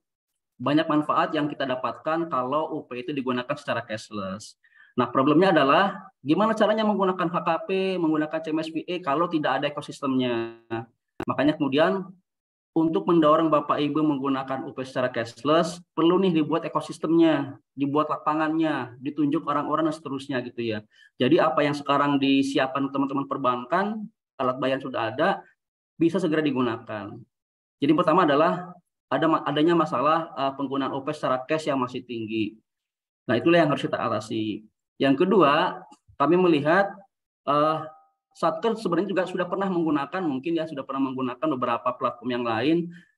banyak manfaat yang kita dapatkan kalau UP itu digunakan secara cashless. Nah, problemnya adalah gimana caranya menggunakan HKP, menggunakan CMSPE kalau tidak ada ekosistemnya. Makanya kemudian untuk mendorong Bapak Ibu menggunakan UP secara cashless, perlu nih dibuat ekosistemnya, dibuat lapangannya, ditunjuk orang-orang dan seterusnya gitu ya. Jadi apa yang sekarang disiapkan teman-teman perbankan, alat bayar sudah ada, bisa segera digunakan. Jadi pertama adalah ada adanya masalah eh, penggunaan OP e secara cash yang masih tinggi. Nah, itulah yang harus kita atasi. Yang kedua, kami melihat uh, Satker sebenarnya juga sudah pernah menggunakan, mungkin ya sudah pernah menggunakan beberapa platform yang lain.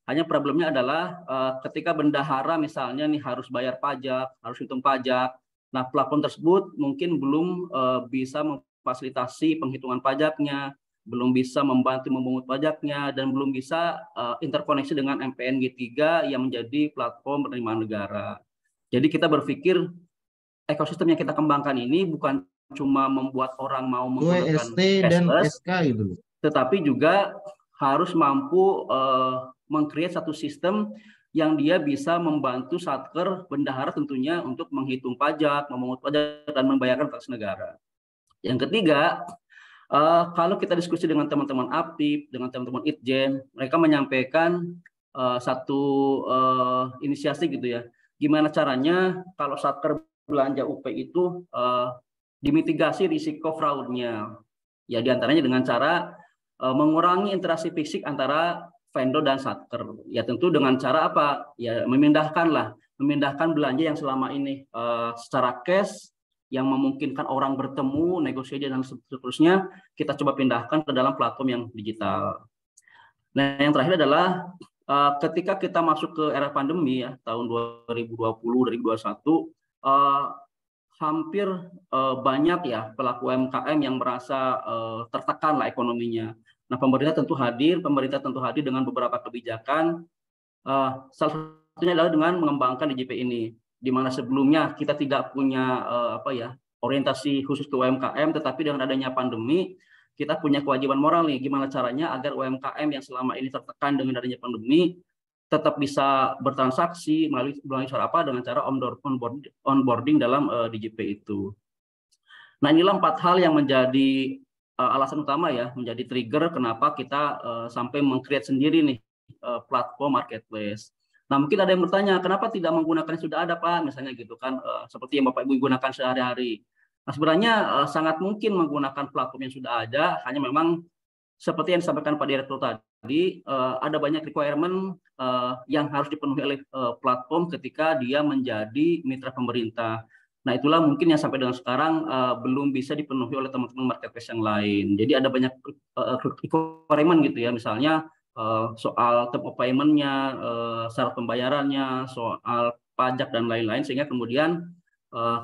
Hanya problemnya adalah uh, ketika bendahara misalnya nih harus bayar pajak, harus hitung pajak. Nah, platform tersebut mungkin belum uh, bisa memfasilitasi penghitungan pajaknya, belum bisa membantu memungut pajaknya dan belum bisa uh, interkoneksi dengan MPN G3 yang menjadi platform penerimaan negara. Jadi kita berpikir ekosistem yang kita kembangkan ini bukan cuma membuat orang mau menggunakan e dan SK itu. Tetapi juga harus mampu uh, mengcreate satu sistem yang dia bisa membantu satker bendahara tentunya untuk menghitung pajak, memungut pajak dan membayarkan tax negara. Yang ketiga, Uh, kalau kita diskusi dengan teman-teman APIP, dengan teman-teman ITJEN, mereka menyampaikan uh, satu uh, inisiasi gitu ya. Gimana caranya kalau satker belanja UP itu uh, dimitigasi risiko fraudnya. Ya diantaranya dengan cara uh, mengurangi interaksi fisik antara vendor dan satker. Ya tentu dengan cara apa? Ya memindahkanlah, memindahkan belanja yang selama ini uh, secara cash yang memungkinkan orang bertemu, negosiasi dan seterusnya, kita coba pindahkan ke dalam platform yang digital. Nah, yang terakhir adalah eh, ketika kita masuk ke era pandemi ya tahun 2020 2021 uh, hampir uh, banyak ya pelaku UMKM yang merasa uh, tertekan lah ekonominya. Nah, pemerintah tentu hadir, pemerintah tentu hadir dengan beberapa kebijakan uh, salah satunya adalah dengan mengembangkan DJP ini di mana sebelumnya kita tidak punya uh, apa ya orientasi khusus ke UMKM, tetapi dengan adanya pandemi kita punya kewajiban moral nih, gimana caranya agar UMKM yang selama ini tertekan dengan adanya pandemi tetap bisa bertransaksi melalui melalui cara apa dengan cara onboarding, onboarding dalam uh, eh, DJP itu. Nah inilah empat hal yang menjadi uh, alasan utama ya, menjadi trigger kenapa kita uh, sampai mengcreate sendiri nih uh, platform marketplace. Nah mungkin ada yang bertanya kenapa tidak menggunakan yang sudah ada Pak misalnya gitu kan eh, seperti yang Bapak Ibu gunakan sehari-hari. Nah sebenarnya eh, sangat mungkin menggunakan platform yang sudah ada hanya memang seperti yang disampaikan Pak Direktur tadi eh, ada banyak requirement yang harus dipenuhi oleh platform ketika dia menjadi mitra pemerintah. Nah, itulah mungkin yang sampai dengan sekarang belum bisa dipenuhi oleh teman-teman marketplace yang lain. Jadi ada banyak requirement gitu ya, misalnya Eh, soal term of payment-nya, eh, syarat pembayarannya, soal pajak dan lain-lain sehingga kemudian eh,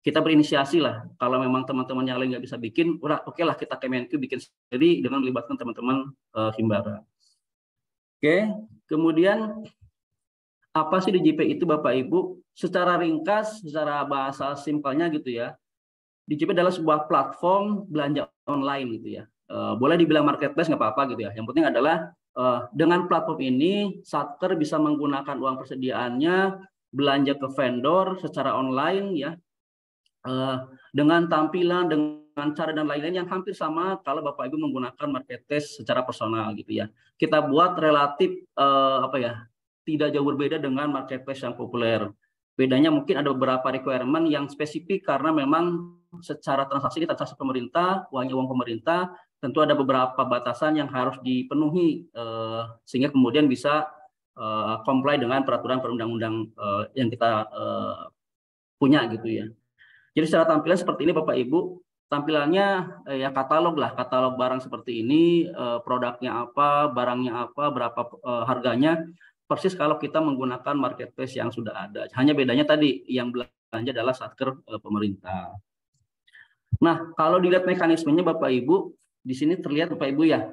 kita berinisiasi lah kalau memang teman-teman yang lain nggak bisa bikin udah oke okay lah kita Kemenku bikin sendiri dengan melibatkan teman-teman uh, Himbara. Oke, okay. kemudian apa sih DJP itu Bapak Ibu? Secara ringkas, secara bahasa simpelnya gitu ya. DJP adalah sebuah platform belanja online gitu ya. boleh dibilang marketplace nggak apa-apa gitu ya. Yang penting adalah Eh, dengan platform ini, Satker bisa menggunakan uang persediaannya belanja ke vendor secara online ya eh, dengan tampilan dengan cara dan lain-lain yang hampir sama kalau Bapak Ibu menggunakan marketplace secara personal gitu ya. Kita buat relatif eh, apa ya? tidak jauh berbeda dengan marketplace yang populer. Bedanya mungkin ada beberapa requirement yang spesifik karena memang secara transaksi ini transaksi pemerintah, uangnya uang pemerintah, tentu ada beberapa batasan yang harus dipenuhi uh, sehingga kemudian bisa uh, comply dengan peraturan perundang-undang uh, eh, yang kita uh, punya gitu ya. Jadi secara tampilan seperti ini Bapak Ibu, tampilannya uh, ya katalog lah, katalog barang seperti ini, uh, produknya apa, barangnya apa, berapa uh, harganya, persis kalau kita menggunakan marketplace yang sudah ada. Hanya bedanya tadi yang belanja adalah satker uh, pemerintah. Nah, kalau dilihat mekanismenya Bapak Ibu, di sini terlihat Bapak Ibu ya,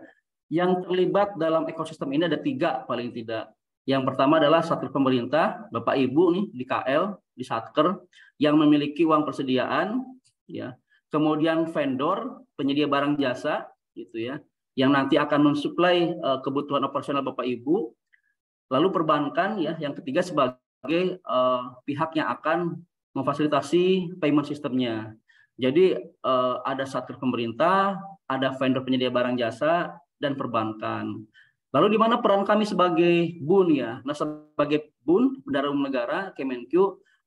yang terlibat dalam ekosistem ini ada tiga paling tidak. Yang pertama adalah satker pemerintah, Bapak Ibu nih di KL, di satker yang memiliki uang persediaan, ya. Kemudian vendor, penyedia barang jasa, gitu ya, yang nanti akan mensuplai uh, kebutuhan operasional Bapak Ibu. Lalu perbankan ya, yang ketiga sebagai uh, pihak yang akan memfasilitasi payment sistemnya. Jadi uh, ada satu pemerintah, ada vendor penyedia barang jasa dan perbankan. Lalu di mana peran kami sebagai BUN ya? Nah sebagai BUN Bendara Umum Negara Kemenq,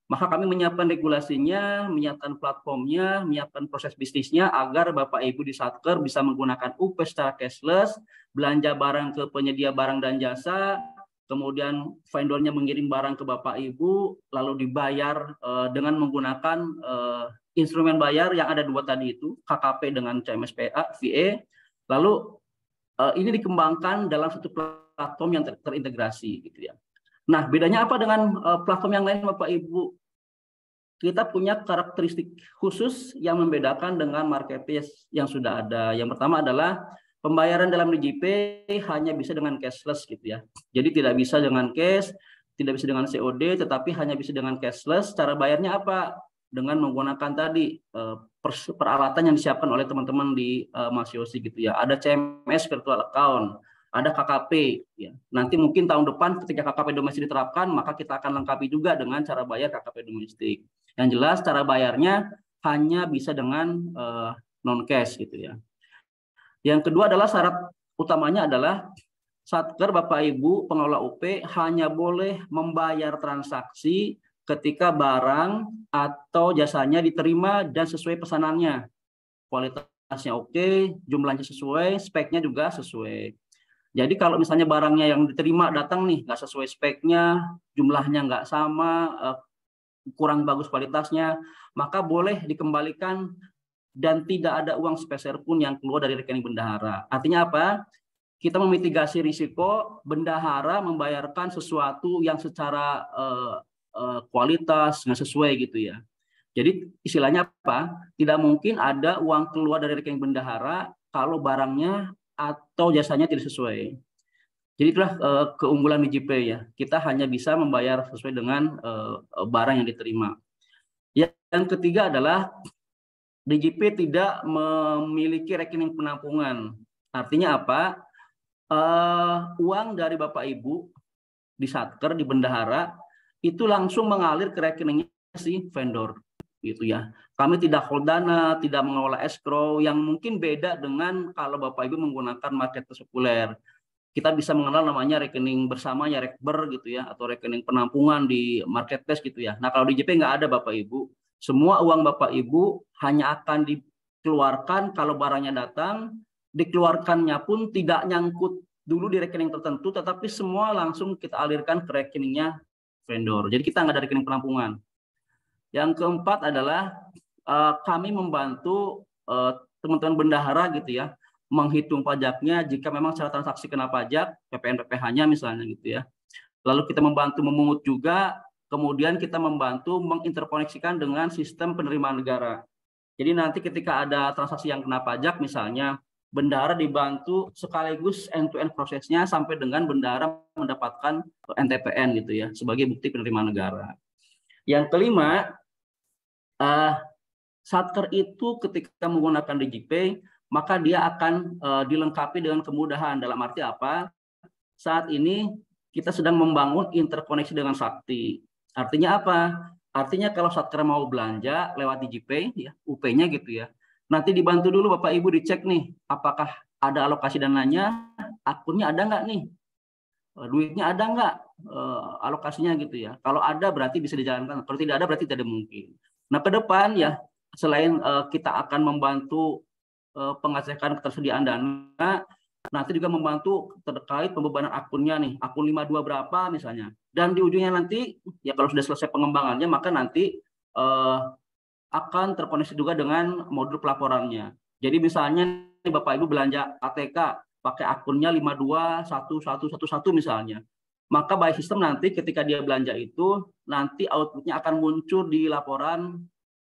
maka kami menyiapkan regulasinya, menyiapkan platformnya, menyiapkan proses bisnisnya agar Bapak Ibu di Satker bisa menggunakan UP secara cashless, belanja barang ke penyedia barang dan jasa, kemudian vendornya mengirim barang ke Bapak Ibu, lalu dibayar uh, dengan menggunakan uh, instrumen bayar yang ada dua tadi itu, KKP dengan CMSPA, VE, lalu eh, ini dikembangkan dalam satu platform yang ter terintegrasi gitu ya. Nah, bedanya apa dengan eh, platform yang lain Bapak Ibu? Kita punya karakteristik khusus yang membedakan dengan marketplace yang sudah ada. Yang pertama adalah pembayaran dalam DJP hanya bisa dengan cashless gitu ya. Jadi tidak bisa dengan cash, tidak bisa dengan COD, tetapi hanya bisa dengan cashless. Cara bayarnya apa? dengan menggunakan tadi eh, peralatan yang disiapkan oleh teman-teman di eh, Masiosi gitu ya. Ada CMS virtual account, ada KKP ya. Nanti mungkin tahun depan ketika KKP domestik diterapkan, maka kita akan lengkapi juga dengan cara bayar KKP domestik. Yang jelas cara bayarnya hanya bisa dengan eh, non cash gitu ya. Yang kedua adalah syarat utamanya adalah Satker Bapak Ibu pengelola UP hanya boleh membayar transaksi ketika barang atau jasanya diterima dan sesuai pesanannya. Kualitasnya oke, jumlahnya sesuai, speknya juga sesuai. Jadi kalau misalnya barangnya yang diterima datang nih nggak sesuai speknya, jumlahnya nggak sama, eh, kurang bagus kualitasnya, maka boleh dikembalikan dan tidak ada uang speser pun yang keluar dari rekening bendahara. Artinya apa? Kita memitigasi risiko bendahara membayarkan sesuatu yang secara eh, Eh, kualitas nggak sesuai gitu ya. Jadi istilahnya apa? Tidak mungkin ada uang keluar dari rekening bendahara kalau barangnya atau jasanya tidak sesuai. Jadi itulah eh, keunggulan DigiPay ya. Kita hanya bisa membayar sesuai dengan eh, barang yang diterima. Yang ketiga adalah DigiPay tidak memiliki rekening penampungan. Artinya apa? uang dari Bapak Ibu di satker di bendahara itu langsung mengalir ke rekeningnya si vendor gitu ya. Kami tidak hold dana, tidak mengelola escrow yang mungkin beda dengan kalau Bapak Ibu menggunakan market sekuler. Kita bisa mengenal namanya rekening bersamanya rekber gitu ya atau rekening penampungan di market marketplace gitu ya. Nah, kalau di JP nggak ada Bapak Ibu. Semua uang Bapak Ibu hanya akan dikeluarkan kalau barangnya datang, dikeluarkannya pun tidak nyangkut dulu di rekening tertentu tetapi semua langsung kita alirkan ke rekeningnya vendor. Jadi kita nggak ada rekening penampungan. Yang keempat adalah uh, kami membantu eh, teman-teman uh, bendahara gitu ya menghitung pajaknya jika memang secara transaksi kena pajak PPN PPh-nya misalnya gitu ya. Lalu kita membantu memungut juga, kemudian kita membantu menginterkoneksikan dengan sistem penerimaan negara. Jadi nanti ketika ada transaksi yang kena pajak misalnya bendara dibantu sekaligus end to end prosesnya sampai dengan bendara mendapatkan NTPN gitu ya sebagai bukti penerimaan negara. Yang kelima, uh, eh, satker itu ketika menggunakan DigiPay maka dia akan uh, dilengkapi dengan kemudahan dalam arti apa? Saat ini kita sedang membangun interkoneksi dengan Sakti. Artinya apa? Artinya kalau satker mau belanja lewat DigiPay ya UP-nya gitu ya Nanti dibantu dulu Bapak Ibu dicek nih apakah ada alokasi dananya, akunnya ada nggak nih, eh, duitnya ada nggak eh, alokasinya gitu ya. Kalau ada berarti bisa dijalankan, kalau tidak ada berarti tidak mungkin. Nah ke depan ya selain eh, kita akan membantu pengecekan ketersediaan dana, nanti juga membantu terkait pembebanan akunnya nih, akun 52 berapa misalnya. Dan di ujungnya nanti ya kalau sudah selesai pengembangannya maka nanti eh, akan terkoneksi juga dengan modul pelaporannya. Jadi misalnya nih Bapak Ibu belanja ATK pakai akunnya 521111 misalnya. Maka by system nanti ketika dia belanja itu nanti outputnya akan muncul di laporan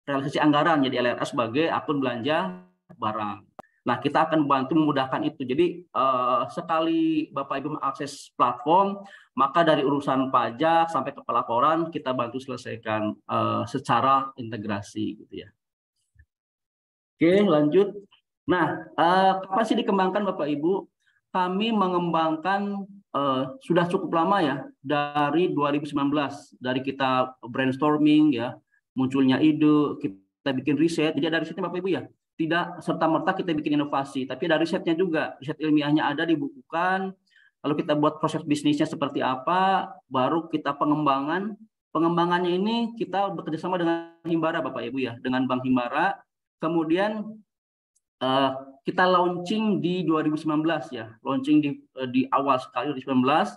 realisasi anggaran jadi LRS sebagai akun belanja barang. Nah, kita akan membantu memudahkan itu. Jadi, eh, sekali Bapak Ibu mengakses platform, maka dari urusan pajak sampai ke pelaporan kita bantu selesaikan eh, secara integrasi gitu ya. Oke, lanjut. Nah, eh, sih dikembangkan Bapak Ibu? Kami mengembangkan eh, sudah cukup lama ya dari 2019 dari kita brainstorming ya, munculnya ide, kita bikin riset. Jadi dari situ Bapak Ibu ya, tidak serta merta kita bikin inovasi, tapi ada risetnya juga. Riset ilmiahnya ada dibukukan, lalu kita buat proses bisnisnya seperti apa, baru kita pengembangan. Pengembangannya ini kita bekerjasama dengan Himbara, Bapak Ibu ya, dengan Bank Himbara. Kemudian eh, kita launching di 2019 ya, launching di eh, di awal sekali 2019,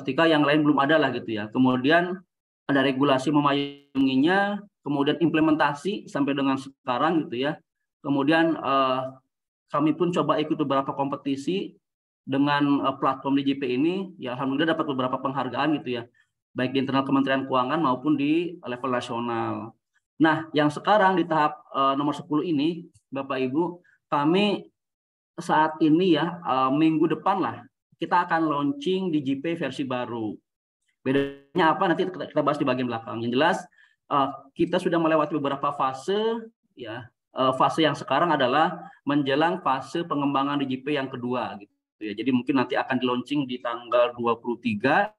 ketika yang lain belum ada lah gitu ya. Kemudian ada regulasi memayunginya, kemudian implementasi sampai dengan sekarang gitu ya Kemudian uh, kami pun coba ikut beberapa kompetisi dengan uh, platform DJP ini. Ya alhamdulillah dapat beberapa penghargaan gitu ya, baik di internal Kementerian Keuangan maupun di level nasional. Nah, yang sekarang di tahap uh, nomor 10 ini, Bapak Ibu, kami saat ini ya uh, minggu depan lah kita akan launching DJP versi baru. Bedanya apa nanti kita bahas di bagian belakang. Yang jelas uh, kita sudah melewati beberapa fase ya Eh, fase yang sekarang adalah menjelang fase pengembangan DJP yang kedua gitu ya. Jadi mungkin nanti akan di launching di tanggal 23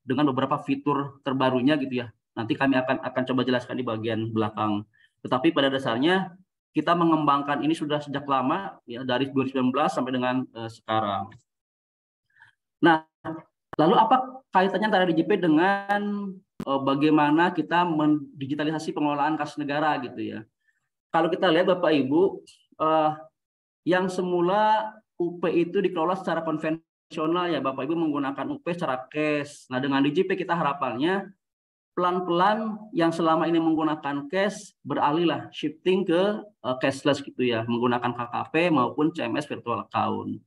dengan beberapa fitur terbarunya gitu ya. Nanti kami akan akan coba jelaskan di bagian belakang. Tetapi pada dasarnya kita mengembangkan ini sudah sejak lama ya dari 2019 sampai dengan uh, sekarang. Nah, lalu apa kaitannya antara DJP dengan uh, bagaimana kita mendigitalisasi pengelolaan kas negara gitu ya kalau kita lihat Bapak Ibu, uh, yang semula UP itu dikelola secara konvensional ya Bapak Ibu menggunakan UP secara cash. Nah dengan DJP kita harapannya pelan-pelan yang selama ini menggunakan cash beralihlah shifting ke uh, cashless gitu ya, menggunakan KKP maupun CMS virtual account.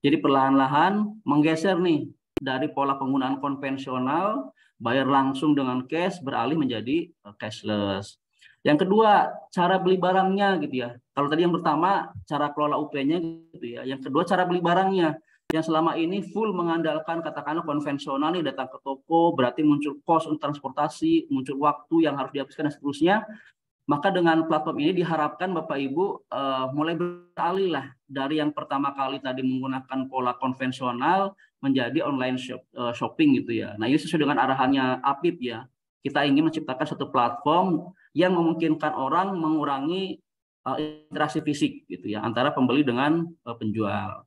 Jadi perlahan-lahan menggeser nih dari pola penggunaan konvensional bayar langsung dengan cash beralih menjadi eh, cashless. Yang kedua, cara beli barangnya gitu ya. Kalau tadi yang pertama cara kelola UP-nya gitu ya. Yang kedua cara beli barangnya. Yang selama ini full mengandalkan katakanlah konvensional nih datang ke toko berarti muncul kos untuk transportasi, muncul waktu yang harus dihabiskan dan seterusnya. Maka dengan platform ini diharapkan Bapak Ibu uh, mulai beralih lah dari yang pertama kali tadi menggunakan pola konvensional menjadi online shop, uh, shopping gitu ya. Nah ini sesuai dengan arahannya APIP ya kita ingin menciptakan satu platform yang memungkinkan orang mengurangi eh, interaksi fisik gitu ya antara pembeli dengan eh, penjual.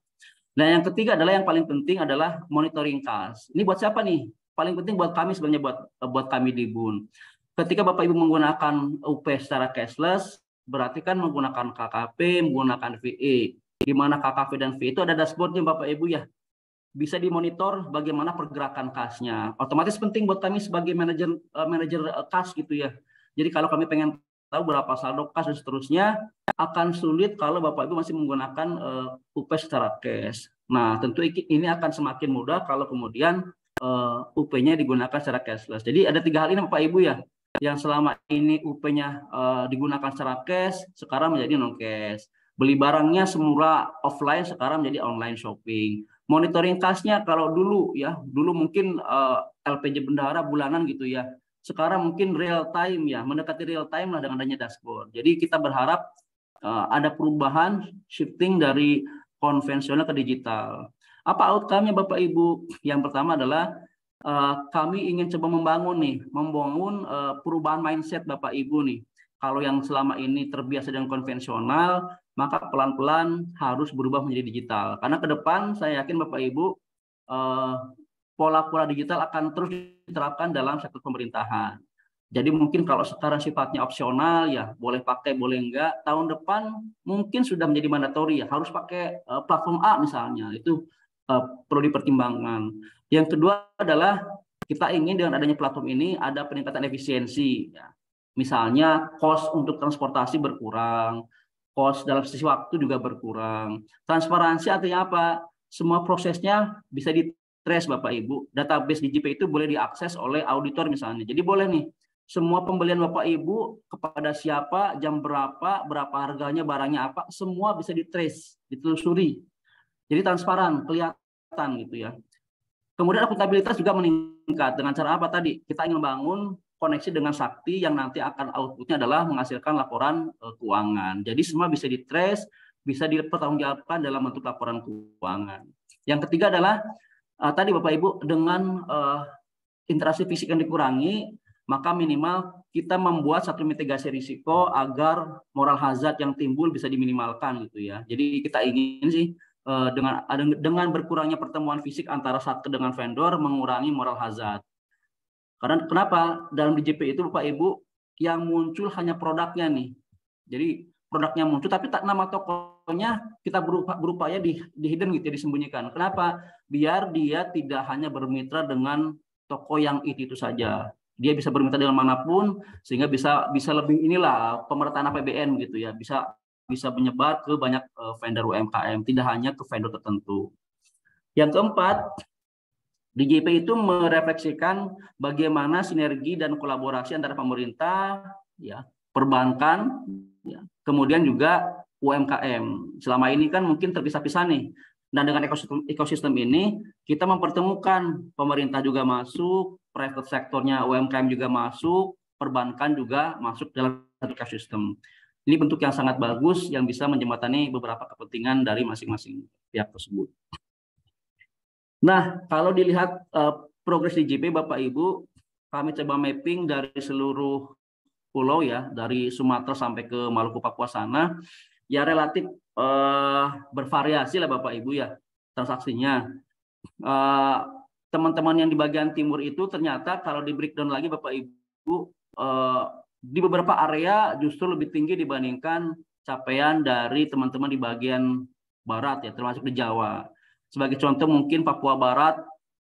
Nah, yang ketiga adalah yang paling penting adalah monitoring kas. Ini buat siapa nih? Paling penting buat kami sebenarnya buat eh, buat kami di Bun. Ketika Bapak Ibu menggunakan UP secara cashless, berarti kan menggunakan KKP, menggunakan VE. Di mana KKP dan VE itu ada dashboardnya Bapak Ibu ya bisa dimonitor bagaimana pergerakan kasnya. Otomatis penting buat kami sebagai manajer eh, manajer kas eh, gitu ya. Jadi kalau kami pengen tahu berapa saldo kas dan seterusnya akan sulit kalau Bapak Ibu masih menggunakan uh, eh, UP secara cash. Nah, tentu ini akan semakin mudah kalau kemudian uh, UP-nya digunakan secara cashless. Jadi ada tiga hal ini Bapak Ibu ya yang selama ini UP-nya uh, digunakan secara cash sekarang menjadi non cash. Beli barangnya semula offline sekarang menjadi online shopping monitoring kasnya kalau dulu ya dulu mungkin uh, eh, LPJ bendahara bulanan gitu ya sekarang mungkin real time ya mendekati real time lah dengan adanya dashboard jadi kita berharap uh, ada perubahan shifting dari konvensional ke digital apa outcome-nya Bapak Ibu yang pertama adalah uh, kami ingin coba membangun nih membangun uh, perubahan mindset Bapak Ibu nih kalau yang selama ini terbiasa dengan konvensional maka pelan-pelan harus berubah menjadi digital. Karena ke depan saya yakin Bapak Ibu eh, pola-pola digital akan terus diterapkan dalam sektor pemerintahan. Jadi mungkin kalau sekarang sifatnya opsional ya boleh pakai boleh enggak. Tahun depan mungkin sudah menjadi mandatory ya harus pakai eh, platform A misalnya itu eh, perlu dipertimbangkan. Yang kedua adalah kita ingin dengan adanya platform ini ada peningkatan efisiensi. Ya. Misalnya cost untuk transportasi berkurang, cost dalam sisi waktu juga berkurang. Transparansi artinya apa? Semua prosesnya bisa di trace Bapak Ibu. Database DJP itu boleh diakses oleh auditor misalnya. Jadi boleh nih semua pembelian Bapak Ibu kepada siapa, jam berapa, berapa harganya, barangnya apa, semua bisa di ditrace, ditelusuri. Jadi transparan, kelihatan gitu ya. Kemudian akuntabilitas juga meningkat dengan cara apa tadi? Kita ingin membangun koneksi dengan sakti yang nanti akan outputnya adalah menghasilkan laporan e, keuangan. Jadi semua bisa di ditrace, bisa dipertanggungjawabkan dalam bentuk laporan keuangan. Yang ketiga adalah uh, tadi Bapak Ibu dengan uh, interaksi fisik yang dikurangi, maka minimal kita membuat satu mitigasi risiko agar moral hazard yang timbul bisa diminimalkan gitu ya. Jadi kita ingin sih dengan dengan berkurangnya pertemuan fisik antara satker dengan vendor mengurangi moral hazard. Karena kenapa dalam DJP itu Bapak Ibu yang muncul hanya produknya nih. Jadi produknya muncul tapi tak nama tokonya kita berupa, berupaya di, di hidden gitu ya disembunyikan. Kenapa? Biar dia tidak hanya bermitra dengan toko yang itu itu saja. Dia bisa bermitra dengan manapun sehingga bisa bisa lebih inilah pemerataan APBN gitu ya. Bisa bisa menyebar ke banyak eh, vendor UMKM, tidak hanya ke vendor tertentu. Yang keempat, DJP itu merefleksikan bagaimana sinergi dan kolaborasi antara pemerintah, ya, perbankan, ya, kemudian juga UMKM. Selama ini kan mungkin terpisah-pisah nih. Dan dengan ekosistem, ekosistem ini kita mempertemukan pemerintah juga masuk, private sektornya UMKM juga masuk, perbankan juga masuk dalam satu ekosistem. Ini bentuk yang sangat bagus yang bisa menjembatani beberapa kepentingan dari masing-masing pihak tersebut. Nah, kalau dilihat uh, progres di JP Bapak Ibu, kami coba mapping dari seluruh pulau ya, dari Sumatera sampai ke Maluku Papua sana, ya relatif uh, bervariasi lah Bapak Ibu ya transaksinya. teman eh, teman-teman yang di bagian timur itu ternyata kalau di breakdown lagi Bapak Ibu uh, di beberapa area justru lebih tinggi dibandingkan capaian dari teman-teman di bagian barat ya termasuk di Jawa sebagai contoh mungkin Papua Barat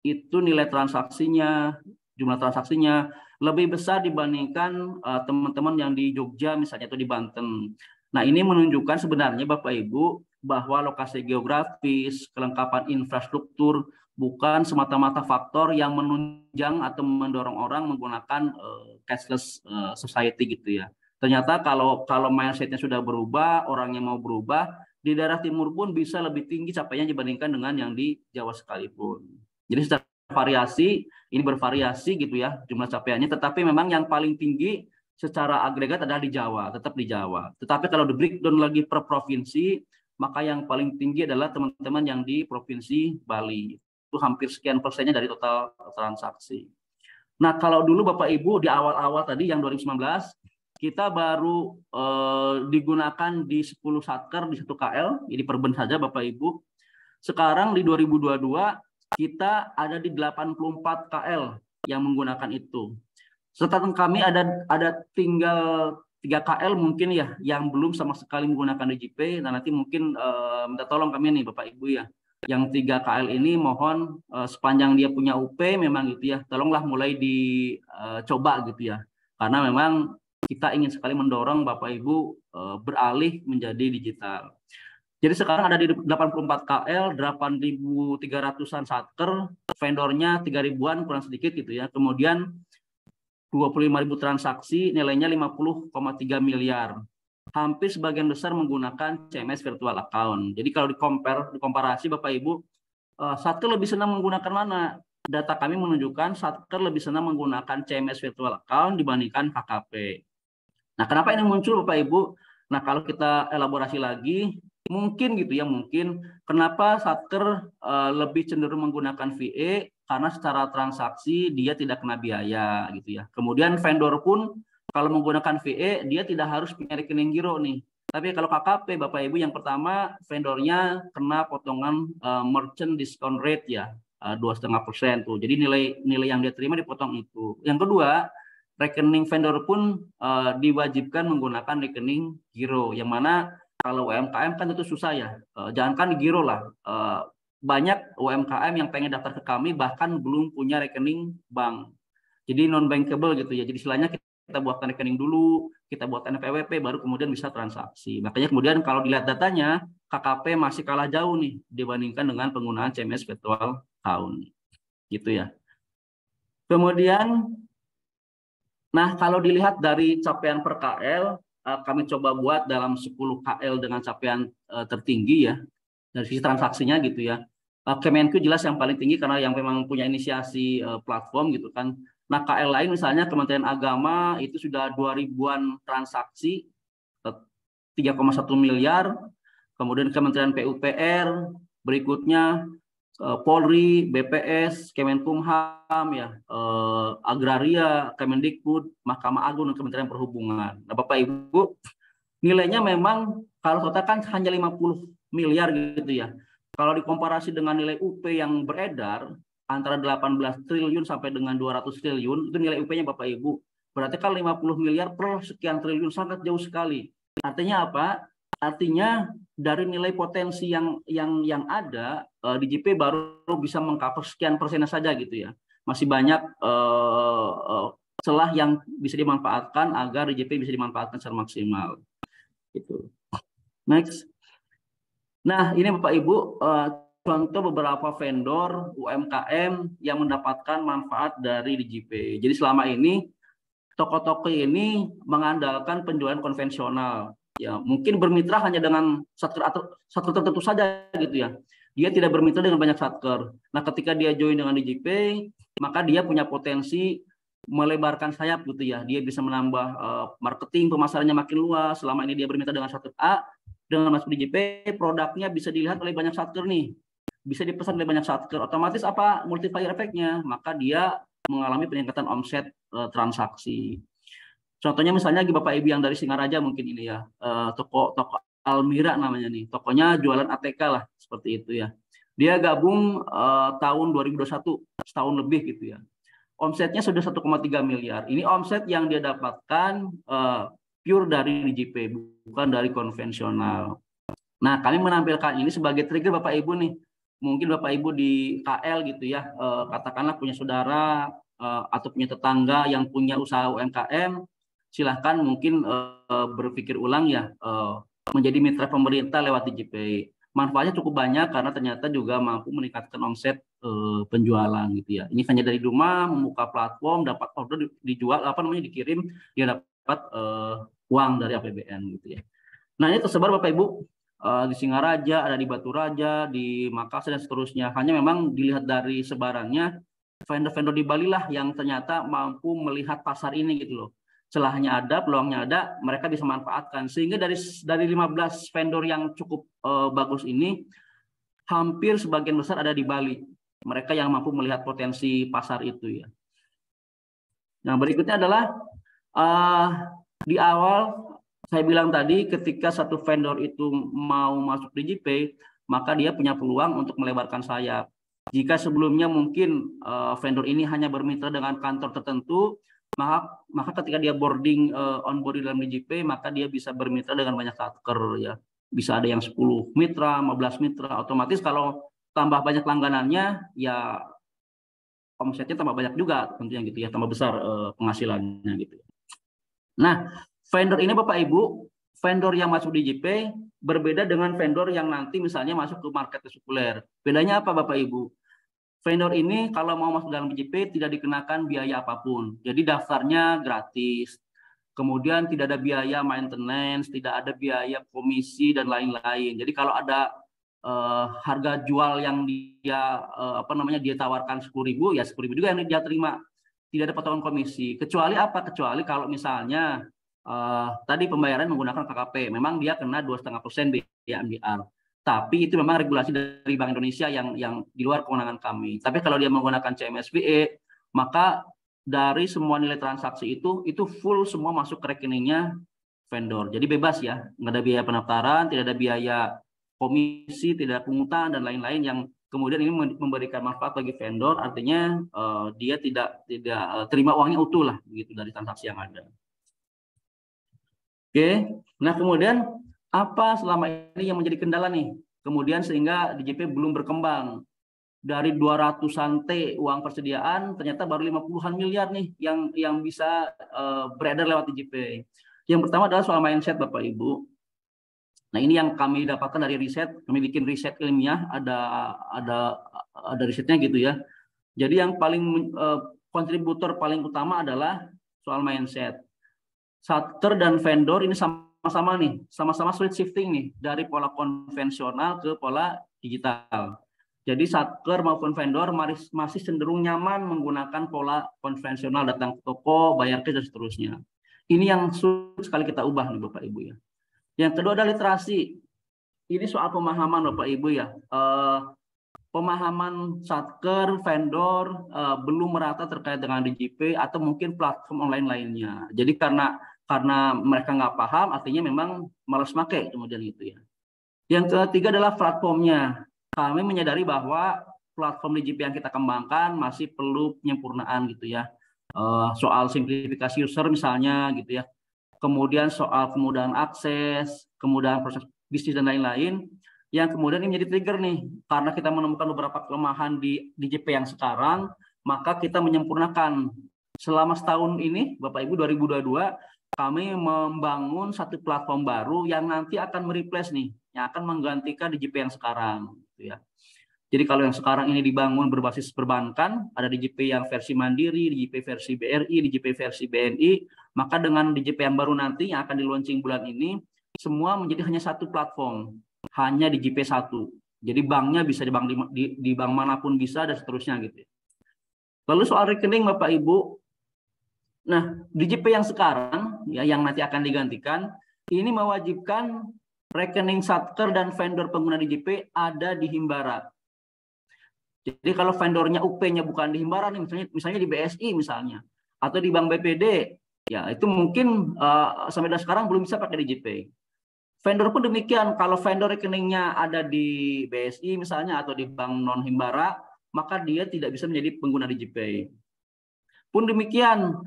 itu nilai transaksinya, jumlah transaksinya lebih besar dibandingkan eh, teman-teman uh, yang di Jogja misalnya atau di Banten. Nah, ini menunjukkan sebenarnya Bapak Ibu bahwa lokasi geografis, kelengkapan infrastruktur bukan semata-mata faktor yang menunjang atau mendorong orang menggunakan uh, cashless uh, society gitu ya. Ternyata kalau kalau mindsetnya sudah berubah, orangnya mau berubah, di daerah timur pun bisa lebih tinggi capaiannya dibandingkan dengan yang di Jawa sekalipun. Jadi secara variasi ini bervariasi gitu ya jumlah capaiannya tetapi memang yang paling tinggi secara agregat adalah di Jawa, tetap di Jawa. Tetapi kalau di breakdown lagi per provinsi, maka yang paling tinggi adalah teman-teman yang di provinsi Bali. Itu hampir sekian persennya dari total transaksi. Nah, kalau dulu Bapak Ibu di awal-awal tadi yang 2019 kita baru eh, digunakan di 10 satker di satu KL, jadi perben saja Bapak Ibu. Sekarang di 2022 kita ada di 84 KL yang menggunakan itu. Catatan kami ada ada tinggal 3 KL mungkin ya yang belum sama sekali menggunakan DJP. Nah nanti mungkin eh, minta tolong kami nih Bapak Ibu ya. Yang 3 KL ini mohon eh, sepanjang dia punya UP memang gitu ya, tolonglah mulai dicoba eh, gitu ya. Karena memang kita ingin sekali mendorong Bapak Ibu eh, beralih menjadi digital. Jadi sekarang ada di 84 KL, 8.300-an satker, vendornya 3.000-an kurang sedikit gitu ya. Kemudian 25.000 transaksi, nilainya 50,3 miliar. Hampir sebagian besar menggunakan CMS virtual account. Jadi kalau di di dikomparasi Bapak Ibu, satu eh, satker lebih senang menggunakan mana? Data kami menunjukkan satker lebih senang menggunakan CMS virtual account dibandingkan KKP. Nah, kenapa ini muncul Bapak Ibu? Nah, kalau kita elaborasi lagi, mungkin gitu ya, mungkin kenapa satker eh, lebih cenderung menggunakan VA e? karena secara transaksi dia tidak kena biaya gitu ya. Kemudian vendor pun kalau menggunakan VA e, dia tidak harus punya rekening giro nih. Tapi kalau KKP Bapak Ibu yang pertama vendornya kena potongan eh, merchant discount rate ya eh, dua setengah persen tuh. Jadi nilai nilai yang dia terima dipotong itu. Yang kedua rekening vendor pun uh, diwajibkan menggunakan rekening giro yang mana kalau UMKM kan itu susah ya uh, jangankan giro lah uh, banyak UMKM yang pengen daftar ke kami bahkan belum punya rekening bank jadi non bankable gitu ya jadi istilahnya kita buatkan rekening dulu kita buatkan PWP baru kemudian bisa transaksi makanya kemudian kalau dilihat datanya KKP masih kalah jauh nih dibandingkan dengan penggunaan CMS virtual tahun gitu ya kemudian Nah, kalau dilihat dari capaian per KL, eh, kami coba buat dalam 10 KL dengan capaian eh, tertinggi ya, dari sisi transaksinya gitu ya. Eh, Kemenku jelas yang paling tinggi karena yang memang punya inisiasi platform gitu kan. Nah KL lain misalnya Kementerian Agama itu sudah 2 ribuan transaksi 3,1 miliar. Kemudian Kementerian PUPR berikutnya Eh, Polri, BPS, Kemenkumham, ya, eh, Agraria, Kemendikbud, Mahkamah Agung, dan Kementerian Perhubungan. Nah, Bapak Ibu, nilainya oh. memang kalau total kan hanya 50 miliar gitu ya. Kalau dikomparasi dengan nilai UP yang beredar antara 18 triliun sampai dengan 200 triliun, itu nilai UP-nya Bapak Ibu. Berarti kan 50 miliar per sekian triliun sangat jauh sekali. Artinya apa? Artinya dari nilai potensi yang yang yang ada uh, di JP baru bisa mengcover sekian persennya saja gitu ya. Masih banyak uh, uh, celah yang bisa dimanfaatkan agar JP bisa dimanfaatkan secara maksimal. itu Next. Nah, ini Bapak Ibu uh, contoh beberapa vendor UMKM yang mendapatkan manfaat dari DJP. Jadi selama ini toko-toko ini mengandalkan penjualan konvensional ya mungkin bermitra hanya dengan satker atau satker tertentu saja gitu ya dia tidak bermitra dengan banyak satker nah ketika dia join dengan DJP maka dia punya potensi melebarkan sayap gitu ya dia bisa menambah uh, marketing pemasarannya makin luas selama ini dia bermitra dengan satker A dengan masuk DJP produknya bisa dilihat oleh banyak satker nih bisa dipesan oleh banyak satker otomatis apa multiplier efeknya maka dia mengalami peningkatan omset uh, transaksi Contohnya misalnya lagi Bapak Ibu yang dari Singaraja mungkin ini ya, eh, toko toko Almira namanya nih, tokonya jualan ATK lah seperti itu ya. Dia gabung eh, tahun 2021, setahun lebih gitu ya. Omsetnya sudah 1,3 miliar. Ini omset yang dia dapatkan eh, pure dari DJP, bukan dari konvensional. Nah, kami menampilkan ini sebagai trigger Bapak Ibu nih. Mungkin Bapak Ibu di KL gitu ya, katakanlah punya saudara atau punya tetangga yang punya usaha UMKM, silahkan mungkin uh, berpikir ulang ya uh, menjadi mitra pemerintah lewat DJPI. Manfaatnya cukup banyak karena ternyata juga mampu meningkatkan omset uh, penjualan gitu ya. Ini hanya dari rumah membuka platform dapat order dijual apa namanya dikirim dia dapat uh, uang dari APBN gitu ya. Nah ini tersebar Bapak Ibu uh, di Singaraja, ada di Batu Raja, di Makassar dan seterusnya. Hanya memang dilihat dari sebarannya vendor-vendor di Bali lah yang ternyata mampu melihat pasar ini gitu loh celahnya ada, peluangnya ada, mereka bisa manfaatkan. Sehingga dari dari 15 vendor yang cukup uh, bagus ini, hampir sebagian besar ada di Bali. Mereka yang mampu melihat potensi pasar itu ya. Nah berikutnya adalah uh, di awal saya bilang tadi ketika satu vendor itu mau masuk di JP, maka dia punya peluang untuk melebarkan sayap. Jika sebelumnya mungkin uh, vendor ini hanya bermitra dengan kantor tertentu, maka maka ketika dia boarding uh, on board dalam DJP maka dia bisa bermitra dengan banyak satker ya bisa ada yang 10 mitra 15 mitra otomatis kalau tambah banyak langganannya ya omsetnya tambah banyak juga tentunya gitu ya tambah besar uh, penghasilannya gitu nah vendor ini Bapak Ibu vendor yang masuk DJP berbeda dengan vendor yang nanti misalnya masuk ke market sekuler bedanya apa Bapak Ibu vendor ini kalau mau masuk dalam PJP tidak dikenakan biaya apapun. Jadi daftarnya gratis. Kemudian tidak ada biaya maintenance, tidak ada biaya komisi dan lain-lain. Jadi kalau ada uh, harga jual yang dia uh, apa namanya dia tawarkan 10.000 ya 10.000 juga yang dia terima. Tidak ada potongan komisi. Kecuali apa? Kecuali kalau misalnya uh, tadi pembayaran menggunakan KKP, memang dia kena dua setengah persen biaya MDR tapi itu memang regulasi dari Bank Indonesia yang yang di luar kewenangan kami. Tapi kalau dia menggunakan CMSBE, maka dari semua nilai transaksi itu itu full semua masuk ke rekeningnya vendor. Jadi bebas ya, nggak ada biaya pendaftaran, tidak ada biaya komisi, tidak ada pungutan dan lain-lain yang kemudian ini memberikan manfaat bagi vendor. Artinya uh, dia tidak tidak uh, terima uangnya utuh lah begitu dari transaksi yang ada. Oke, nah kemudian apa selama ini yang menjadi kendala nih? Kemudian sehingga DJP belum berkembang. Dari 200-an T uang persediaan, ternyata baru 50-an miliar nih yang yang bisa uh, beredar lewat DJP. Yang pertama adalah soal mindset Bapak Ibu. Nah, ini yang kami dapatkan dari riset, kami bikin riset ilmiah, ada ada ada risetnya gitu ya. Jadi yang paling uh, kontributor paling utama adalah soal mindset. Satter dan vendor ini sama sama-sama nih, sama-sama switch shifting nih dari pola konvensional ke pola digital. Jadi satker maupun vendor masih cenderung nyaman menggunakan pola konvensional datang ke toko, bayar cash dan seterusnya. Ini yang sulit sekali kita ubah nih Bapak Ibu ya. Yang kedua ada literasi. Ini soal pemahaman Bapak Ibu ya. Eh, pemahaman satker, vendor uh, belum merata terkait dengan DGP atau mungkin platform online lainnya. Jadi karena karena mereka nggak paham, artinya memang malas pakai kemudian gitu ya. Yang ketiga adalah platformnya. Kami menyadari bahwa platform DJP yang kita kembangkan masih perlu penyempurnaan gitu ya. Eh, soal simplifikasi user misalnya gitu ya. Kemudian soal kemudahan akses, kemudahan proses bisnis dan lain-lain yang kemudian ini menjadi trigger nih karena kita menemukan beberapa kelemahan di DJP yang sekarang maka kita menyempurnakan selama setahun ini Bapak Ibu 2022 kami membangun satu platform baru yang nanti akan mereplace nih, yang akan menggantikan DJP yang sekarang. Gitu ya. Jadi kalau yang sekarang ini dibangun berbasis perbankan, ada DJP yang versi Mandiri, DJP versi BRI, DJP versi BNI, maka dengan DJP yang baru nanti yang akan diluncing bulan ini, semua menjadi hanya satu platform, hanya DJP satu. Jadi banknya bisa di bank, di, di, di bank manapun bisa dan seterusnya gitu. Ya. Lalu soal rekening Bapak Ibu, nah DJP yang sekarang ya yang nanti akan digantikan ini mewajibkan rekening satker dan vendor pengguna DJP ada di Himbara. Jadi kalau vendornya UP-nya bukan di Himbara nih misalnya misalnya di BSI misalnya atau di Bank BPD ya itu mungkin uh, sampai sekarang belum bisa pakai DJP. Vendor pun demikian kalau vendor rekeningnya ada di BSI misalnya atau di bank non Himbara maka dia tidak bisa menjadi pengguna DJP. Pun demikian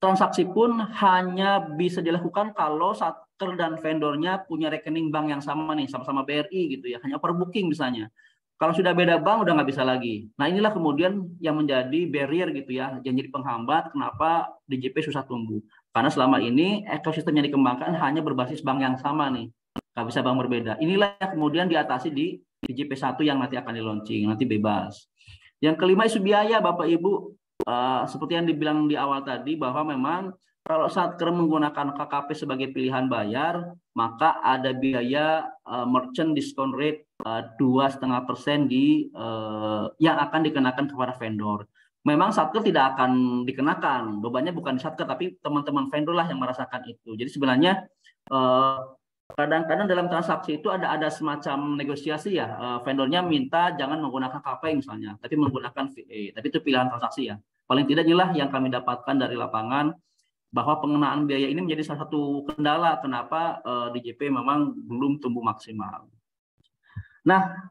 transaksi pun hanya bisa dilakukan kalau satker dan vendornya punya rekening bank yang sama nih, sama-sama BRI gitu ya, hanya per booking misalnya. Kalau sudah beda bank udah nggak bisa lagi. Nah inilah kemudian yang menjadi barrier gitu ya, yang jadi penghambat kenapa DJP susah tumbuh. Karena selama ini ekosistem yang dikembangkan hanya berbasis bank yang sama nih, nggak bisa bank berbeda. Inilah yang kemudian diatasi di DJP 1 yang nanti akan di nanti bebas. Yang kelima isu biaya Bapak Ibu, Eh, seperti yang dibilang di awal tadi bahwa memang kalau satker menggunakan KKP sebagai pilihan bayar, maka ada biaya uh, merchant discount rate eh, dua setengah persen di uh, yang akan dikenakan kepada vendor. Memang satker tidak akan dikenakan, bebannya bukan di satker, tapi teman-teman vendor lah yang merasakan itu. Jadi sebenarnya kadang kadang-kadang dalam transaksi itu ada ada semacam negosiasi ya vendornya minta jangan menggunakan KKP misalnya tapi menggunakan VA tapi itu pilihan transaksi ya Paling tidak inilah yang kami dapatkan dari lapangan bahwa pengenaan biaya ini menjadi salah satu kendala kenapa uh, eh, DJP memang belum tumbuh maksimal. Nah,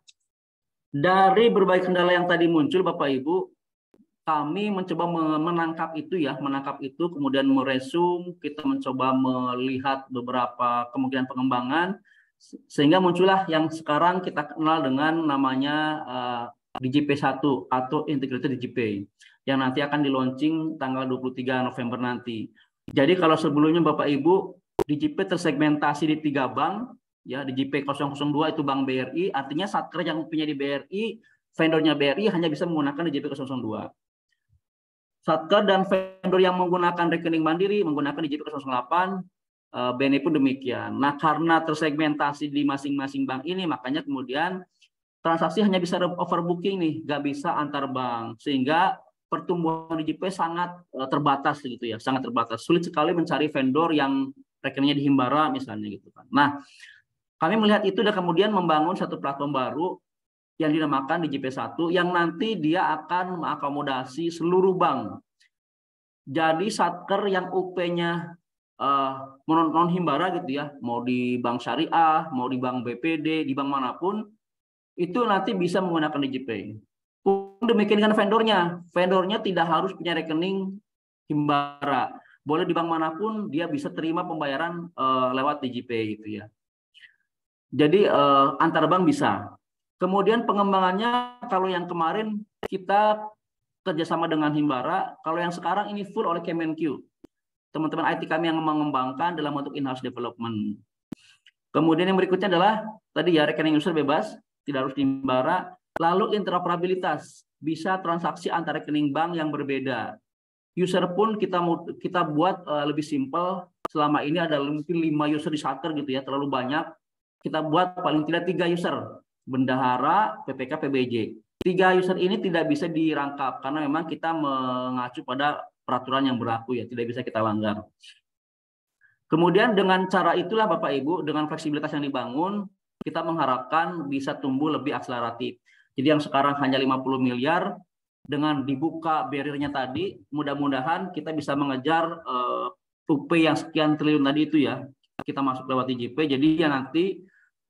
dari berbagai kendala yang tadi muncul Bapak Ibu, kami mencoba menangkap itu ya, menangkap itu kemudian meresum, kita mencoba melihat beberapa kemungkinan pengembangan sehingga muncullah yang sekarang kita kenal dengan namanya uh, eh, DJP1 atau Integrated DJP yang nanti akan diluncing tanggal 23 November nanti. Jadi kalau sebelumnya Bapak Ibu DJP tersegmentasi di tiga bank, ya DJP 002 itu Bank BRI, artinya satker yang punya di BRI, vendornya BRI hanya bisa menggunakan DJP 002. Satker dan vendor yang menggunakan rekening mandiri menggunakan DJP 008, BNI pun demikian. Nah, karena tersegmentasi di masing-masing bank ini, makanya kemudian transaksi hanya bisa overbooking nih, nggak bisa antar bank. Sehingga pertumbuhan di JP sangat eh, terbatas gitu ya, sangat terbatas. Sulit sekali mencari vendor yang rekeningnya di Himbara misalnya gitu kan. Nah, kami melihat itu dan kemudian membangun satu platform baru yang dinamakan di JP1 yang nanti dia akan mengakomodasi seluruh bank. Jadi satker yang UP-nya uh, eh, non, non Himbara gitu ya, mau di bank syariah, mau di bank BPD, di bank manapun, itu nanti bisa menggunakan DJP. Pun demikian dengan vendornya. Vendornya tidak harus punya rekening Himbara. Boleh di bank manapun dia bisa terima pembayaran uh, lewat DigiPay gitu ya. Jadi uh, antar bank bisa. Kemudian pengembangannya kalau yang kemarin kita kerjasama dengan Himbara, kalau yang sekarang ini full oleh Kemenq. Teman-teman IT kami yang mengembangkan dalam bentuk in-house development. Kemudian yang berikutnya adalah tadi ya rekening user bebas, tidak harus di Himbara. Lalu interoperabilitas, bisa transaksi antar rekening bank yang berbeda. User pun kita kita buat eh, lebih simpel. Selama ini ada mungkin lima user di Shutter gitu ya, terlalu banyak. Kita buat paling tidak tiga user, bendahara, PPK, PBJ. Tiga user ini tidak bisa dirangkap karena memang kita mengacu pada peraturan yang berlaku ya, tidak bisa kita langgar. Kemudian dengan cara itulah Bapak Ibu, dengan fleksibilitas yang dibangun, kita mengharapkan bisa tumbuh lebih akseleratif. Jadi yang sekarang hanya 50 miliar dengan dibuka barriernya tadi, mudah-mudahan kita bisa mengejar uh, eh, UP yang sekian triliun tadi itu ya. Kita masuk lewat IJP, jadi ya nanti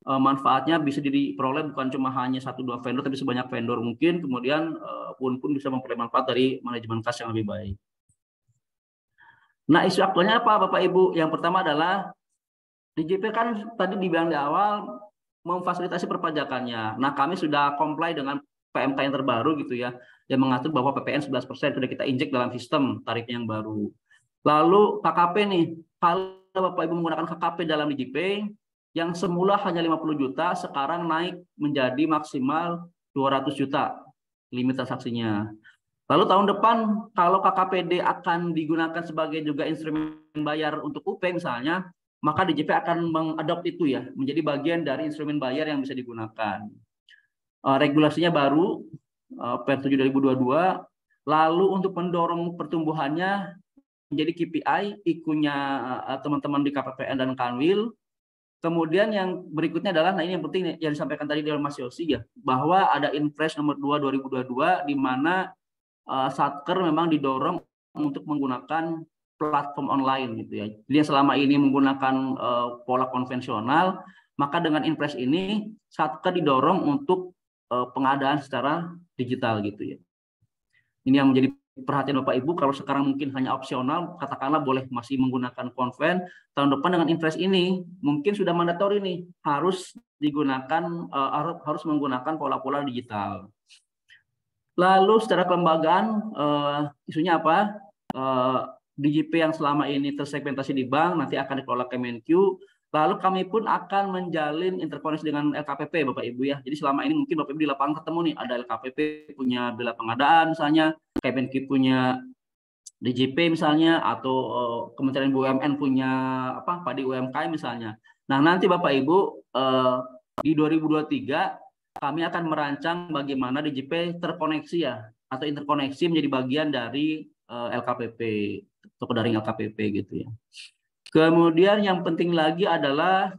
uh, manfaatnya bisa diperoleh bukan cuma hanya satu dua vendor, tapi sebanyak vendor mungkin. Kemudian uh, pun pun bisa memperoleh manfaat dari manajemen kas yang lebih baik. Nah isu aktualnya apa Bapak Ibu? Yang pertama adalah DJP kan tadi dibilang di awal memfasilitasi perpajakannya. Nah, kami sudah comply dengan PMK yang terbaru gitu ya, yang mengatur bahwa PPN 11% sudah kita injek dalam sistem tarifnya yang baru. Lalu KKP nih, kalau Bapak Ibu menggunakan KKP dalam DJP yang semula hanya 50 juta, sekarang naik menjadi maksimal 200 juta limit transaksinya. Lalu tahun depan kalau KKPD akan digunakan sebagai juga instrumen bayar untuk UP misalnya, maka DJP akan mengadopt itu ya menjadi bagian dari instrumen bayar yang bisa digunakan. Eh, regulasinya baru per 7 2022. Lalu untuk mendorong pertumbuhannya menjadi KPI ikunya eh, teman-teman di KPPN dan Kanwil. Kemudian yang berikutnya adalah nah ini yang penting yang disampaikan tadi dari Mas Yosi ya bahwa ada Infresh nomor 2 2022 di mana eh, Satker memang didorong untuk menggunakan platform online gitu ya. Dia selama ini menggunakan uh, pola konvensional, maka dengan impress ini Satker didorong untuk uh, pengadaan secara digital gitu ya. Ini yang menjadi perhatian Bapak Ibu kalau sekarang mungkin hanya opsional, katakanlah boleh masih menggunakan konven, tahun depan dengan impress ini mungkin sudah mandatori nih, harus digunakan uh, harus menggunakan pola-pola digital. Lalu secara kelembagaan uh, isunya apa? DJP yang selama ini tersegmentasi di bank nanti akan dikelola Kemenq. Lalu kami pun akan menjalin interkoneksi dengan LKPP Bapak Ibu ya. Jadi selama ini mungkin Bapak Ibu di lapangan ketemu nih ada LKPP punya bela pengadaan misalnya, Kemenq punya DJP misalnya atau uh, Kementerian BUMN punya apa padi UMKM misalnya. Nah, nanti Bapak Ibu uh, di 2023 kami akan merancang bagaimana DJP terkoneksi ya atau interkoneksi menjadi bagian dari eh, LKPP toko daring LKPP gitu ya. Kemudian yang penting lagi adalah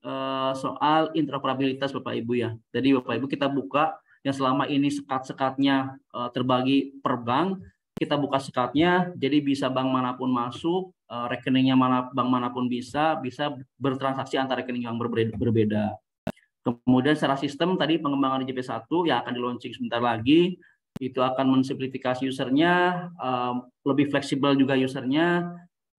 uh, soal interoperabilitas Bapak Ibu ya. Jadi Bapak Ibu kita buka yang selama ini sekat-sekatnya uh, terbagi per bank, kita buka sekatnya jadi bisa bank manapun masuk, uh, rekeningnya mana bank manapun bisa, bisa bertransaksi antar rekening yang berbeda. Kemudian secara sistem tadi pengembangan di JP1 ya akan di sebentar lagi itu akan mensimplifikasi usernya, lebih fleksibel juga usernya,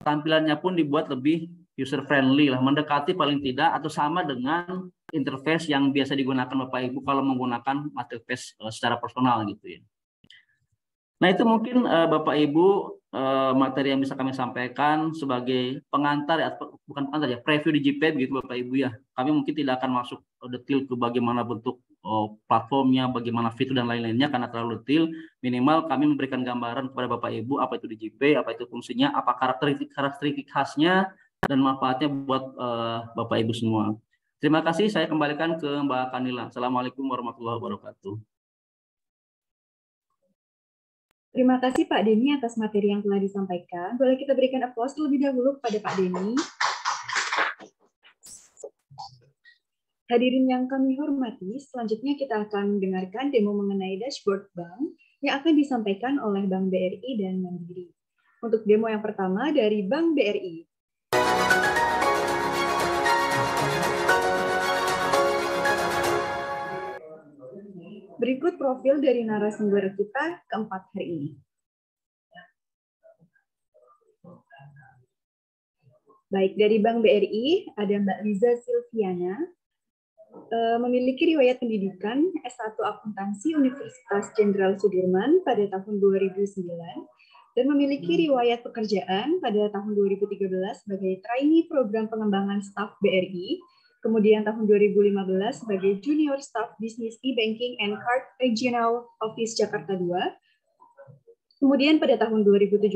tampilannya pun dibuat lebih user friendly lah, mendekati paling tidak atau sama dengan interface yang biasa digunakan Bapak Ibu kalau menggunakan marketplace eh, secara personal gitu ya. Nah itu mungkin eh, Bapak Ibu Eh, materi yang bisa kami sampaikan sebagai pengantar ya bukan pengantar ya preview di JPEG begitu Bapak Ibu ya. Kami mungkin tidak akan masuk detail ke bagaimana bentuk oh, platformnya, bagaimana fitur dan lain-lainnya karena terlalu detail. Minimal kami memberikan gambaran kepada Bapak Ibu apa itu di GP, apa itu fungsinya, apa karakteristik karakteristik khasnya dan manfaatnya buat uh, Bapak Ibu semua. Terima kasih, saya kembalikan ke Mbak Kanila. Assalamualaikum warahmatullahi wabarakatuh. Terima kasih Pak Denny atas materi yang telah disampaikan. Boleh kita berikan aplaus terlebih dahulu kepada Pak Denny. Hadirin yang kami hormati, selanjutnya kita akan mendengarkan demo mengenai dashboard bank yang akan disampaikan oleh Bank BRI dan Mandiri. Untuk demo yang pertama dari Bank BRI, berikut profil dari narasumber kita keempat hari ini. Baik, dari Bank BRI ada Mbak Liza Silviana, eh, memiliki riwayat pendidikan S1 Akuntansi Universitas Jenderal Sudirman pada tahun 2009 dan memiliki hmm. riwayat pekerjaan pada tahun 2013 sebagai trainee program pengembangan staf BRI Kemudian tahun 2015 sebagai Junior Staff Business E-Banking and Card Regional Office Jakarta II. Kemudian pada tahun 2017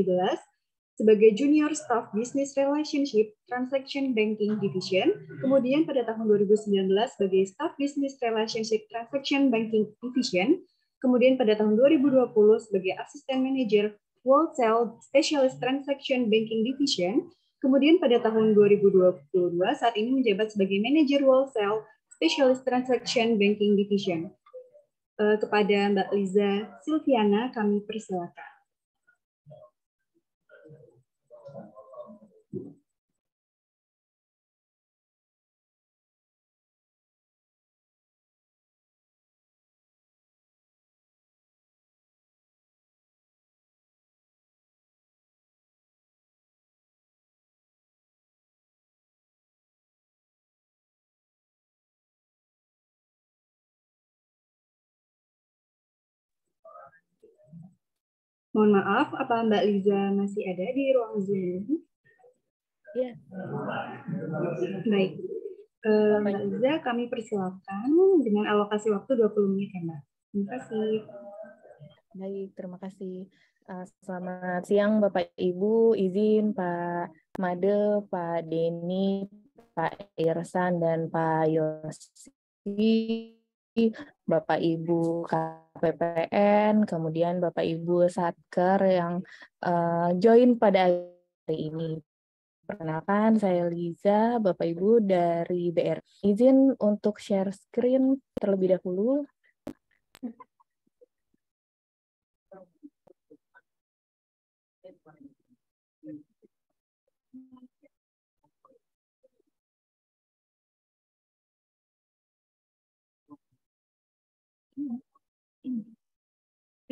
sebagai Junior Staff Business Relationship Transaction Banking Division. Kemudian pada tahun 2019 sebagai Staff Business Relationship Transaction Banking Division. Kemudian pada tahun 2020 sebagai Asisten Manager Wholesale Specialist Transaction Banking Division Kemudian pada tahun 2022 saat ini menjabat sebagai Manager wholesale Specialist Transaction Banking Division. Eh, kepada Mbak Liza Silviana kami persilakan. Mohon maaf, apa Mbak Liza masih ada di ruang Zoom? ya Baik. Eh, Mbak Liza, kami persilakan dengan alokasi waktu 20 menit ya Mbak. Terima kasih. Baik, terima kasih. Eh, selamat siang Bapak Ibu, izin Pak Made, Pak Deni Pak Irsan, dan Pak Yosi. Bapak Ibu KPPN, kemudian Bapak Ibu Satker yang uh, join pada hari ini. Perkenalkan, saya Liza, Bapak Ibu dari BR. Izin untuk share screen terlebih dahulu.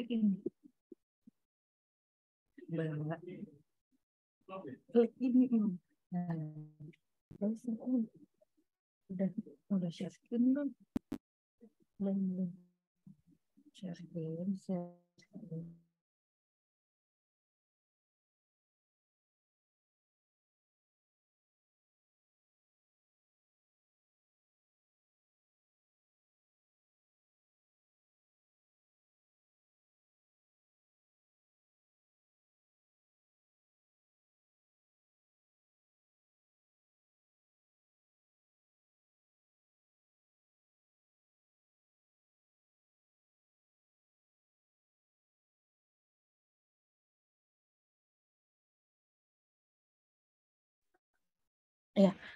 plastik ini. Bawa. Klik ini ini. Nah, terus ini. Udah, udah share screen belum? Belum, belum. Share screen, share screen.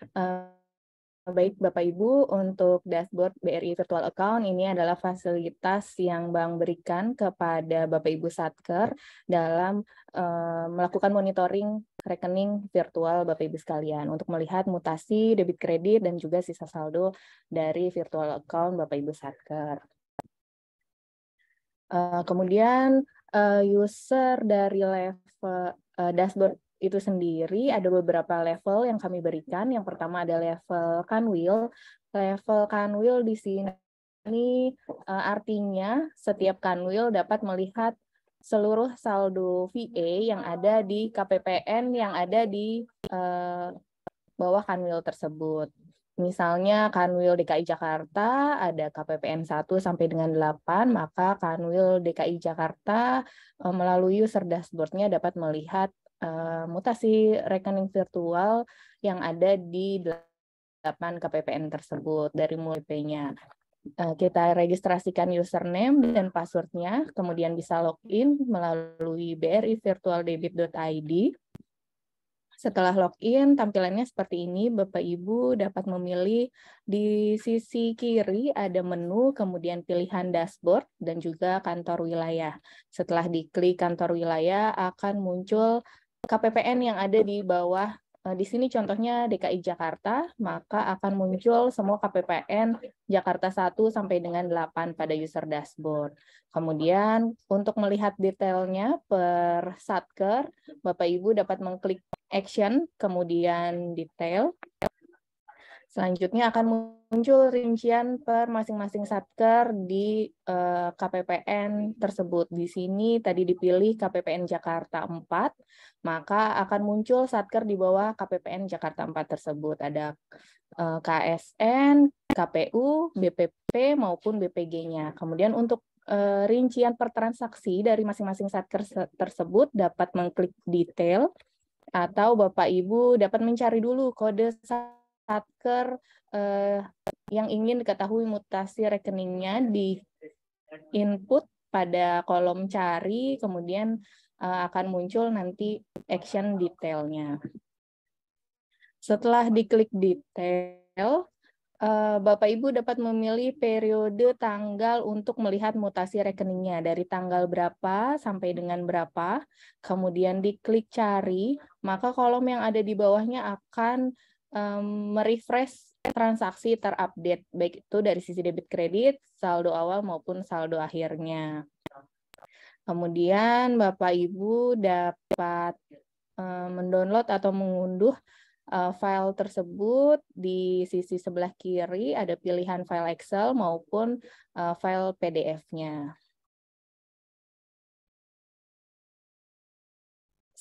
Eh, baik Bapak Ibu, untuk dashboard BRI Virtual Account ini adalah fasilitas yang Bank berikan kepada Bapak Ibu Satker dalam uh, melakukan monitoring rekening virtual Bapak Ibu sekalian untuk melihat mutasi debit kredit dan juga sisa saldo dari virtual account Bapak Ibu Satker. Uh, kemudian uh, user dari level uh, dashboard itu sendiri ada beberapa level yang kami berikan. Yang pertama ada level kanwil. Level kanwil di sini ini eh, artinya setiap kanwil dapat melihat seluruh saldo VA yang ada di KPPN yang ada di eh, bawah kanwil tersebut. Misalnya Kanwil DKI Jakarta ada KPPN 1 sampai dengan 8, maka Kanwil DKI Jakarta eh, melalui user dashboardnya dapat melihat uh, mutasi rekening virtual yang ada di delapan KPPN tersebut dari mulai P-nya. Uh, kita registrasikan username dan passwordnya, kemudian bisa login melalui BRI Virtual Debit.id. Setelah login, tampilannya seperti ini. Bapak Ibu dapat memilih di sisi kiri ada menu, kemudian pilihan dashboard dan juga kantor wilayah. Setelah diklik kantor wilayah akan muncul KPPN yang ada di bawah eh, di sini contohnya DKI Jakarta, maka akan muncul semua KPPN Jakarta 1 sampai dengan 8 pada user dashboard. Kemudian untuk melihat detailnya per satker, Bapak Ibu dapat mengklik action, kemudian detail, Selanjutnya akan muncul rincian per masing-masing satker di eh, KPPN tersebut. Di sini tadi dipilih KPPN Jakarta 4, maka akan muncul satker di bawah KPPN Jakarta 4 tersebut. Ada eh, KSN, KPU, BPP maupun BPG-nya. Kemudian untuk eh, rincian per transaksi dari masing-masing satker tersebut dapat mengklik detail atau Bapak Ibu dapat mencari dulu kode satker uh, eh, yang ingin diketahui mutasi rekeningnya di input pada kolom cari, kemudian uh, akan muncul nanti action detailnya. Setelah diklik detail, uh, Bapak Ibu dapat memilih periode tanggal untuk melihat mutasi rekeningnya dari tanggal berapa sampai dengan berapa. Kemudian diklik cari, maka kolom yang ada di bawahnya akan um, merefresh transaksi terupdate baik itu dari sisi debit kredit, saldo awal maupun saldo akhirnya. Kemudian Bapak Ibu dapat um, mendownload atau mengunduh uh, file tersebut di sisi sebelah kiri ada pilihan file Excel maupun uh, file PDF-nya.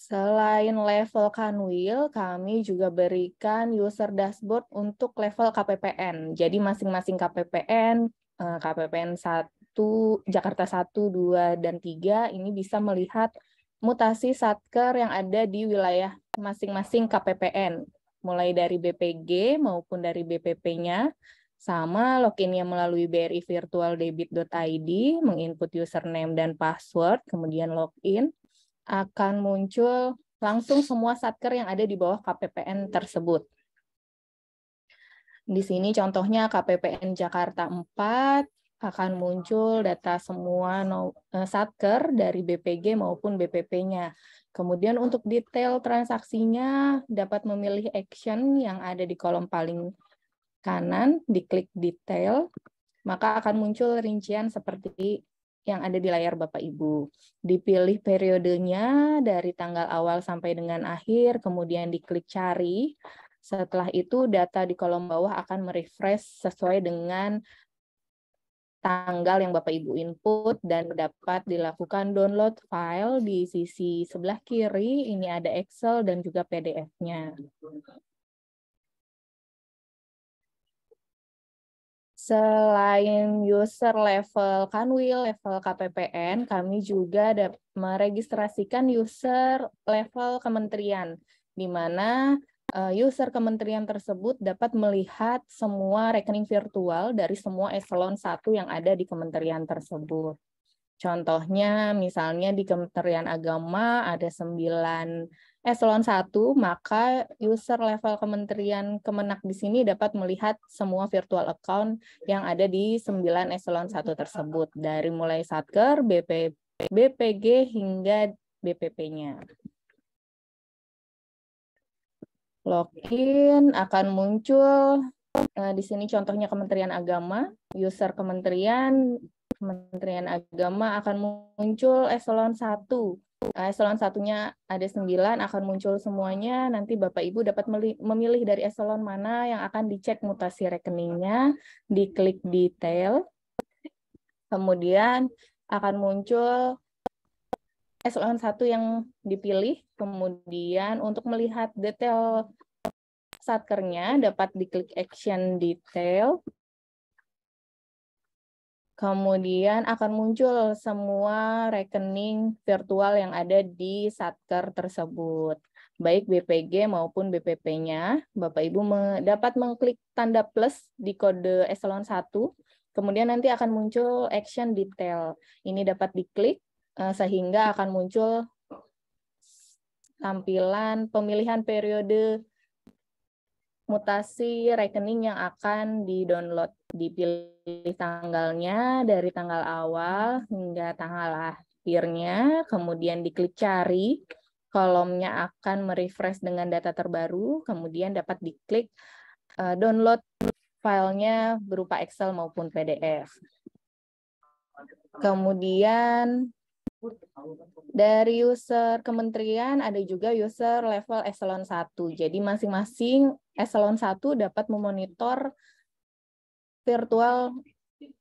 Selain level Kanwil, kami juga berikan user dashboard untuk level KPPN. Jadi masing-masing KPPN, eh, KPPN 1, Jakarta 1, 2, dan 3 ini bisa melihat mutasi satker yang ada di wilayah masing-masing KPPN, mulai dari BPG maupun dari BPP-nya, sama loginnya melalui BRI virtual debit.id, menginput username dan password, kemudian login, akan muncul langsung semua satker yang ada di bawah KPPN tersebut. Di sini contohnya KPPN Jakarta 4 akan muncul data semua eh, satker dari BPG maupun BPP-nya. Kemudian untuk detail transaksinya dapat memilih action yang ada di kolom paling kanan, diklik detail, maka akan muncul rincian seperti yang ada di layar Bapak Ibu. Dipilih periodenya dari tanggal awal sampai dengan akhir, kemudian diklik cari. Setelah itu data di kolom bawah akan merefresh sesuai dengan tanggal yang Bapak Ibu input dan dapat dilakukan download file di sisi sebelah kiri. Ini ada Excel dan juga PDF-nya. Selain user level Kanwil, level KPPN, kami juga ada meregistrasikan user level kementerian, di mana eh, user kementerian tersebut dapat melihat semua rekening virtual dari semua eselon satu yang ada di kementerian tersebut. Contohnya, misalnya di Kementerian Agama ada sembilan eselon 1, maka user level kementerian Kemenak di sini dapat melihat semua virtual account yang ada di 9 eselon 1 tersebut, dari mulai Satker, BP, BPG, hingga BPP-nya. Login akan muncul eh, di sini contohnya Kementerian Agama, user Kementerian Kementerian Agama akan muncul eselon 1 eselon satunya ada sembilan akan muncul semuanya. Nanti Bapak Ibu dapat memilih dari eselon mana yang akan dicek mutasi rekeningnya, diklik detail. Kemudian akan muncul eselon satu yang dipilih. Kemudian untuk melihat detail satkernya dapat diklik action detail. Kemudian akan muncul semua rekening virtual yang ada di Satker tersebut. Baik BPG maupun BPP-nya, Bapak Ibu dapat mengklik tanda plus di kode eselon 1, kemudian nanti akan muncul action detail. Ini dapat diklik eh, sehingga akan muncul tampilan pemilihan periode mutasi rekening yang akan di-download. Dipilih tanggalnya dari tanggal awal hingga tanggal akhirnya, kemudian diklik cari, kolomnya akan merefresh dengan data terbaru, kemudian dapat diklik uh, download filenya berupa Excel maupun PDF. Kemudian dari user kementerian ada juga user level eselon 1. Jadi masing-masing eselon 1 dapat memonitor virtual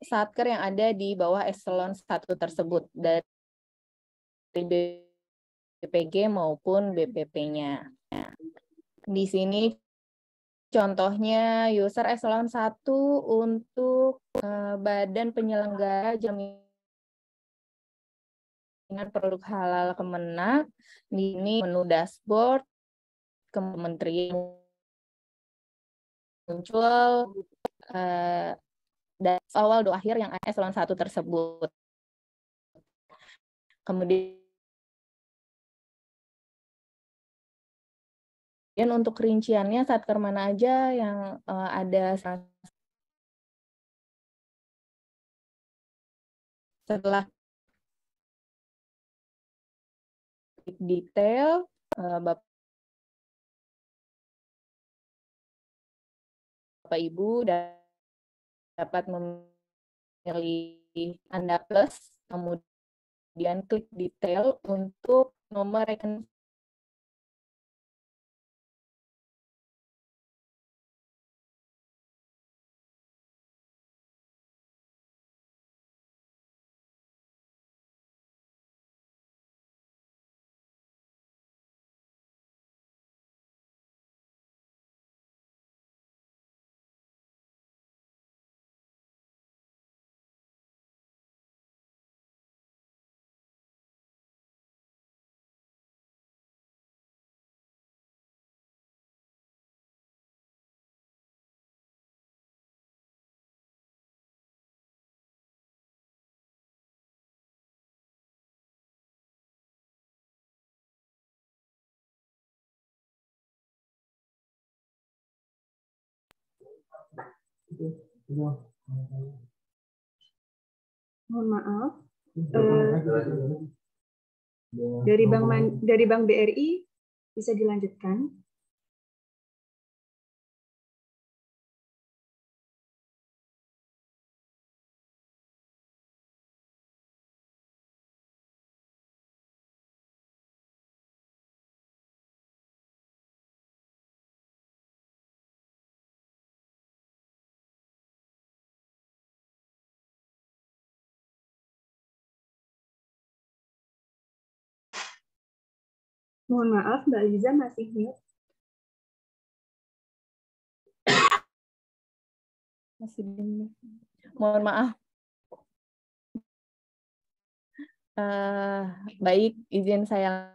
satker yang ada di bawah eselon 1 tersebut dari BPG maupun BPP-nya. Di sini contohnya user eselon 1 untuk eh, Badan Penyelenggara Jaminan dengan produk halal kemenak ini menu dashboard kementerian muncul eh, dari awal do akhir yang eselon satu tersebut. Kemudian untuk rinciannya saat mana aja yang uh, ada setelah detail eh, Bapak Ibu dapat memilih Anda plus, kemudian klik detail untuk nomor rekening Mohon maaf. Uh, dari iya. Bank Man, dari Bank BRI bisa dilanjutkan. Mohon maaf, Mbak Liza masih mute. Masih mute. Mohon maaf. Uh, baik, izin saya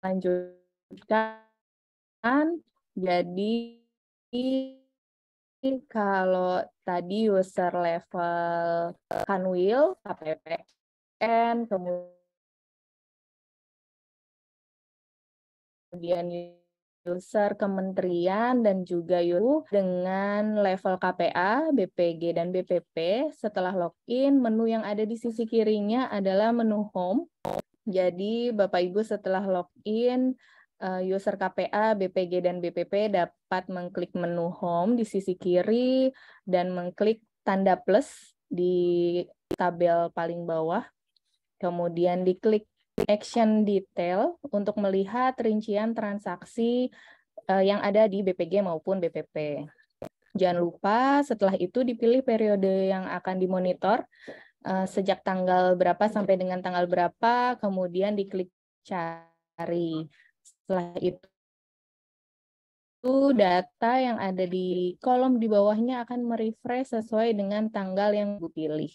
lanjutkan. Jadi, kalau tadi user level Kanwil, KPPN, kemudian kemudian user kementerian dan juga you dengan level KPA, BPG dan BPP. Setelah login, menu yang ada di sisi kirinya adalah menu home. Jadi Bapak Ibu setelah login eh, user KPA, BPG dan BPP dapat mengklik menu home di sisi kiri dan mengklik tanda plus di tabel paling bawah. Kemudian diklik action detail untuk melihat rincian transaksi eh, yang ada di BPG maupun BPP. Jangan lupa setelah itu dipilih periode yang akan dimonitor eh, sejak tanggal berapa sampai dengan tanggal berapa, kemudian diklik cari. Setelah itu data yang ada di kolom di bawahnya akan merefresh sesuai dengan tanggal yang dipilih.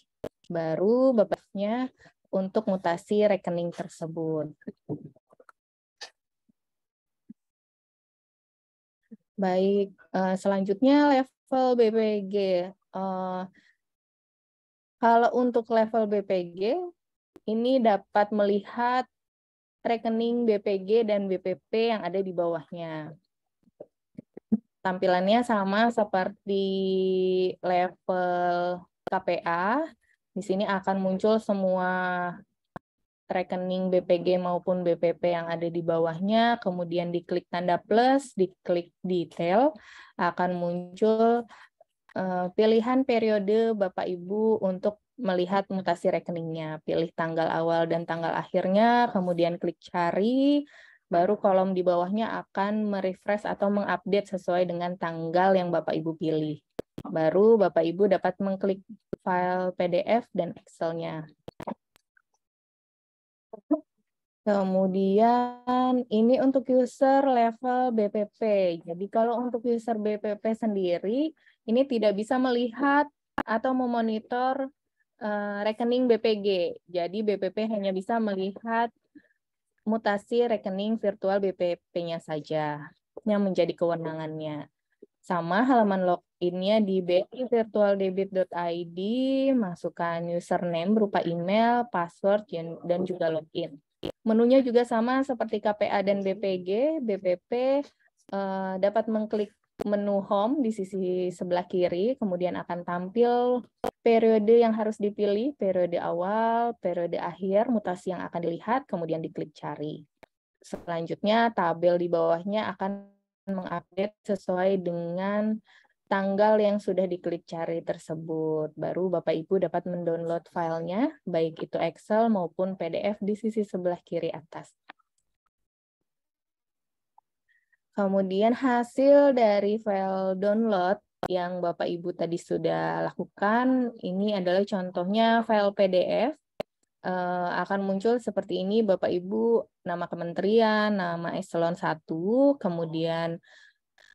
Baru bapaknya untuk mutasi rekening tersebut. Baik, eh, selanjutnya level BPG. Eh, kalau untuk level BPG, ini dapat melihat rekening BPG dan BPP yang ada di bawahnya. Tampilannya sama seperti level KPA, di sini akan muncul semua rekening BPG maupun BPP yang ada di bawahnya, kemudian diklik tanda plus, diklik detail, akan muncul eh, pilihan periode Bapak Ibu untuk melihat mutasi rekeningnya. Pilih tanggal awal dan tanggal akhirnya, kemudian klik cari, baru kolom di bawahnya akan merefresh atau mengupdate sesuai dengan tanggal yang Bapak Ibu pilih. Baru Bapak Ibu dapat mengklik file PDF dan Excel-nya. Kemudian ini untuk user level BPP. Jadi kalau untuk user BPP sendiri, ini tidak bisa melihat atau memonitor uh, rekening BPG. Jadi BPP hanya bisa melihat mutasi rekening virtual BPP-nya saja yang menjadi kewenangannya. Sama halaman log innya di bi.virtualdebit.id, masukkan username berupa email, password, dan juga login. Menunya juga sama seperti KPA dan BPG, BPP eh, dapat mengklik menu home di sisi sebelah kiri, kemudian akan tampil periode yang harus dipilih, periode awal, periode akhir, mutasi yang akan dilihat, kemudian diklik cari. Selanjutnya, tabel di bawahnya akan mengupdate sesuai dengan tanggal yang sudah diklik cari tersebut. Baru Bapak Ibu dapat mendownload filenya, baik itu Excel maupun PDF di sisi sebelah kiri atas. Kemudian hasil dari file download yang Bapak Ibu tadi sudah lakukan, ini adalah contohnya file PDF E, eh, akan muncul seperti ini Bapak Ibu nama kementerian, nama eselon 1, kemudian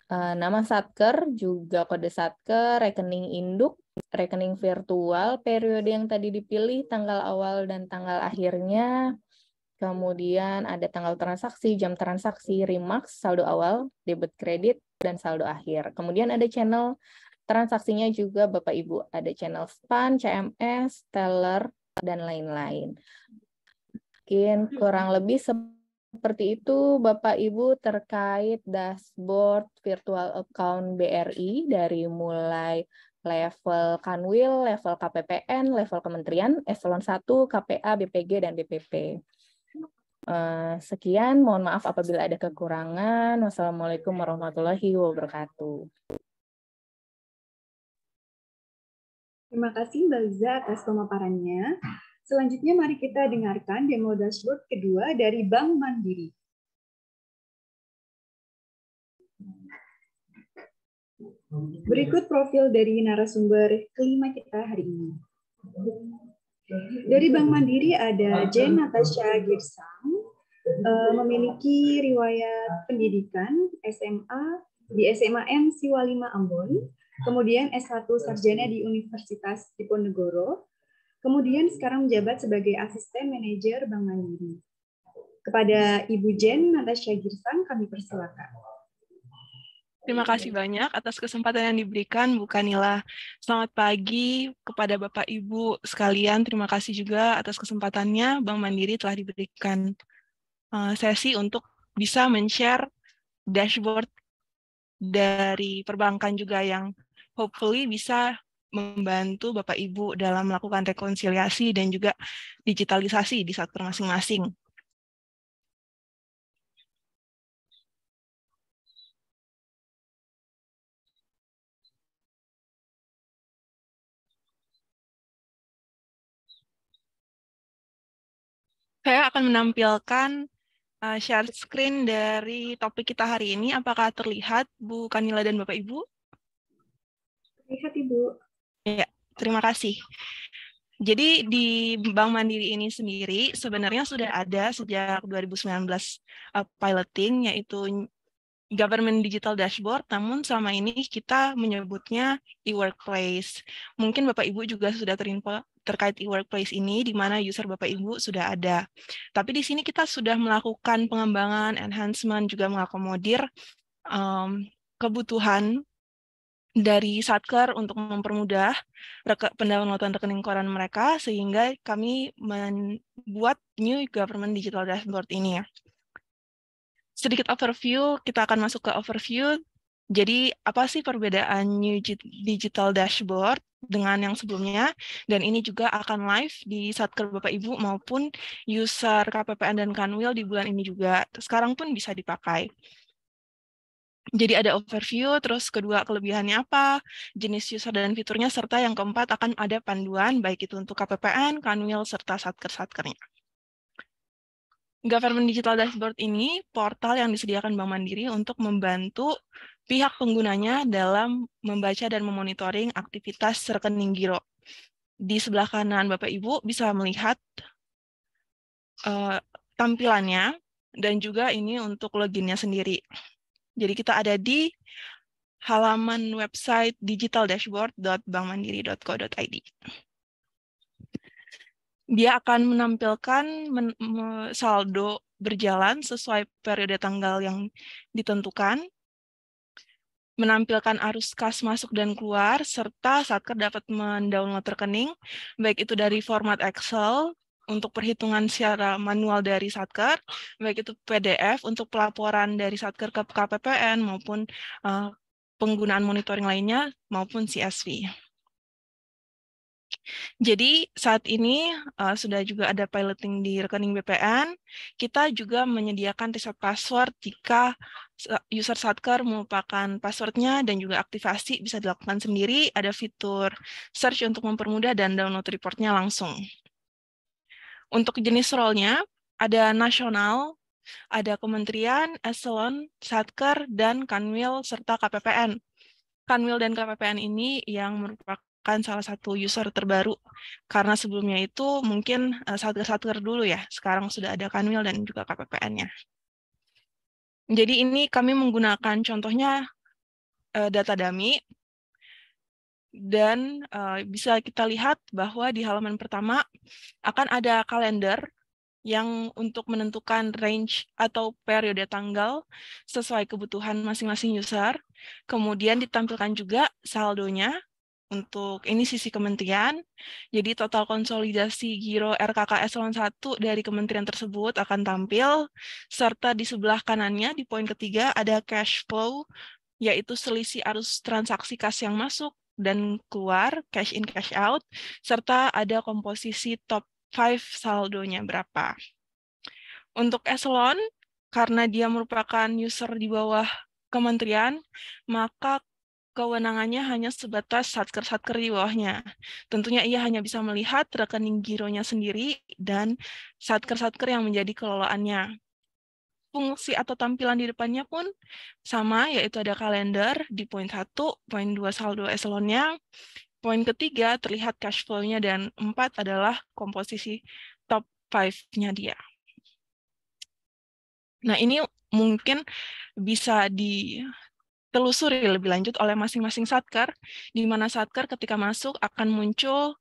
Eh, nama satker juga kode satker, rekening induk, rekening virtual, periode yang tadi dipilih, tanggal awal dan tanggal akhirnya, kemudian ada tanggal transaksi, jam transaksi, remarks, saldo awal, debit kredit, dan saldo akhir. Kemudian ada channel transaksinya juga Bapak Ibu, ada channel span, CMS, teller, dan lain-lain. Mungkin kurang lebih seperti itu Bapak Ibu terkait dashboard virtual account BRI dari mulai level Kanwil, level KPPN, level Kementerian, eselon 1, KPA, BPG, dan BPP. Eh, sekian, mohon maaf apabila ada kekurangan. Wassalamualaikum warahmatullahi wabarakatuh. Terima kasih Mbak Liza atas pemaparannya. Selanjutnya mari kita dengarkan demo dashboard kedua dari Bank Mandiri. Berikut profil dari narasumber kelima kita hari ini. Dari Bank Mandiri ada Jane Natasha Girsang, eh, memiliki riwayat pendidikan SMA di SMA M Siwalima Ambon, kemudian S1 Sarjana di Universitas Diponegoro, Kemudian sekarang menjabat sebagai asisten manajer Bank Mandiri. Kepada Ibu Jen Natasha Girsang kami persilakan. Terima kasih banyak atas kesempatan yang diberikan Bu Kanila. Selamat pagi kepada Bapak Ibu sekalian. Terima kasih juga atas kesempatannya Bank Mandiri telah diberikan eh, sesi untuk bisa men-share dashboard dari perbankan juga yang hopefully bisa membantu Bapak Ibu dalam melakukan rekonsiliasi dan juga digitalisasi di sektor masing-masing. Saya akan menampilkan uh, share screen dari topik kita hari ini. Apakah terlihat Bu Kanila dan Bapak Ibu? Terlihat Ibu. Ya, terima kasih. Jadi di Bank Mandiri ini sendiri sebenarnya sudah ada sejak 2019 uh, piloting yaitu Government Digital Dashboard, namun selama ini kita menyebutnya e-workplace. Mungkin Bapak Ibu juga sudah terinfo terkait e-workplace ini di mana user Bapak Ibu sudah ada. Tapi di sini kita sudah melakukan pengembangan, enhancement juga mengakomodir um, kebutuhan dari Satker untuk mempermudah reke, pendownloadan rekening koran mereka sehingga kami membuat New Government Digital Dashboard ini. Ya. Sedikit overview, kita akan masuk ke overview. Jadi apa sih perbedaan New Digital Dashboard dengan yang sebelumnya? Dan ini juga akan live di Satker Bapak Ibu maupun user KPPN dan Kanwil di bulan ini juga. Sekarang pun bisa dipakai. Jadi ada overview, terus kedua kelebihannya apa, jenis user dan fiturnya, serta yang keempat akan ada panduan, baik itu untuk KPPN, Kanwil, serta Satker-Satkernya. Government Digital Dashboard ini portal yang disediakan Bank Mandiri untuk membantu pihak penggunanya dalam membaca dan memonitoring aktivitas rekening giro. Di sebelah kanan Bapak Ibu bisa melihat uh, tampilannya dan juga ini untuk loginnya sendiri. Jadi kita ada di halaman website digital Dia akan menampilkan men saldo berjalan sesuai periode tanggal yang ditentukan, menampilkan arus kas masuk dan keluar, serta saat dapat mendownload rekening, baik itu dari format Excel, untuk perhitungan secara manual dari Satker, baik itu PDF untuk pelaporan dari Satker ke KPPN maupun uh, penggunaan monitoring lainnya maupun CSV. Jadi saat ini uh, sudah juga ada piloting di rekening BPN. Kita juga menyediakan reset password jika user Satker merupakan passwordnya dan juga aktivasi bisa dilakukan sendiri. Ada fitur search untuk mempermudah dan download reportnya langsung. Untuk jenis role-nya, ada nasional, ada kementerian, eselon, satker, dan kanwil, serta KPPN. Kanwil dan KPPN ini yang merupakan salah satu user terbaru, karena sebelumnya itu mungkin eh, satker-satker dulu ya, sekarang sudah ada kanwil dan juga KPPN-nya. Jadi ini kami menggunakan contohnya eh, data dami dan uh, bisa kita lihat bahwa di halaman pertama akan ada kalender yang untuk menentukan range atau periode tanggal sesuai kebutuhan masing-masing user. Kemudian ditampilkan juga saldonya untuk ini sisi kementerian. Jadi total konsolidasi giro RKK eselon 1 dari kementerian tersebut akan tampil serta di sebelah kanannya di poin ketiga ada cash flow yaitu selisih arus transaksi kas yang masuk dan keluar, cash in cash out, serta ada komposisi top 5 saldonya berapa. Untuk eselon, karena dia merupakan user di bawah kementerian, maka kewenangannya hanya sebatas satker-satker di bawahnya. Tentunya ia hanya bisa melihat rekening gironya sendiri dan satker-satker yang menjadi kelolaannya fungsi atau tampilan di depannya pun sama, yaitu ada kalender di poin 1, poin 2 saldo eselonnya, poin ketiga terlihat cash flow-nya, dan empat adalah komposisi top 5-nya dia. Nah, ini mungkin bisa ditelusuri lebih lanjut oleh masing-masing satker, di mana satker ketika masuk akan muncul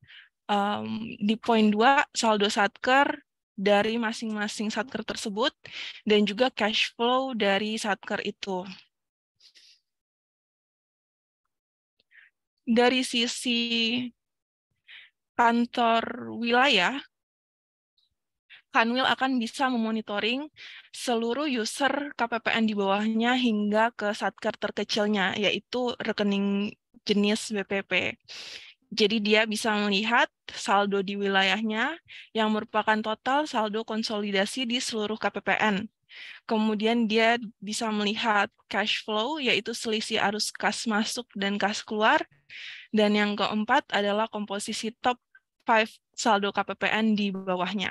um, di poin 2 saldo satker dari masing-masing satker tersebut dan juga cash flow dari satker itu. Dari sisi kantor wilayah, Kanwil akan bisa memonitoring seluruh user KPPN di bawahnya hingga ke satker terkecilnya, yaitu rekening jenis BPP. Jadi dia bisa melihat saldo di wilayahnya yang merupakan total saldo konsolidasi di seluruh KPPN. Kemudian dia bisa melihat cash flow, yaitu selisih arus kas masuk dan kas keluar. Dan yang keempat adalah komposisi top 5 saldo KPPN di bawahnya.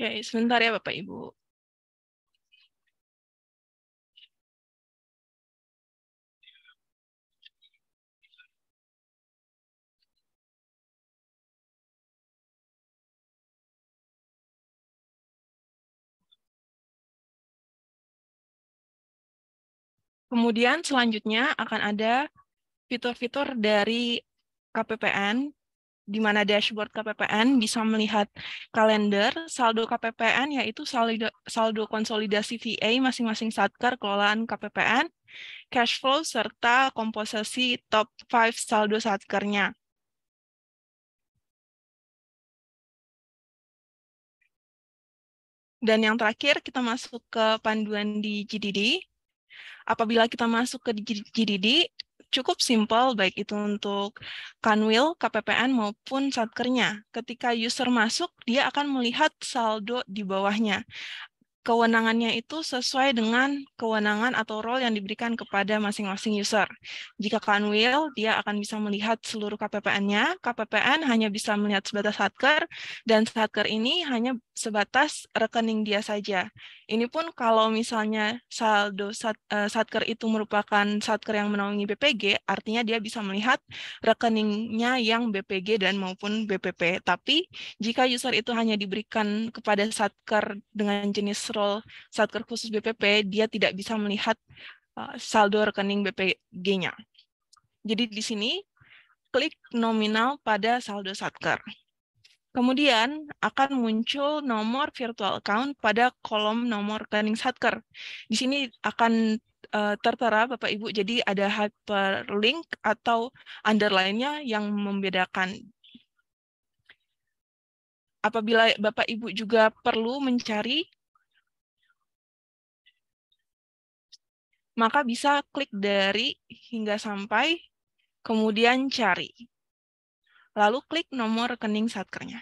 Ya, ya, sebentar ya Bapak Ibu. Kemudian selanjutnya akan ada fitur-fitur dari KPPN di mana dashboard KPPN bisa melihat kalender saldo KPPN yaitu saldo, saldo konsolidasi VA masing-masing satker kelolaan KPPN, cash flow serta komposisi top 5 saldo satkernya Dan yang terakhir kita masuk ke panduan di GDD. Apabila kita masuk ke GDD, cukup simpel baik itu untuk Kanwil, KPPN maupun satkernya. Ketika user masuk, dia akan melihat saldo di bawahnya. Kewenangannya itu sesuai dengan kewenangan atau role yang diberikan kepada masing-masing user. Jika Kanwil, dia akan bisa melihat seluruh KPPN-nya. KPPN hanya bisa melihat sebatas satker, dan satker ini hanya sebatas rekening dia saja. Ini pun kalau misalnya saldo sat, uh, satker itu merupakan satker yang menaungi BPG, artinya dia bisa melihat rekeningnya yang BPG dan maupun BPP. Tapi jika user itu hanya diberikan kepada satker dengan jenis role satker khusus BPP, dia tidak bisa melihat uh, saldo rekening BPG-nya. Jadi di sini klik nominal pada saldo satker. Kemudian akan muncul nomor virtual account pada kolom nomor rekening satker. Di sini akan uh, tertera Bapak Ibu, jadi ada hyperlink atau underline-nya yang membedakan apabila Bapak Ibu juga perlu mencari, maka bisa klik dari hingga sampai, kemudian cari lalu klik nomor rekening satkernya.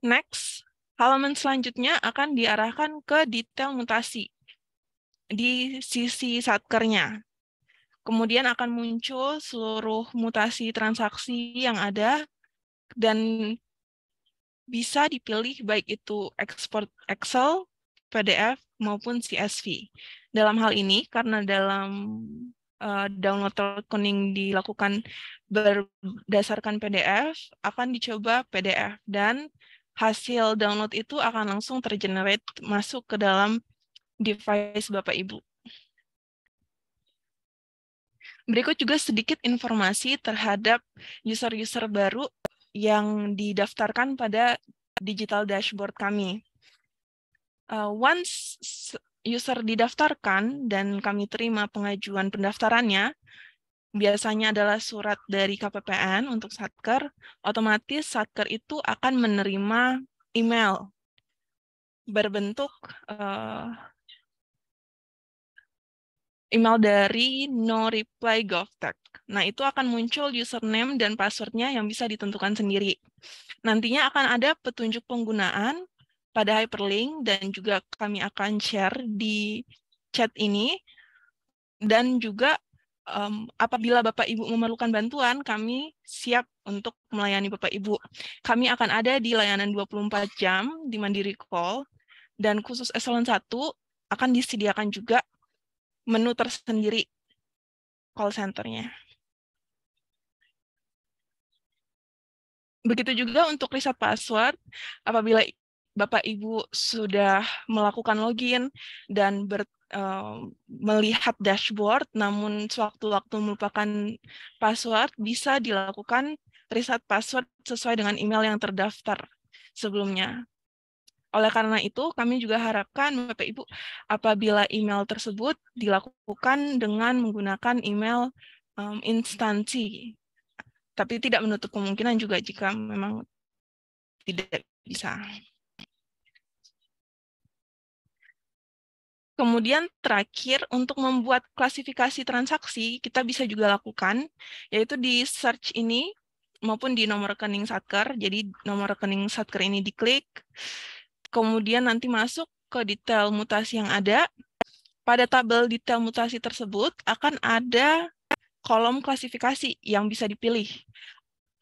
Next, halaman selanjutnya akan diarahkan ke detail mutasi di sisi satkernya. Kemudian akan muncul seluruh mutasi transaksi yang ada dan bisa dipilih baik itu export Excel, PDF, maupun CSV. Dalam hal ini, karena dalam uh, download rekening dilakukan berdasarkan PDF, akan dicoba PDF dan hasil download itu akan langsung tergenerate masuk ke dalam device Bapak Ibu. Berikut juga sedikit informasi terhadap user-user baru yang didaftarkan pada digital dashboard kami. Uh, once user didaftarkan dan kami terima pengajuan pendaftarannya, biasanya adalah surat dari KPPN untuk Satker, otomatis Satker itu akan menerima email berbentuk uh, email dari no reply govtech. Nah, itu akan muncul username dan passwordnya yang bisa ditentukan sendiri. Nantinya akan ada petunjuk penggunaan pada hyperlink dan juga kami akan share di chat ini dan juga um, apabila Bapak Ibu memerlukan bantuan, kami siap untuk melayani Bapak Ibu. Kami akan ada di layanan 24 jam di Mandiri Call, dan khusus eselon 1 akan disediakan juga menu tersendiri call centernya. Begitu juga untuk riset password, apabila Bapak Ibu sudah melakukan login dan ber, uh, melihat dashboard, namun sewaktu-waktu melupakan password, bisa dilakukan riset password sesuai dengan email yang terdaftar sebelumnya. Oleh karena itu, kami juga harapkan Bapak Ibu apabila email tersebut dilakukan dengan menggunakan email um, instansi. Tapi tidak menutup kemungkinan juga jika memang tidak bisa. Kemudian terakhir, untuk membuat klasifikasi transaksi, kita bisa juga lakukan, yaitu di search ini, maupun di nomor rekening Satker. Jadi nomor rekening Satker ini diklik, kemudian nanti masuk ke detail mutasi yang ada. Pada tabel detail mutasi tersebut akan ada kolom klasifikasi yang bisa dipilih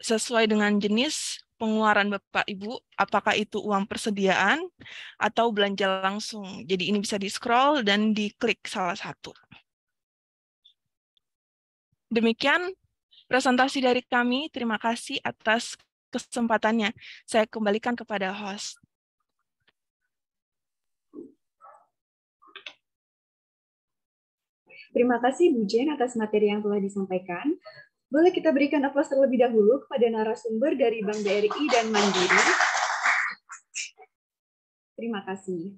sesuai dengan jenis pengeluaran Bapak Ibu, apakah itu uang persediaan atau belanja langsung. Jadi ini bisa di-scroll dan diklik salah satu. Demikian presentasi dari kami. Terima kasih atas kesempatannya. Saya kembalikan kepada host. Terima kasih Bu Jen atas materi yang telah disampaikan. Boleh kita berikan aplaus terlebih dahulu kepada narasumber dari Bank BRI dan Mandiri. Terima kasih.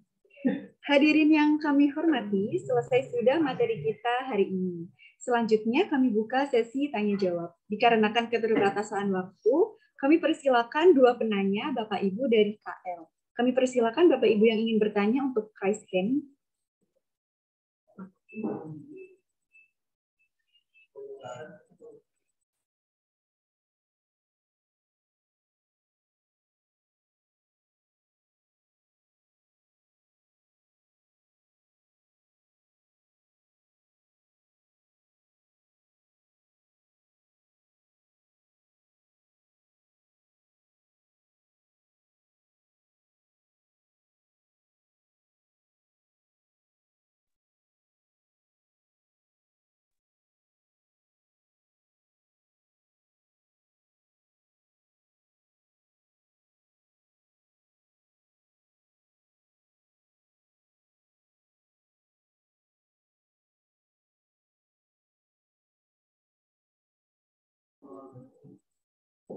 Hadirin yang kami hormati, selesai sudah materi kita hari ini. Selanjutnya kami buka sesi tanya jawab. Dikarenakan keterbatasan waktu, kami persilakan dua penanya Bapak Ibu dari KL. Kami persilakan Bapak Ibu yang ingin bertanya untuk Christ hand. Thank you.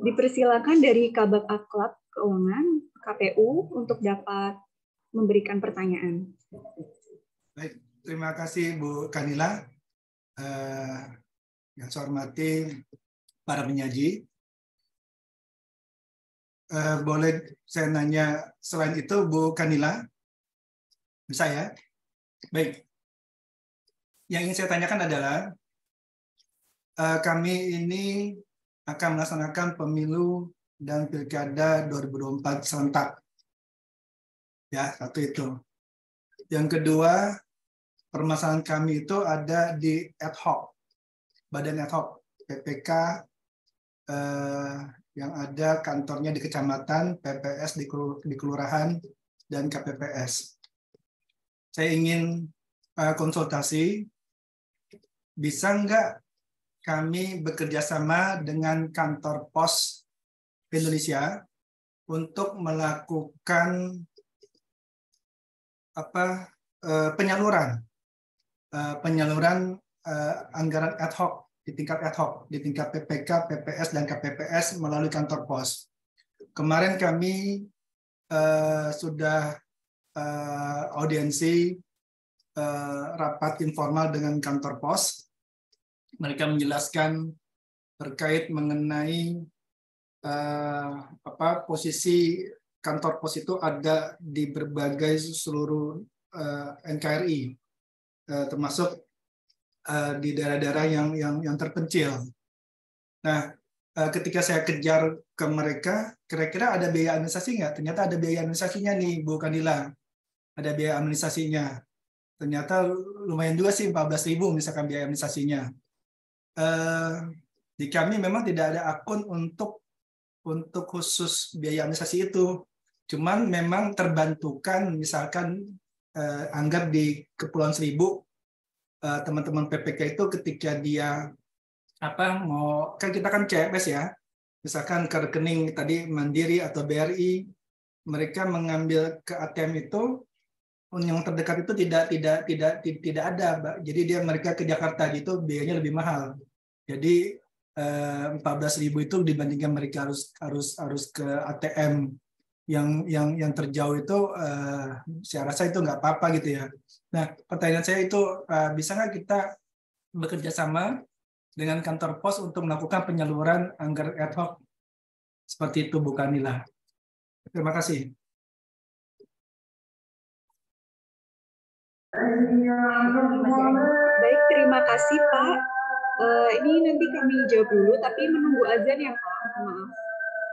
dipersilakan dari Kabak Aklab Keuangan KPU untuk dapat memberikan pertanyaan. Baik, terima kasih Bu Kanila. Uh, yang saya hormati para penyaji. Uh, boleh saya nanya selain itu Bu Kanila? Bisa ya? Baik. Yang ingin saya tanyakan adalah uh, kami ini akan melaksanakan pemilu dan pilkada 2024 serentak. Ya, satu itu. Yang kedua, permasalahan kami itu ada di ad hoc, badan ad hoc, PPK eh, yang ada kantornya di kecamatan, PPS di, di kelurahan, dan KPPS. Saya ingin eh, konsultasi, bisa nggak kami bekerja sama dengan kantor pos Indonesia untuk melakukan apa eh, penyaluran eh, penyaluran eh, anggaran ad hoc di tingkat ad hoc di tingkat PPK, PPS dan KPPS melalui kantor pos. Kemarin kami sudah audiensi rapat informal dengan kantor pos mereka menjelaskan terkait mengenai uh, apa posisi kantor pos itu ada di berbagai seluruh uh, eh, NKRI uh, eh, termasuk uh, di daerah-daerah yang yang yang terpencil. Nah, uh, ketika saya kejar ke mereka, kira-kira ada biaya administrasi nggak? Ternyata ada biaya administrasinya nih, Bu Kandila. Ada biaya administrasinya. Ternyata lumayan juga sih 14.000 misalkan biaya administrasinya. Eh, di kami memang tidak ada akun untuk untuk khusus biaya administrasi itu. Cuman memang terbantukan misalkan eh, anggap di Kepulauan Seribu eh, teman-teman PPK itu ketika dia apa mau kan kita kan CFS ya. Misalkan ke rekening tadi Mandiri atau BRI mereka mengambil ke ATM itu yang terdekat itu tidak tidak tidak tidak, ada, Jadi dia mereka ke Jakarta gitu biayanya lebih mahal. Jadi eh, 14.000 itu dibandingkan mereka harus harus harus ke ATM yang yang yang terjauh itu eh, saya rasa itu nggak apa-apa gitu ya. Nah, pertanyaan saya itu eh, bisa nggak kita bekerja sama dengan kantor pos untuk melakukan penyaluran anggar ad hoc seperti itu bukan Kanila. Terima kasih. Baik, terima kasih Pak. Uh, ini nanti kami jawab dulu, tapi menunggu azan ya, Pak. Maaf,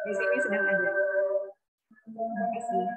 di sini sedang azan. Terima kasih.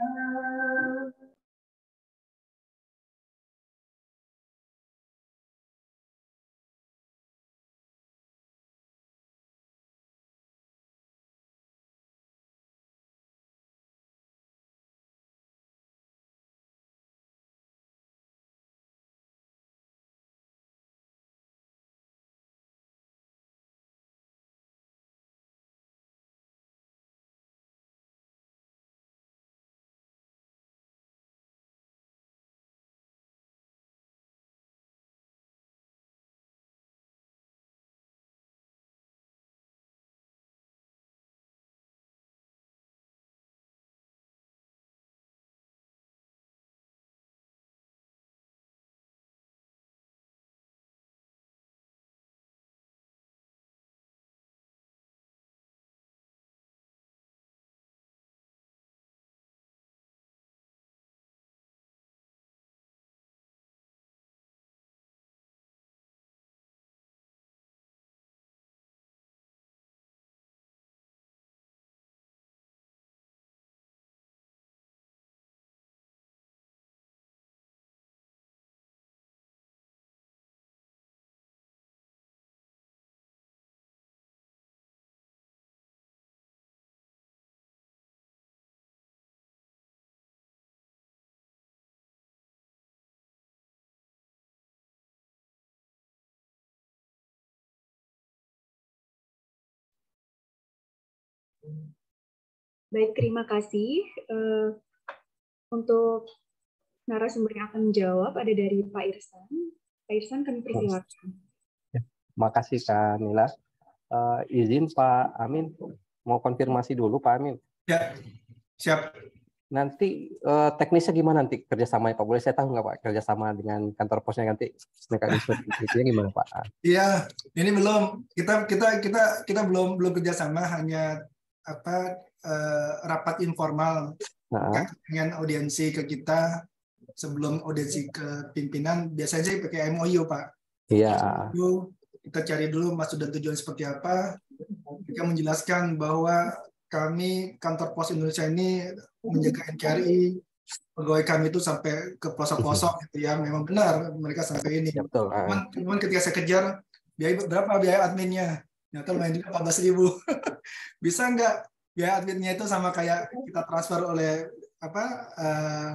Baik, terima kasih. Eh, untuk narasumber yang akan menjawab ada dari Pak Irsan. Pak Irsan kami persilakan. Terima ya, kasih Kak Nila. Uh, eh, izin Pak Amin mau konfirmasi dulu Pak Amin. Ya, siap. Nanti uh, teknisnya gimana nanti kerjasama ya Pak? Boleh saya tahu nggak Pak kerjasama dengan kantor posnya nanti mekanisme itu gimana Pak? Iya, ini belum kita kita kita kita belum belum kerjasama hanya apa uh, rapat informal nah. dengan audiensi ke kita sebelum audiensi ke pimpinan biasanya sih pakai MOU pak. Iya. Yeah. kita cari dulu maksud dan tujuan seperti apa. Kita menjelaskan bahwa kami kantor pos Indonesia ini menjaga NKRI pegawai kami itu sampai ke pelosok-pelosok gitu ya memang benar mereka sampai ini. Iya, betul. Cuman, cuman ketika saya kejar biaya berapa biaya adminnya? Ternyata lumayan juga 14 ribu. Bisa nggak biaya adminnya itu sama kayak kita transfer oleh apa uh,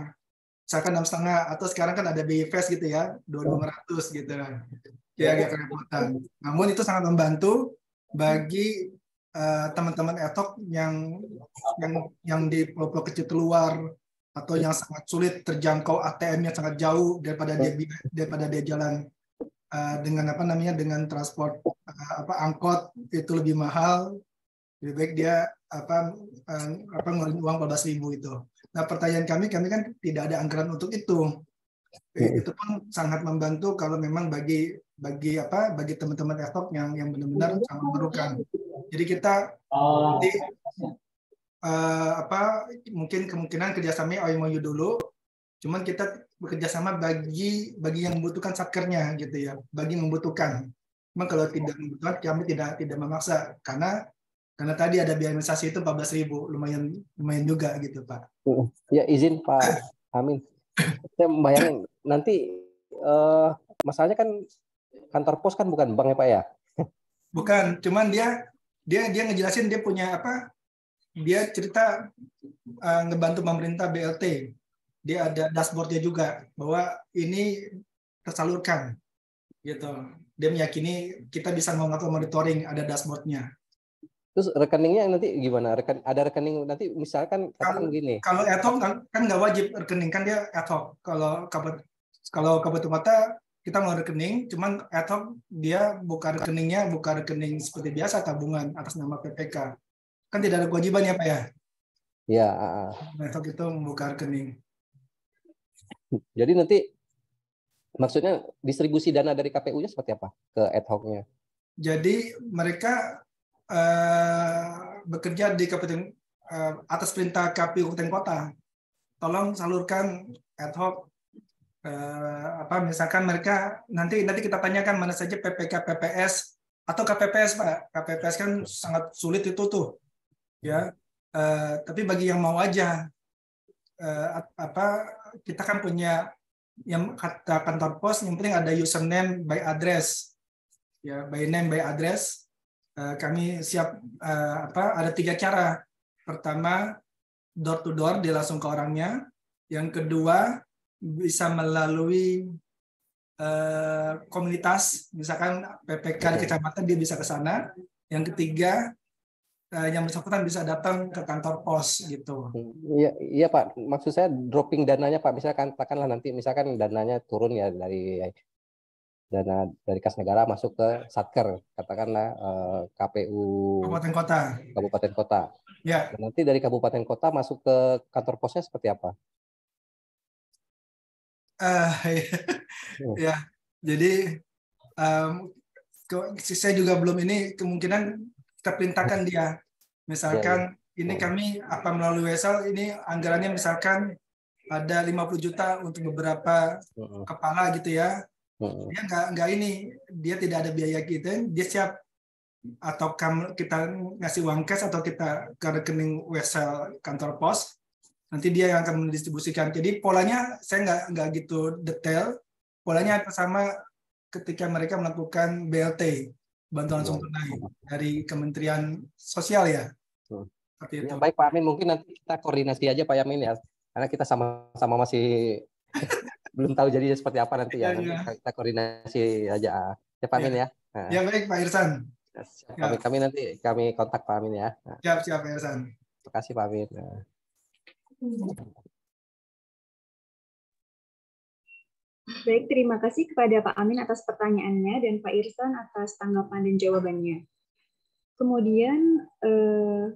misalkan enam setengah atau sekarang kan ada bi fest gitu ya dua lima ratus gitu kan ya agak kerepotan namun itu sangat membantu bagi teman eh, teman-teman etok yang yang yang di pulau-pulau kecil keluar atau yang sangat sulit terjangkau ATM-nya sangat jauh daripada dia daripada dia jalan Eh, dengan apa namanya dengan transport eh, apa angkot itu lebih mahal lebih baik dia apa eh, apa ngeluarin uang 14.000 itu. Nah, pertanyaan kami kami kan tidak ada anggaran untuk itu. Hmm. Itu pun sangat membantu kalau memang bagi bagi apa bagi teman-teman estok yang yang benar-benar sangat memerlukan. Jadi kita oh. nanti uh, apa mungkin kemungkinan kerjasama IMOU dulu Cuman kita bekerja sama bagi bagi yang membutuhkan satkernya gitu ya, bagi yang membutuhkan. Memang kalau tidak membutuhkan kami tidak tidak memaksa karena karena tadi ada biaya investasi itu ribu lumayan lumayan juga gitu Pak. Ya izin Pak Amin. Saya membayangkan nanti uh, masalahnya kan kantor pos kan bukan bank ya Pak ya? Bukan, cuman dia dia dia ngejelasin dia punya apa? Dia cerita uh, ngebantu pemerintah BLT dia ada dashboardnya juga bahwa ini tersalurkan gitu dia meyakini kita bisa mengatur monitoring ada dashboardnya terus rekeningnya nanti gimana Reken, ada rekening nanti misalkan kalau gini kalau atom kan kan nggak wajib rekening kan dia ad kalau kabut kalau kabut mata kita mau rekening cuman ad dia buka rekeningnya buka rekening seperti biasa tabungan atas nama PPK kan tidak ada kewajiban ya pak ya ya ad ah, ah. nah, itu membuka rekening jadi nanti maksudnya distribusi dana dari KPU-nya seperti apa ke ad hoc-nya? Jadi mereka uh, bekerja di KPU uh, eh, atas perintah KPU kabupaten kota. Tolong salurkan ad hoc uh, apa misalkan mereka nanti nanti kita tanyakan mana saja PPK PPS atau KPPS Pak. KPPS kan sangat sulit itu tuh. Ya. Uh, tapi bagi yang mau aja uh, apa kita kan punya yang kata kantor pos yang penting ada username by address ya by name by address eh, kami siap eh, apa ada tiga cara pertama door to door dia langsung ke orangnya yang kedua bisa melalui eh, komunitas misalkan PPK di kecamatan dia bisa ke sana yang ketiga Eh, yang bersangkutan bisa datang ke kantor pos gitu. Iya, iya Pak. Maksud saya dropping dananya Pak. Misalkan katakanlah nanti misalkan dananya turun ya dari dana dari kas negara masuk ke satker katakanlah eh, KPU kabupaten kota kabupaten kota ya Dan nanti dari kabupaten kota masuk ke kantor posnya seperti apa uh, ya. Hmm. ya jadi um, saya juga belum ini kemungkinan terpintakan dia Misalkan ya, ya. ini ya, ya. kami apa melalui wesel ini anggarannya misalkan ada 50 juta untuk beberapa kepala gitu ya. Uh dia nggak nggak ini dia tidak ada biaya gitu, dia siap atau kita ngasih uang cash atau kita ke rekening wesel kantor pos nanti dia yang akan mendistribusikan. Jadi polanya saya nggak nggak gitu detail. Polanya hmm. sama ketika mereka melakukan BLT bantuan langsung ya. tunai dari Kementerian Sosial ya. Seperti ya, itu. Ya, baik Pak Amin, mungkin nanti kita koordinasi aja Pak Amin ya, karena kita sama-sama masih belum tahu jadinya seperti apa nanti ya. ya, nanti iya. Kita koordinasi aja. Ya Pak Amin iya. ya. Ya, ya baik Pak Irsan. Ya, siap, ya. kami, ya. kami nanti kami kontak Pak Amin ya. Nah. Siap siap Pak Irsan. Terima kasih Pak Amin. Nah. Baik, terima kasih kepada Pak Amin atas pertanyaannya dan Pak Irsan atas tanggapan dan jawabannya. Kemudian eh,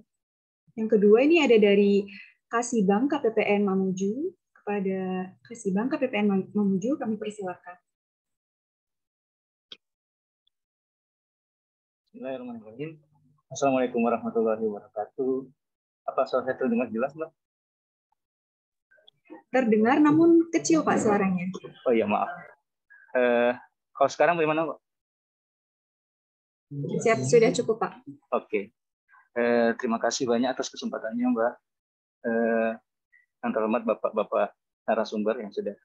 yang kedua ini ada dari Kasibang KPPN Mamuju kepada Kasibang KPPN Mamuju kami persilakan. Bismillahirrahmanirrahim. Assalamualaikum warahmatullahi wabarakatuh. Apa suara saya terdengar jelas, Mbak? Terdengar namun kecil, Pak, suaranya. Oh iya, maaf. Uh, kalau sekarang bagaimana, Pak? Siap, sudah cukup, Pak. Oke. Okay. Eh, terima kasih banyak atas kesempatannya Mbak. Eh, yang terhormat Bapak-Bapak narasumber yang sudah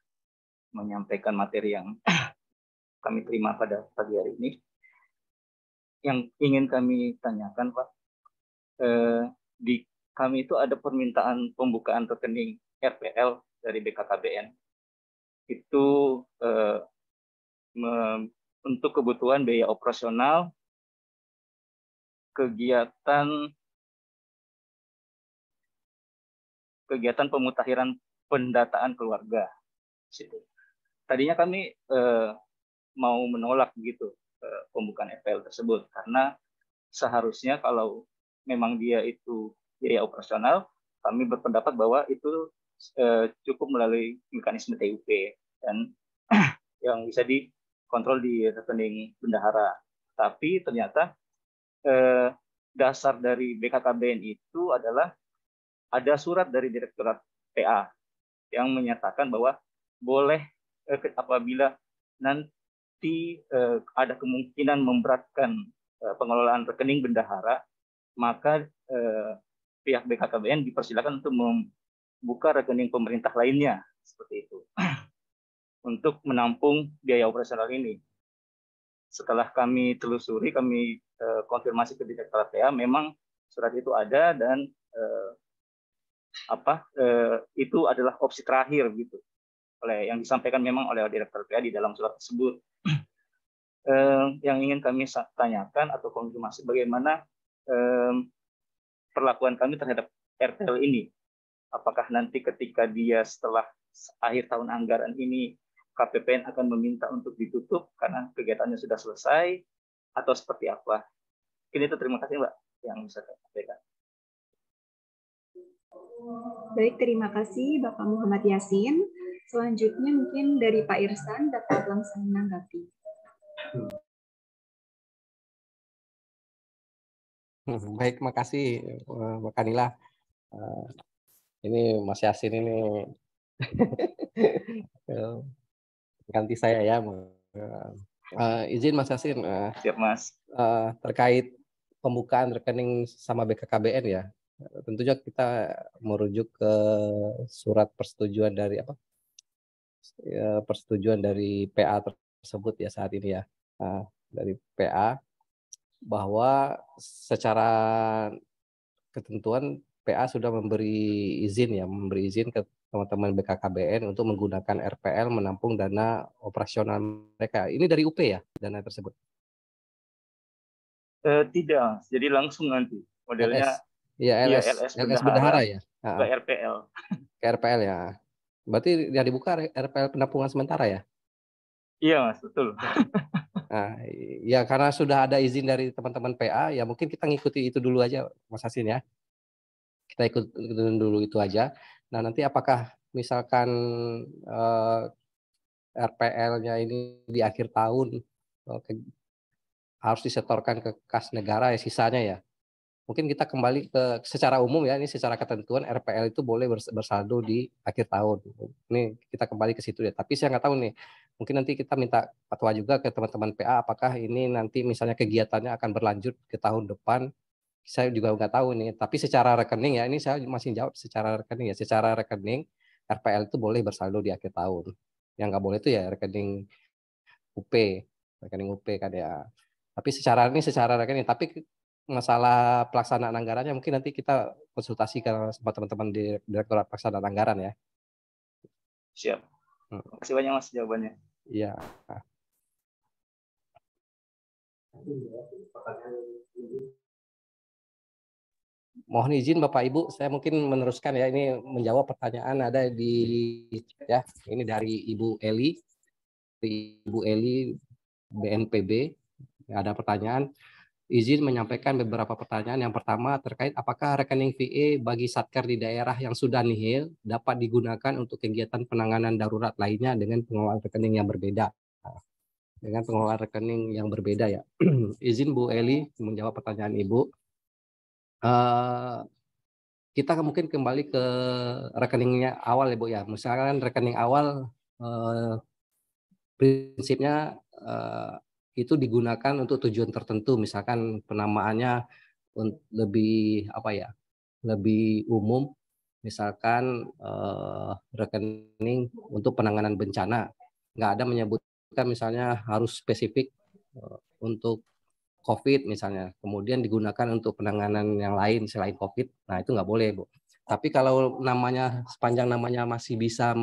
menyampaikan materi yang kami terima pada pagi hari ini. Yang ingin kami tanyakan Pak, eh, di kami itu ada permintaan pembukaan rekening RPL dari BKKBN. Itu eh, me, untuk kebutuhan biaya operasional kegiatan kegiatan pemutakhiran pendataan keluarga. Gitu. Tadinya kami eh, mau menolak gitu eh, pembukaan FPL e tersebut karena seharusnya kalau memang dia itu biaya operasional, kami berpendapat bahwa itu eh, cukup melalui mekanisme TUP dan yang bisa dikontrol di rekening bendahara. Tapi ternyata eh, dasar dari BKKBN itu adalah ada surat dari Direktorat PA yang menyatakan bahwa boleh eh, apabila nanti eh, ada kemungkinan memberatkan eh, pengelolaan rekening bendahara, maka eh, pihak BKKBN dipersilakan untuk membuka rekening pemerintah lainnya seperti itu untuk menampung biaya operasional ini setelah kami telusuri, kami uh, konfirmasi ke Direktorat PA memang surat itu ada dan uh, apa uh, itu adalah opsi terakhir gitu oleh yang disampaikan memang oleh Direktur PA di dalam surat tersebut. yang ingin kami tanyakan atau konfirmasi bagaimana perlakuan kami terhadap RTL ini. Apakah nanti ketika dia setelah akhir tahun anggaran ini KPPN akan meminta untuk ditutup karena kegiatannya sudah selesai atau seperti apa? Kini itu terima kasih Mbak yang bisa saya sampaikan. Baik, terima kasih Bapak Muhammad Yasin. Selanjutnya mungkin dari Pak Irsan dapat langsung menanggapi. Hmm, baik, makasih eh, Mbak Kanila. Eh, ini Mas Yasin ini eh, ganti saya ya. Uh, izin Mas Yasin. Uh, Siap Mas. Uh, terkait pembukaan rekening sama BKKBN ya. Tentunya kita merujuk ke surat persetujuan dari apa? Ya, persetujuan dari PA tersebut ya saat ini ya. Uh, dari PA bahwa secara ketentuan PA sudah memberi izin ya, memberi izin ke teman-teman BKKBN untuk menggunakan RPL menampung dana operasional mereka. Ini dari UP ya dana tersebut? Eh, tidak, jadi langsung nanti modelnya. LS. Ya LS, ya, LS, LS Bendahara, ya. Ke RPL. Ke RPL ya. Berarti yang dibuka RPL penampungan sementara ya? Iya mas, betul. nah, ya karena sudah ada izin dari teman-teman PA, ya mungkin kita ngikuti itu dulu aja, Mas Hasin ya. Kita ikut dulu itu aja. Nah nanti apakah misalkan eh, RPL-nya ini di akhir tahun eh, ke, harus disetorkan ke kas negara ya sisanya ya. Mungkin kita kembali ke secara umum ya ini secara ketentuan RPL itu boleh bersaldo di akhir tahun. Ini kita kembali ke situ ya. Tapi saya nggak tahu nih. Mungkin nanti kita minta fatwa juga ke teman-teman PA apakah ini nanti misalnya kegiatannya akan berlanjut ke tahun depan saya juga nggak tahu nih. Tapi secara rekening ya, ini saya masih jawab secara rekening ya. Secara rekening RPL itu boleh bersaldo di akhir tahun. Yang nggak boleh itu ya rekening UP, rekening UP KDA. Kan ya. Tapi secara ini secara rekening. Tapi masalah pelaksanaan anggarannya mungkin nanti kita konsultasi ke sama teman-teman di Direktorat Pelaksanaan Anggaran ya. Siap. Hmm. Terima kasih banyak Mas jawabannya. Iya. Ya, pertanyaan Mohon izin Bapak Ibu, saya mungkin meneruskan ya ini menjawab pertanyaan ada di ya ini dari Ibu Eli, Ibu Eli BNPB ada pertanyaan. Izin menyampaikan beberapa pertanyaan. Yang pertama terkait apakah rekening VE bagi satker di daerah yang sudah nihil dapat digunakan untuk kegiatan penanganan darurat lainnya dengan pengelolaan rekening yang berbeda? Dengan pengelolaan rekening yang berbeda ya. Izin Bu Eli menjawab pertanyaan Ibu. Eh, kita mungkin kembali ke rekeningnya awal ya Bu ya. Misalkan rekening awal eh, prinsipnya eh, itu digunakan untuk tujuan tertentu, misalkan penamaannya lebih apa ya, lebih umum, misalkan eh, rekening untuk penanganan bencana, nggak ada menyebutkan misalnya harus spesifik eh, untuk COVID misalnya, kemudian digunakan untuk penanganan yang lain selain COVID, nah itu nggak boleh, Bu. Tapi kalau namanya sepanjang namanya masih bisa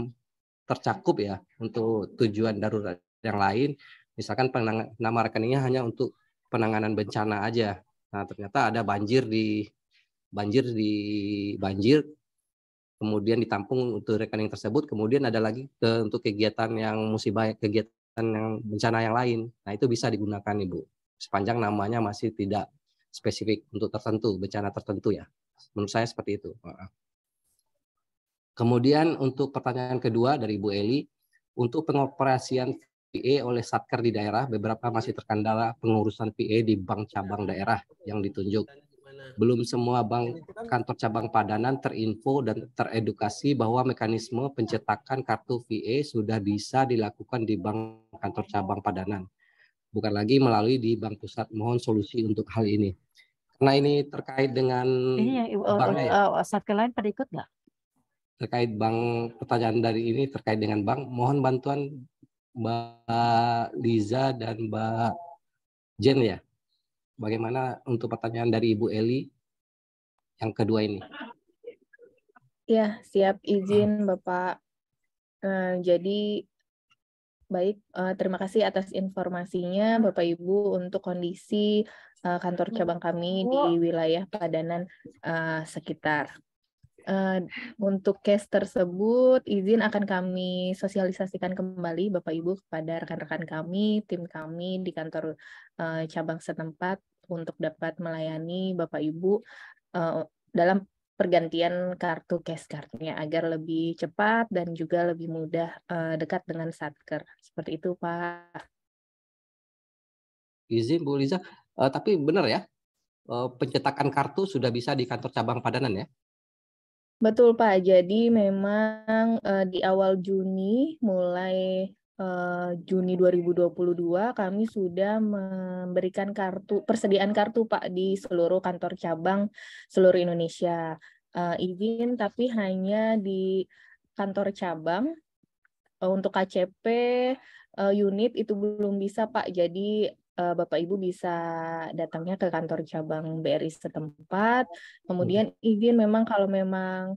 tercakup ya untuk tujuan darurat yang lain, misalkan nama rekeningnya hanya untuk penanganan bencana aja. Nah ternyata ada banjir di banjir di banjir, kemudian ditampung untuk rekening tersebut, kemudian ada lagi ke, untuk kegiatan yang musibah kegiatan yang bencana yang lain. Nah itu bisa digunakan ibu sepanjang namanya masih tidak spesifik untuk tertentu, bencana tertentu ya. Menurut saya seperti itu. Kemudian untuk pertanyaan kedua dari Bu Eli, untuk pengoperasian PA e oleh satker di daerah, beberapa masih terkendala pengurusan PA e di bank cabang daerah yang ditunjuk. Belum semua bank kantor cabang padanan terinfo dan teredukasi bahwa mekanisme pencetakan kartu VA e sudah bisa dilakukan di bank kantor cabang padanan bukan lagi melalui di Bank Pusat. Mohon solusi untuk hal ini. Karena ini terkait dengan ini yang, Uh, uh, lain pada nggak? Terkait bank pertanyaan dari ini terkait dengan bank. Mohon bantuan Mbak Liza dan Mbak Jen ya. Bagaimana untuk pertanyaan dari Ibu Eli yang kedua ini? Ya, siap izin Bapak. Eh, jadi Baik, uh, terima kasih atas informasinya Bapak Ibu untuk kondisi uh, kantor iya, cabang kami di wilayah Padanan uh, sekitar. Uh, untuk case tersebut, izin akan kami sosialisasikan kembali Bapak Ibu kepada rekan-rekan kami, tim kami di kantor uh, cabang setempat untuk dapat melayani Bapak Ibu uh, dalam pergantian kartu cash cardnya agar lebih cepat dan juga lebih mudah uh, dekat dengan satker. Seperti itu Pak. Izin Bu Liza, uh, tapi benar ya, uh, pencetakan kartu sudah bisa di kantor cabang Padanan ya? Betul Pak, jadi memang uh, di awal Juni mulai Eh, Juni 2022 kami sudah memberikan kartu persediaan kartu Pak di seluruh kantor cabang seluruh Indonesia. uh, izin tapi hanya di kantor cabang uh, untuk KCP uh, unit itu belum bisa Pak. Jadi uh, Bapak Ibu bisa datangnya ke kantor cabang BRI setempat. Kemudian hmm. izin memang kalau memang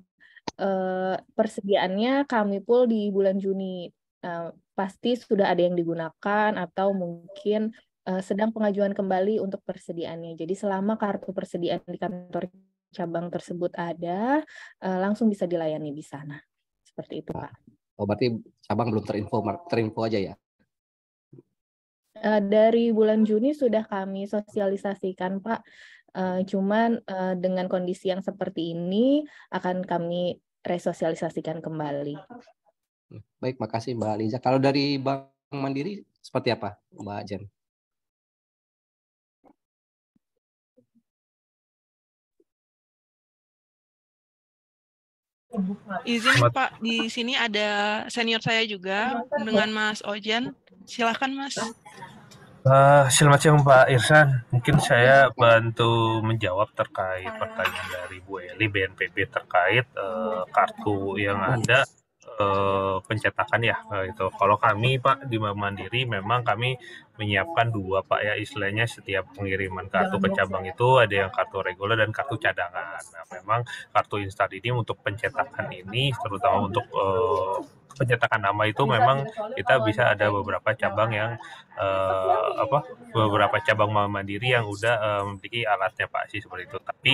uh, persediaannya kami pul di bulan Juni Eh, pasti sudah ada yang digunakan atau mungkin uh, sedang pengajuan kembali untuk persediaannya. Jadi selama kartu persediaan di kantor cabang tersebut ada, uh, langsung bisa dilayani di sana. Seperti itu, Pak. Oh, berarti cabang belum terinfo terinfo aja ya? dari bulan Juni sudah kami sosialisasikan, Pak. cuman dengan kondisi yang seperti ini akan kami resosialisasikan kembali. Hmm, baik, makasih Mbak Liza. Kalau dari Bank Mandiri seperti apa, Mbak Jen? Izin Pak, di sini ada senior saya juga dengan Mas Ojen Silahkan Mas. Uh, selamat siang Pak Irsan. Mungkin saya bantu menjawab terkait pertanyaan dari Bu Eli BNPB terkait uh, kartu yang ada uh, pencetakan ya eh, itu. Kalau kami Pak di Bank Mandiri memang kami menyiapkan dua Pak ya istilahnya setiap pengiriman kartu ke ya. cabang itu ada yang kartu reguler dan kartu cadangan. Nah, memang kartu instan ini untuk pencetakan ini terutama untuk uh, pencetakan nama itu memang kita bisa ada beberapa gitu. cabang yang uh, apa beberapa cabang mandiri yang udah uh, memiliki alatnya Pak sih seperti itu tapi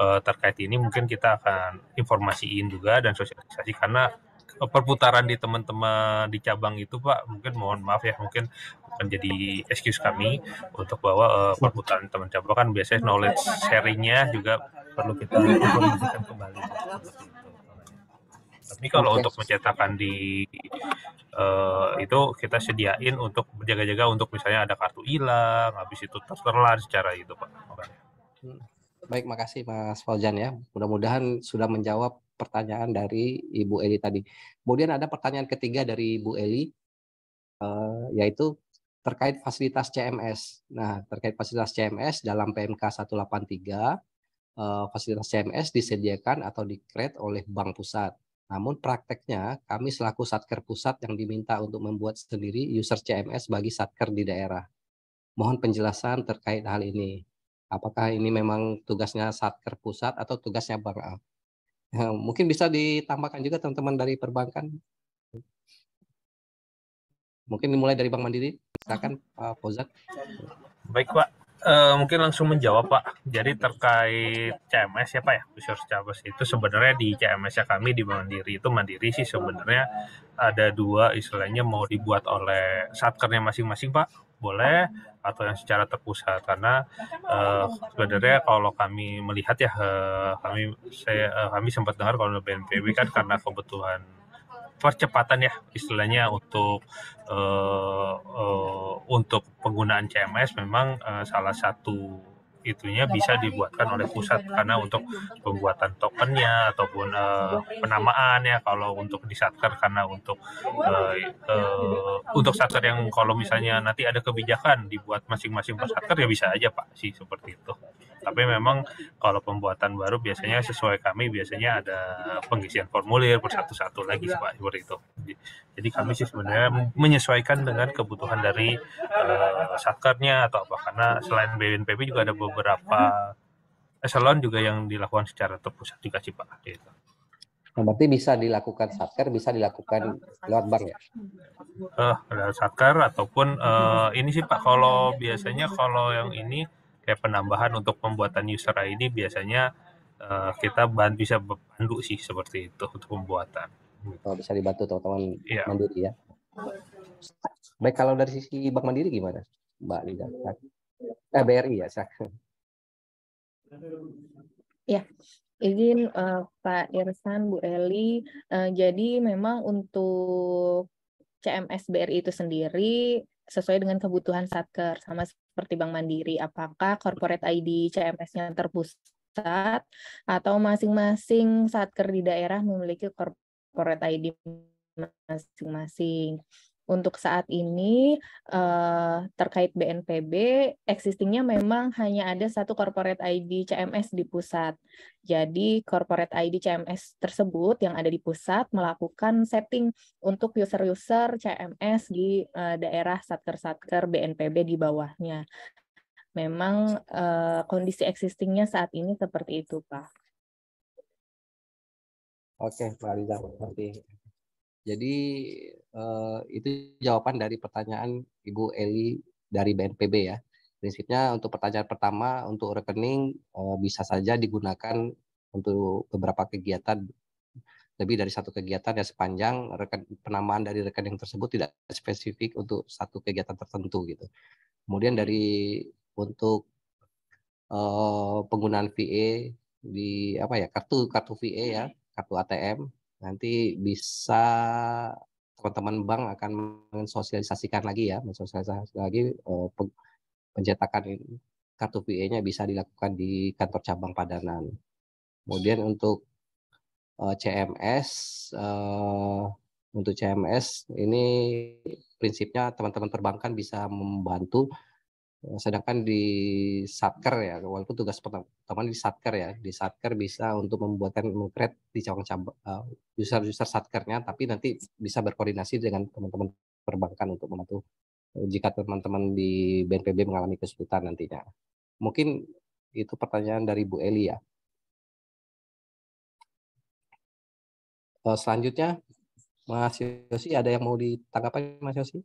uh, terkait ini mungkin kita akan informasiin juga dan sosialisasi karena Eh, perputaran di teman-teman di cabang itu Pak mungkin mohon maaf ya mungkin akan jadi excuse kami untuk bahwa uh, perputaran teman cabang kan biasanya knowledge sharingnya juga perlu kita lakukan kembali. Tapi kalau okay. untuk mencetakan di uh, itu kita sediain untuk berjaga-jaga untuk misalnya ada kartu hilang, habis itu terlar secara itu Pak. Hmm. Baik, makasih Mas Faljan ya. Mudah-mudahan sudah menjawab pertanyaan dari Ibu Eli tadi. Kemudian ada pertanyaan ketiga dari Ibu Eli, eh, yaitu terkait fasilitas CMS. Nah, terkait fasilitas CMS dalam PMK 183, eh, fasilitas CMS disediakan atau dikret oleh Bank Pusat. Namun prakteknya kami selaku Satker Pusat yang diminta untuk membuat sendiri user CMS bagi Satker di daerah. Mohon penjelasan terkait hal ini. Apakah ini memang tugasnya Satker Pusat atau tugasnya Bank Ya, mungkin bisa ditambahkan juga teman-teman dari perbankan. Mungkin dimulai dari Bank Mandiri, silakan Pak Fozat. Baik Pak, e, mungkin langsung menjawab Pak. Jadi terkait CMS ya Pak ya, resource CMS itu sebenarnya di CMS ya kami di Bank Mandiri itu Mandiri sih sebenarnya ada dua istilahnya mau dibuat oleh satkernya masing-masing Pak boleh atau yang secara terpusat karena uh, sebenarnya kalau kami melihat ya uh, kami saya uh, kami sempat dengar kalau BNPB kan karena kebutuhan percepatan ya istilahnya untuk uh, uh, untuk penggunaan CMS memang uh, salah satu itunya bisa dibuatkan oleh pusat karena untuk pembuatan tokennya ataupun uh, penamaan ya kalau untuk di satker karena untuk uh, uh, untuk satker yang kalau misalnya nanti ada kebijakan dibuat masing-masing per satker ya bisa aja pak sih seperti itu tapi memang kalau pembuatan baru biasanya sesuai kami biasanya ada pengisian formulir per satu lagi sih pak seperti itu jadi kami sih sebenarnya menyesuaikan dengan kebutuhan dari uh, satkernya atau apa karena selain BNPB juga ada beberapa eselon juga yang dilakukan secara terpusat juga sih Pak. Gitu. Nah, berarti bisa dilakukan satker, bisa dilakukan lewat bank ya? Eh, uh, satker ataupun uh, ini sih Pak, kalau biasanya kalau yang ini kayak penambahan untuk pembuatan user ID biasanya uh, kita bahan bisa bantu sih seperti itu untuk pembuatan. oh, bisa dibantu teman-teman yeah. mandiri ya. Baik, kalau dari sisi Bank Mandiri gimana, Mbak Lida? Eh, BRI ya, Ya, izin uh, Pak Irsan, Bu Eli. Uh, jadi memang untuk CMS BRI itu sendiri sesuai dengan kebutuhan satker sama seperti Bank Mandiri. Apakah corporate ID CMS-nya terpusat atau masing-masing satker di daerah memiliki corporate ID masing-masing untuk saat ini uh, terkait BNPB existingnya memang hanya ada satu corporate ID CMS di pusat. Jadi corporate ID CMS tersebut yang ada di pusat melakukan setting untuk user-user CMS di uh, daerah satker-satker BNPB di bawahnya. Memang uh, kondisi existingnya saat ini seperti itu, Pak. Oke, Pak Liza, seperti jadi eh, itu jawaban dari pertanyaan Ibu Eli dari BNPB ya. Prinsipnya untuk pertanyaan pertama untuk rekening eh, bisa saja digunakan untuk beberapa kegiatan lebih dari satu kegiatan ya sepanjang reken, penamaan dari rekening tersebut tidak spesifik untuk satu kegiatan tertentu gitu. Kemudian dari untuk eh, penggunaan VA e di apa ya kartu kartu VA e ya hmm. kartu ATM nanti bisa teman-teman bank akan mensosialisasikan lagi ya, mensosialisasikan lagi eh, pencetakan kartu pe nya bisa dilakukan di kantor cabang Padanan. Kemudian untuk eh, CMS eh, untuk CMS ini prinsipnya teman-teman perbankan bisa membantu Eh, sedangkan di satker ya walaupun tugas pertama di satker ya di satker bisa untuk membuatkan mengcreate di cabang uh, user-user satkernya tapi nanti bisa berkoordinasi dengan teman-teman perbankan untuk membantu eh, jika teman-teman di BNPB mengalami kesulitan nantinya mungkin itu pertanyaan dari Bu Eli ya selanjutnya Mas Yosi ada yang mau ditanggapi Mas Yosi?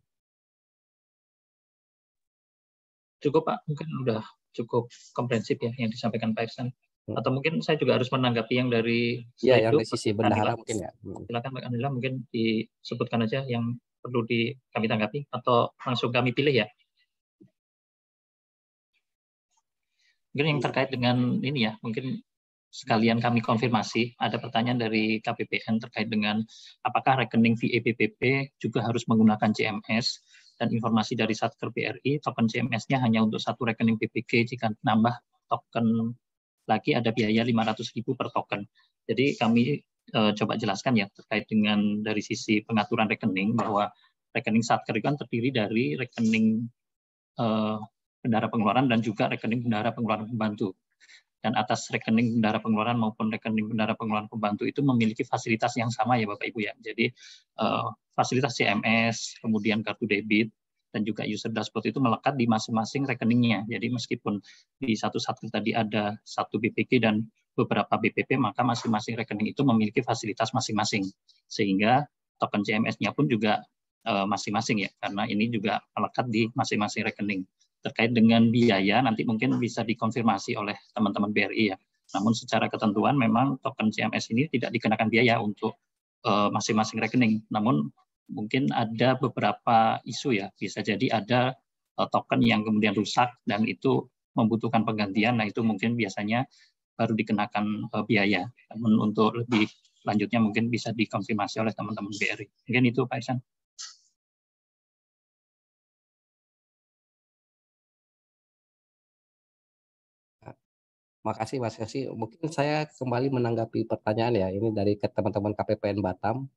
cukup Pak, mungkin sudah cukup komprehensif ya yang disampaikan Pak Iksan. Hmm. Atau mungkin saya juga harus menanggapi yang dari ya, yang dari sisi bendahara mungkin ya. Hmm. Silakan Pak Anila mungkin disebutkan aja yang perlu di kami tanggapi atau langsung kami pilih ya. Mungkin yang iya. terkait dengan ini ya, mungkin sekalian kami konfirmasi ada pertanyaan dari KPPN terkait dengan apakah rekening VAPPP juga harus menggunakan CMS dan informasi dari Satker BRI. Token CMS-nya hanya untuk satu rekening BPG jika nambah token lagi ada biaya ribu per token. Jadi kami e, coba jelaskan ya terkait dengan dari sisi pengaturan rekening bahwa rekening Satker itu kan terdiri dari rekening e, eh, bendara pengeluaran dan juga rekening bendara pengeluaran pembantu dan atas rekening bendara pengeluaran maupun rekening bendara pengeluaran pembantu itu memiliki fasilitas yang sama ya Bapak Ibu ya. Jadi uh, fasilitas CMS, kemudian kartu debit, dan juga user dashboard itu melekat di masing-masing rekeningnya. Jadi meskipun di satu satu tadi ada satu BPK dan beberapa BPP, maka masing-masing rekening itu memiliki fasilitas masing-masing. Sehingga token CMS-nya pun juga eh, masing-masing uh, ya, karena ini juga melekat di masing-masing rekening terkait dengan biaya nanti mungkin bisa dikonfirmasi oleh teman-teman BRI ya. Namun secara ketentuan memang token CMS ini tidak dikenakan biaya untuk eh, masing-masing rekening. Namun mungkin ada beberapa isu ya, bisa jadi ada eh, token yang kemudian rusak dan itu membutuhkan penggantian. Nah, itu mungkin biasanya baru dikenakan eh, biaya. Namun untuk lebih lanjutnya mungkin bisa dikonfirmasi oleh teman-teman BRI. Mungkin itu Pak Isan. Makasih Mas Yosi. Mungkin saya kembali menanggapi pertanyaan ya. Ini dari teman-teman KPPN Batam.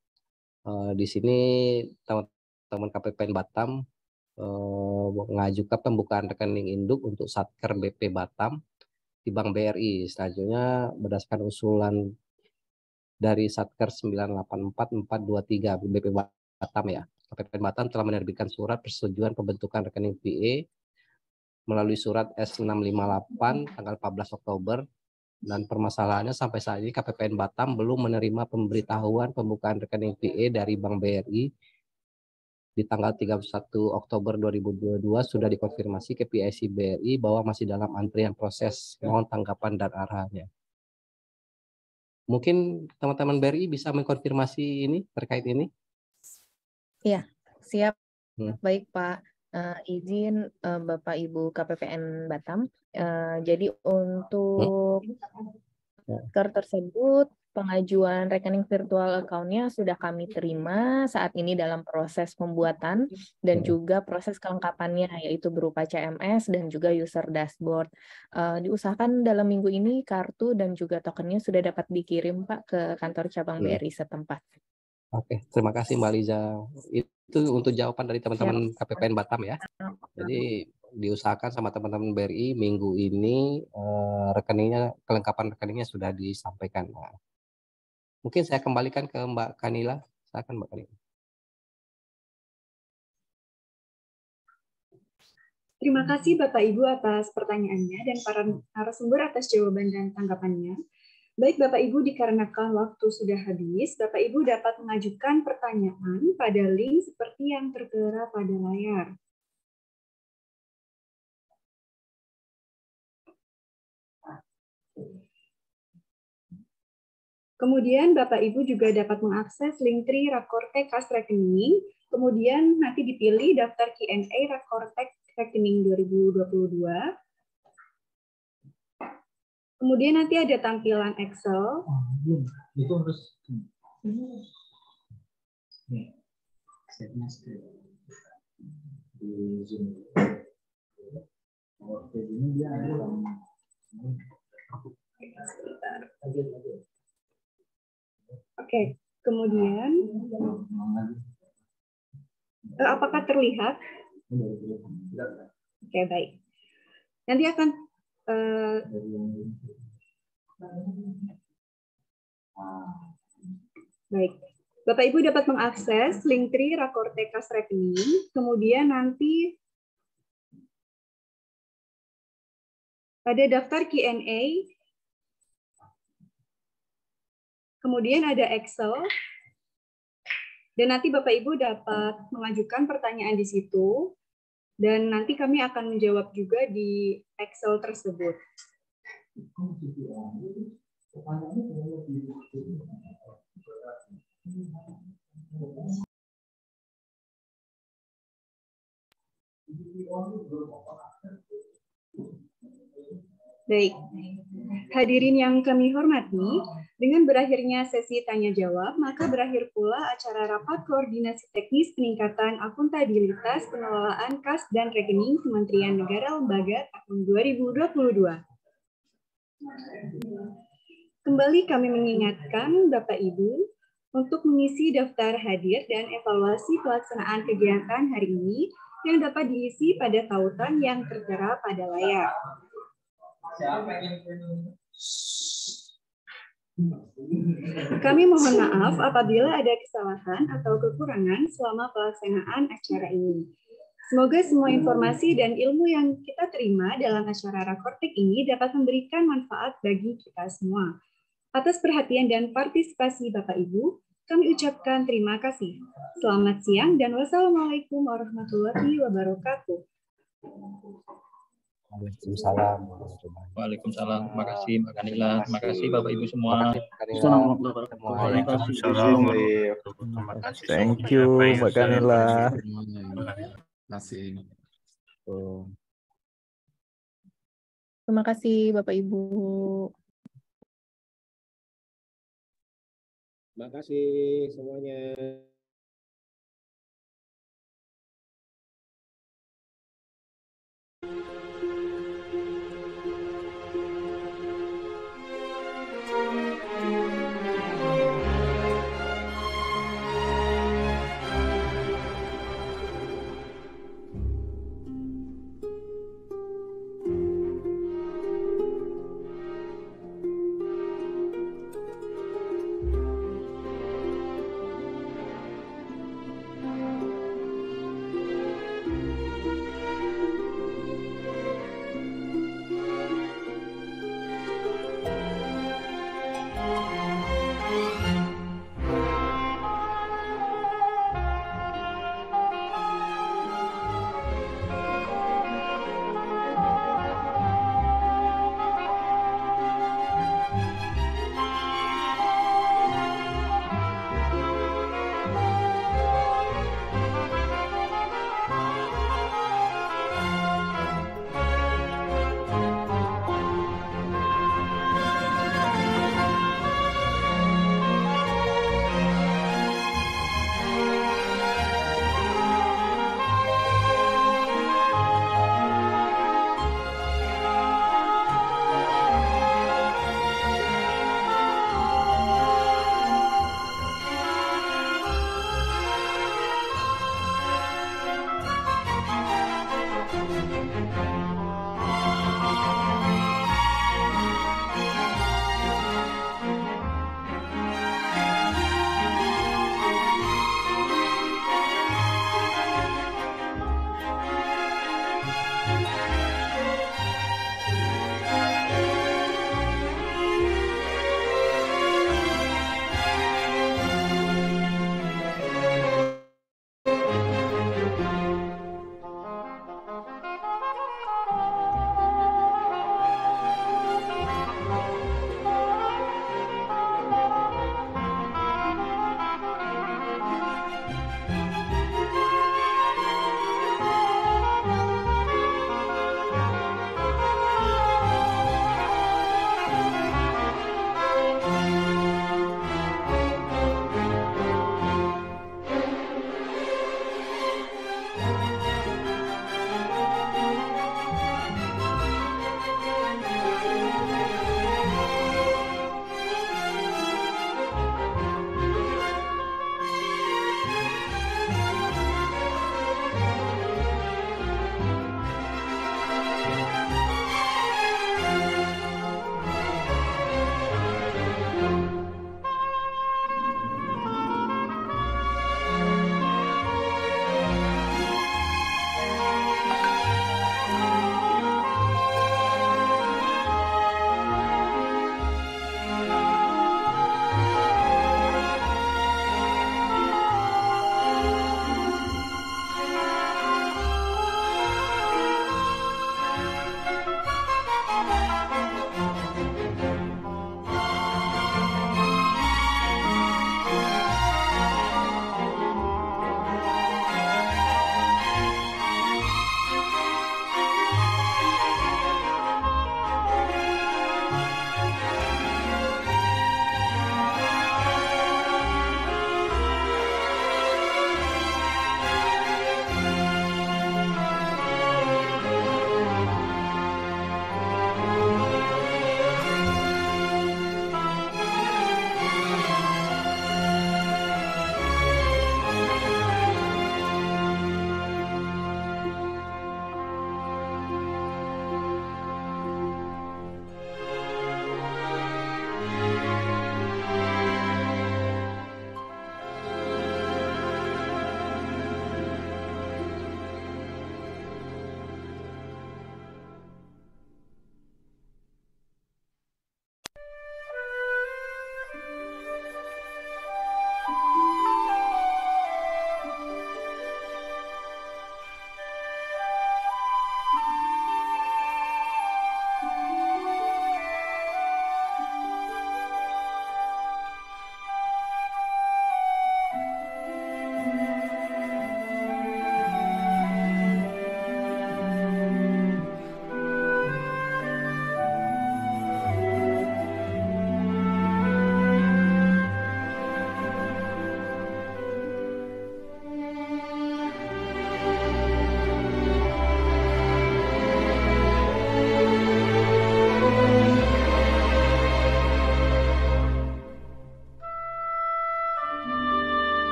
Uh, di sini teman-teman KPPN Batam uh, mengajukan pembukaan rekening induk untuk Satker BP Batam di Bank BRI. Selanjutnya berdasarkan usulan dari Satker 984423 BP Batam ya. KPPN Batam telah menerbitkan surat persetujuan pembentukan rekening PE melalui surat S658 tanggal 14 Oktober dan permasalahannya sampai saat ini KPPN Batam belum menerima pemberitahuan pembukaan rekening PE dari Bank BRI di tanggal 31 Oktober 2022 sudah dikonfirmasi ke PIC BRI bahwa masih dalam antrian proses ya. mohon tanggapan dan arahnya Mungkin teman-teman BRI bisa mengkonfirmasi ini terkait ini? Iya, siap. Hmm. Baik, Pak. Uh, izin uh, Bapak Ibu KPPN Batam. Uh, jadi untukker ya. tersebut pengajuan rekening virtual account-nya sudah kami terima saat ini dalam proses pembuatan dan hmm. juga proses kelengkapannya yaitu berupa CMS dan juga user dashboard. Uh, diusahakan dalam minggu ini kartu dan juga tokennya sudah dapat dikirim Pak ke kantor cabang hmm. BRI setempat. Oke, terima kasih Mbak Liza. Itu untuk jawaban dari teman-teman KPPN Batam ya. Jadi diusahakan sama teman-teman BRI minggu ini eh, rekeningnya kelengkapan rekeningnya sudah disampaikan. Nah, mungkin saya kembalikan ke Mbak Kanila. Silakan Mbak Kanila. Terima kasih Bapak Ibu atas pertanyaannya dan para narasumber atas jawaban dan tanggapannya. Baik Bapak Ibu dikarenakan waktu sudah habis, Bapak Ibu dapat mengajukan pertanyaan pada link seperti yang tertera pada layar. Kemudian Bapak Ibu juga dapat mengakses link tri Rakortek Kas Rekening, kemudian nanti dipilih daftar Q&A Rakortek Rekening 2022, Kemudian nanti ada tampilan Excel. Oh, Itu harus Oke, kemudian eh, apakah terlihat? Oke, baik. Nanti akan Uh, baik Bapak Ibu dapat mengakses link tri Rakortekas rekening, kemudian nanti ada daftar Q&A, kemudian ada Excel, dan nanti Bapak Ibu dapat mengajukan pertanyaan di situ dan nanti kami akan menjawab juga di Excel tersebut. Baik. Hadirin yang kami hormati, oh. dengan berakhirnya sesi tanya jawab, maka berakhir pula acara rapat koordinasi teknis peningkatan akuntabilitas pengelolaan kas dan rekening Kementerian Negara Lembaga tahun 2022. Kembali kami mengingatkan Bapak Ibu untuk mengisi daftar hadir dan evaluasi pelaksanaan kegiatan hari ini yang dapat diisi pada tautan yang tertera pada layar kami mohon maaf apabila ada kesalahan atau kekurangan selama pelaksanaan acara ini. Semoga semua informasi dan ilmu yang kita terima dalam acara Rakortik ini dapat memberikan manfaat bagi kita semua. Atas perhatian dan partisipasi Bapak Ibu, kami ucapkan terima kasih. Selamat siang dan wassalamualaikum warahmatullahi wabarakatuh. Waalaikumsalam. Waalaikumsalam. Makasih Mbak Kanila. Makasih Bapak Ibu semua. Waalaikumsalam. Thank you Mbak Kanila. Terima kasih. Terima kasih Bapak Ibu. Terima kasih semuanya. Música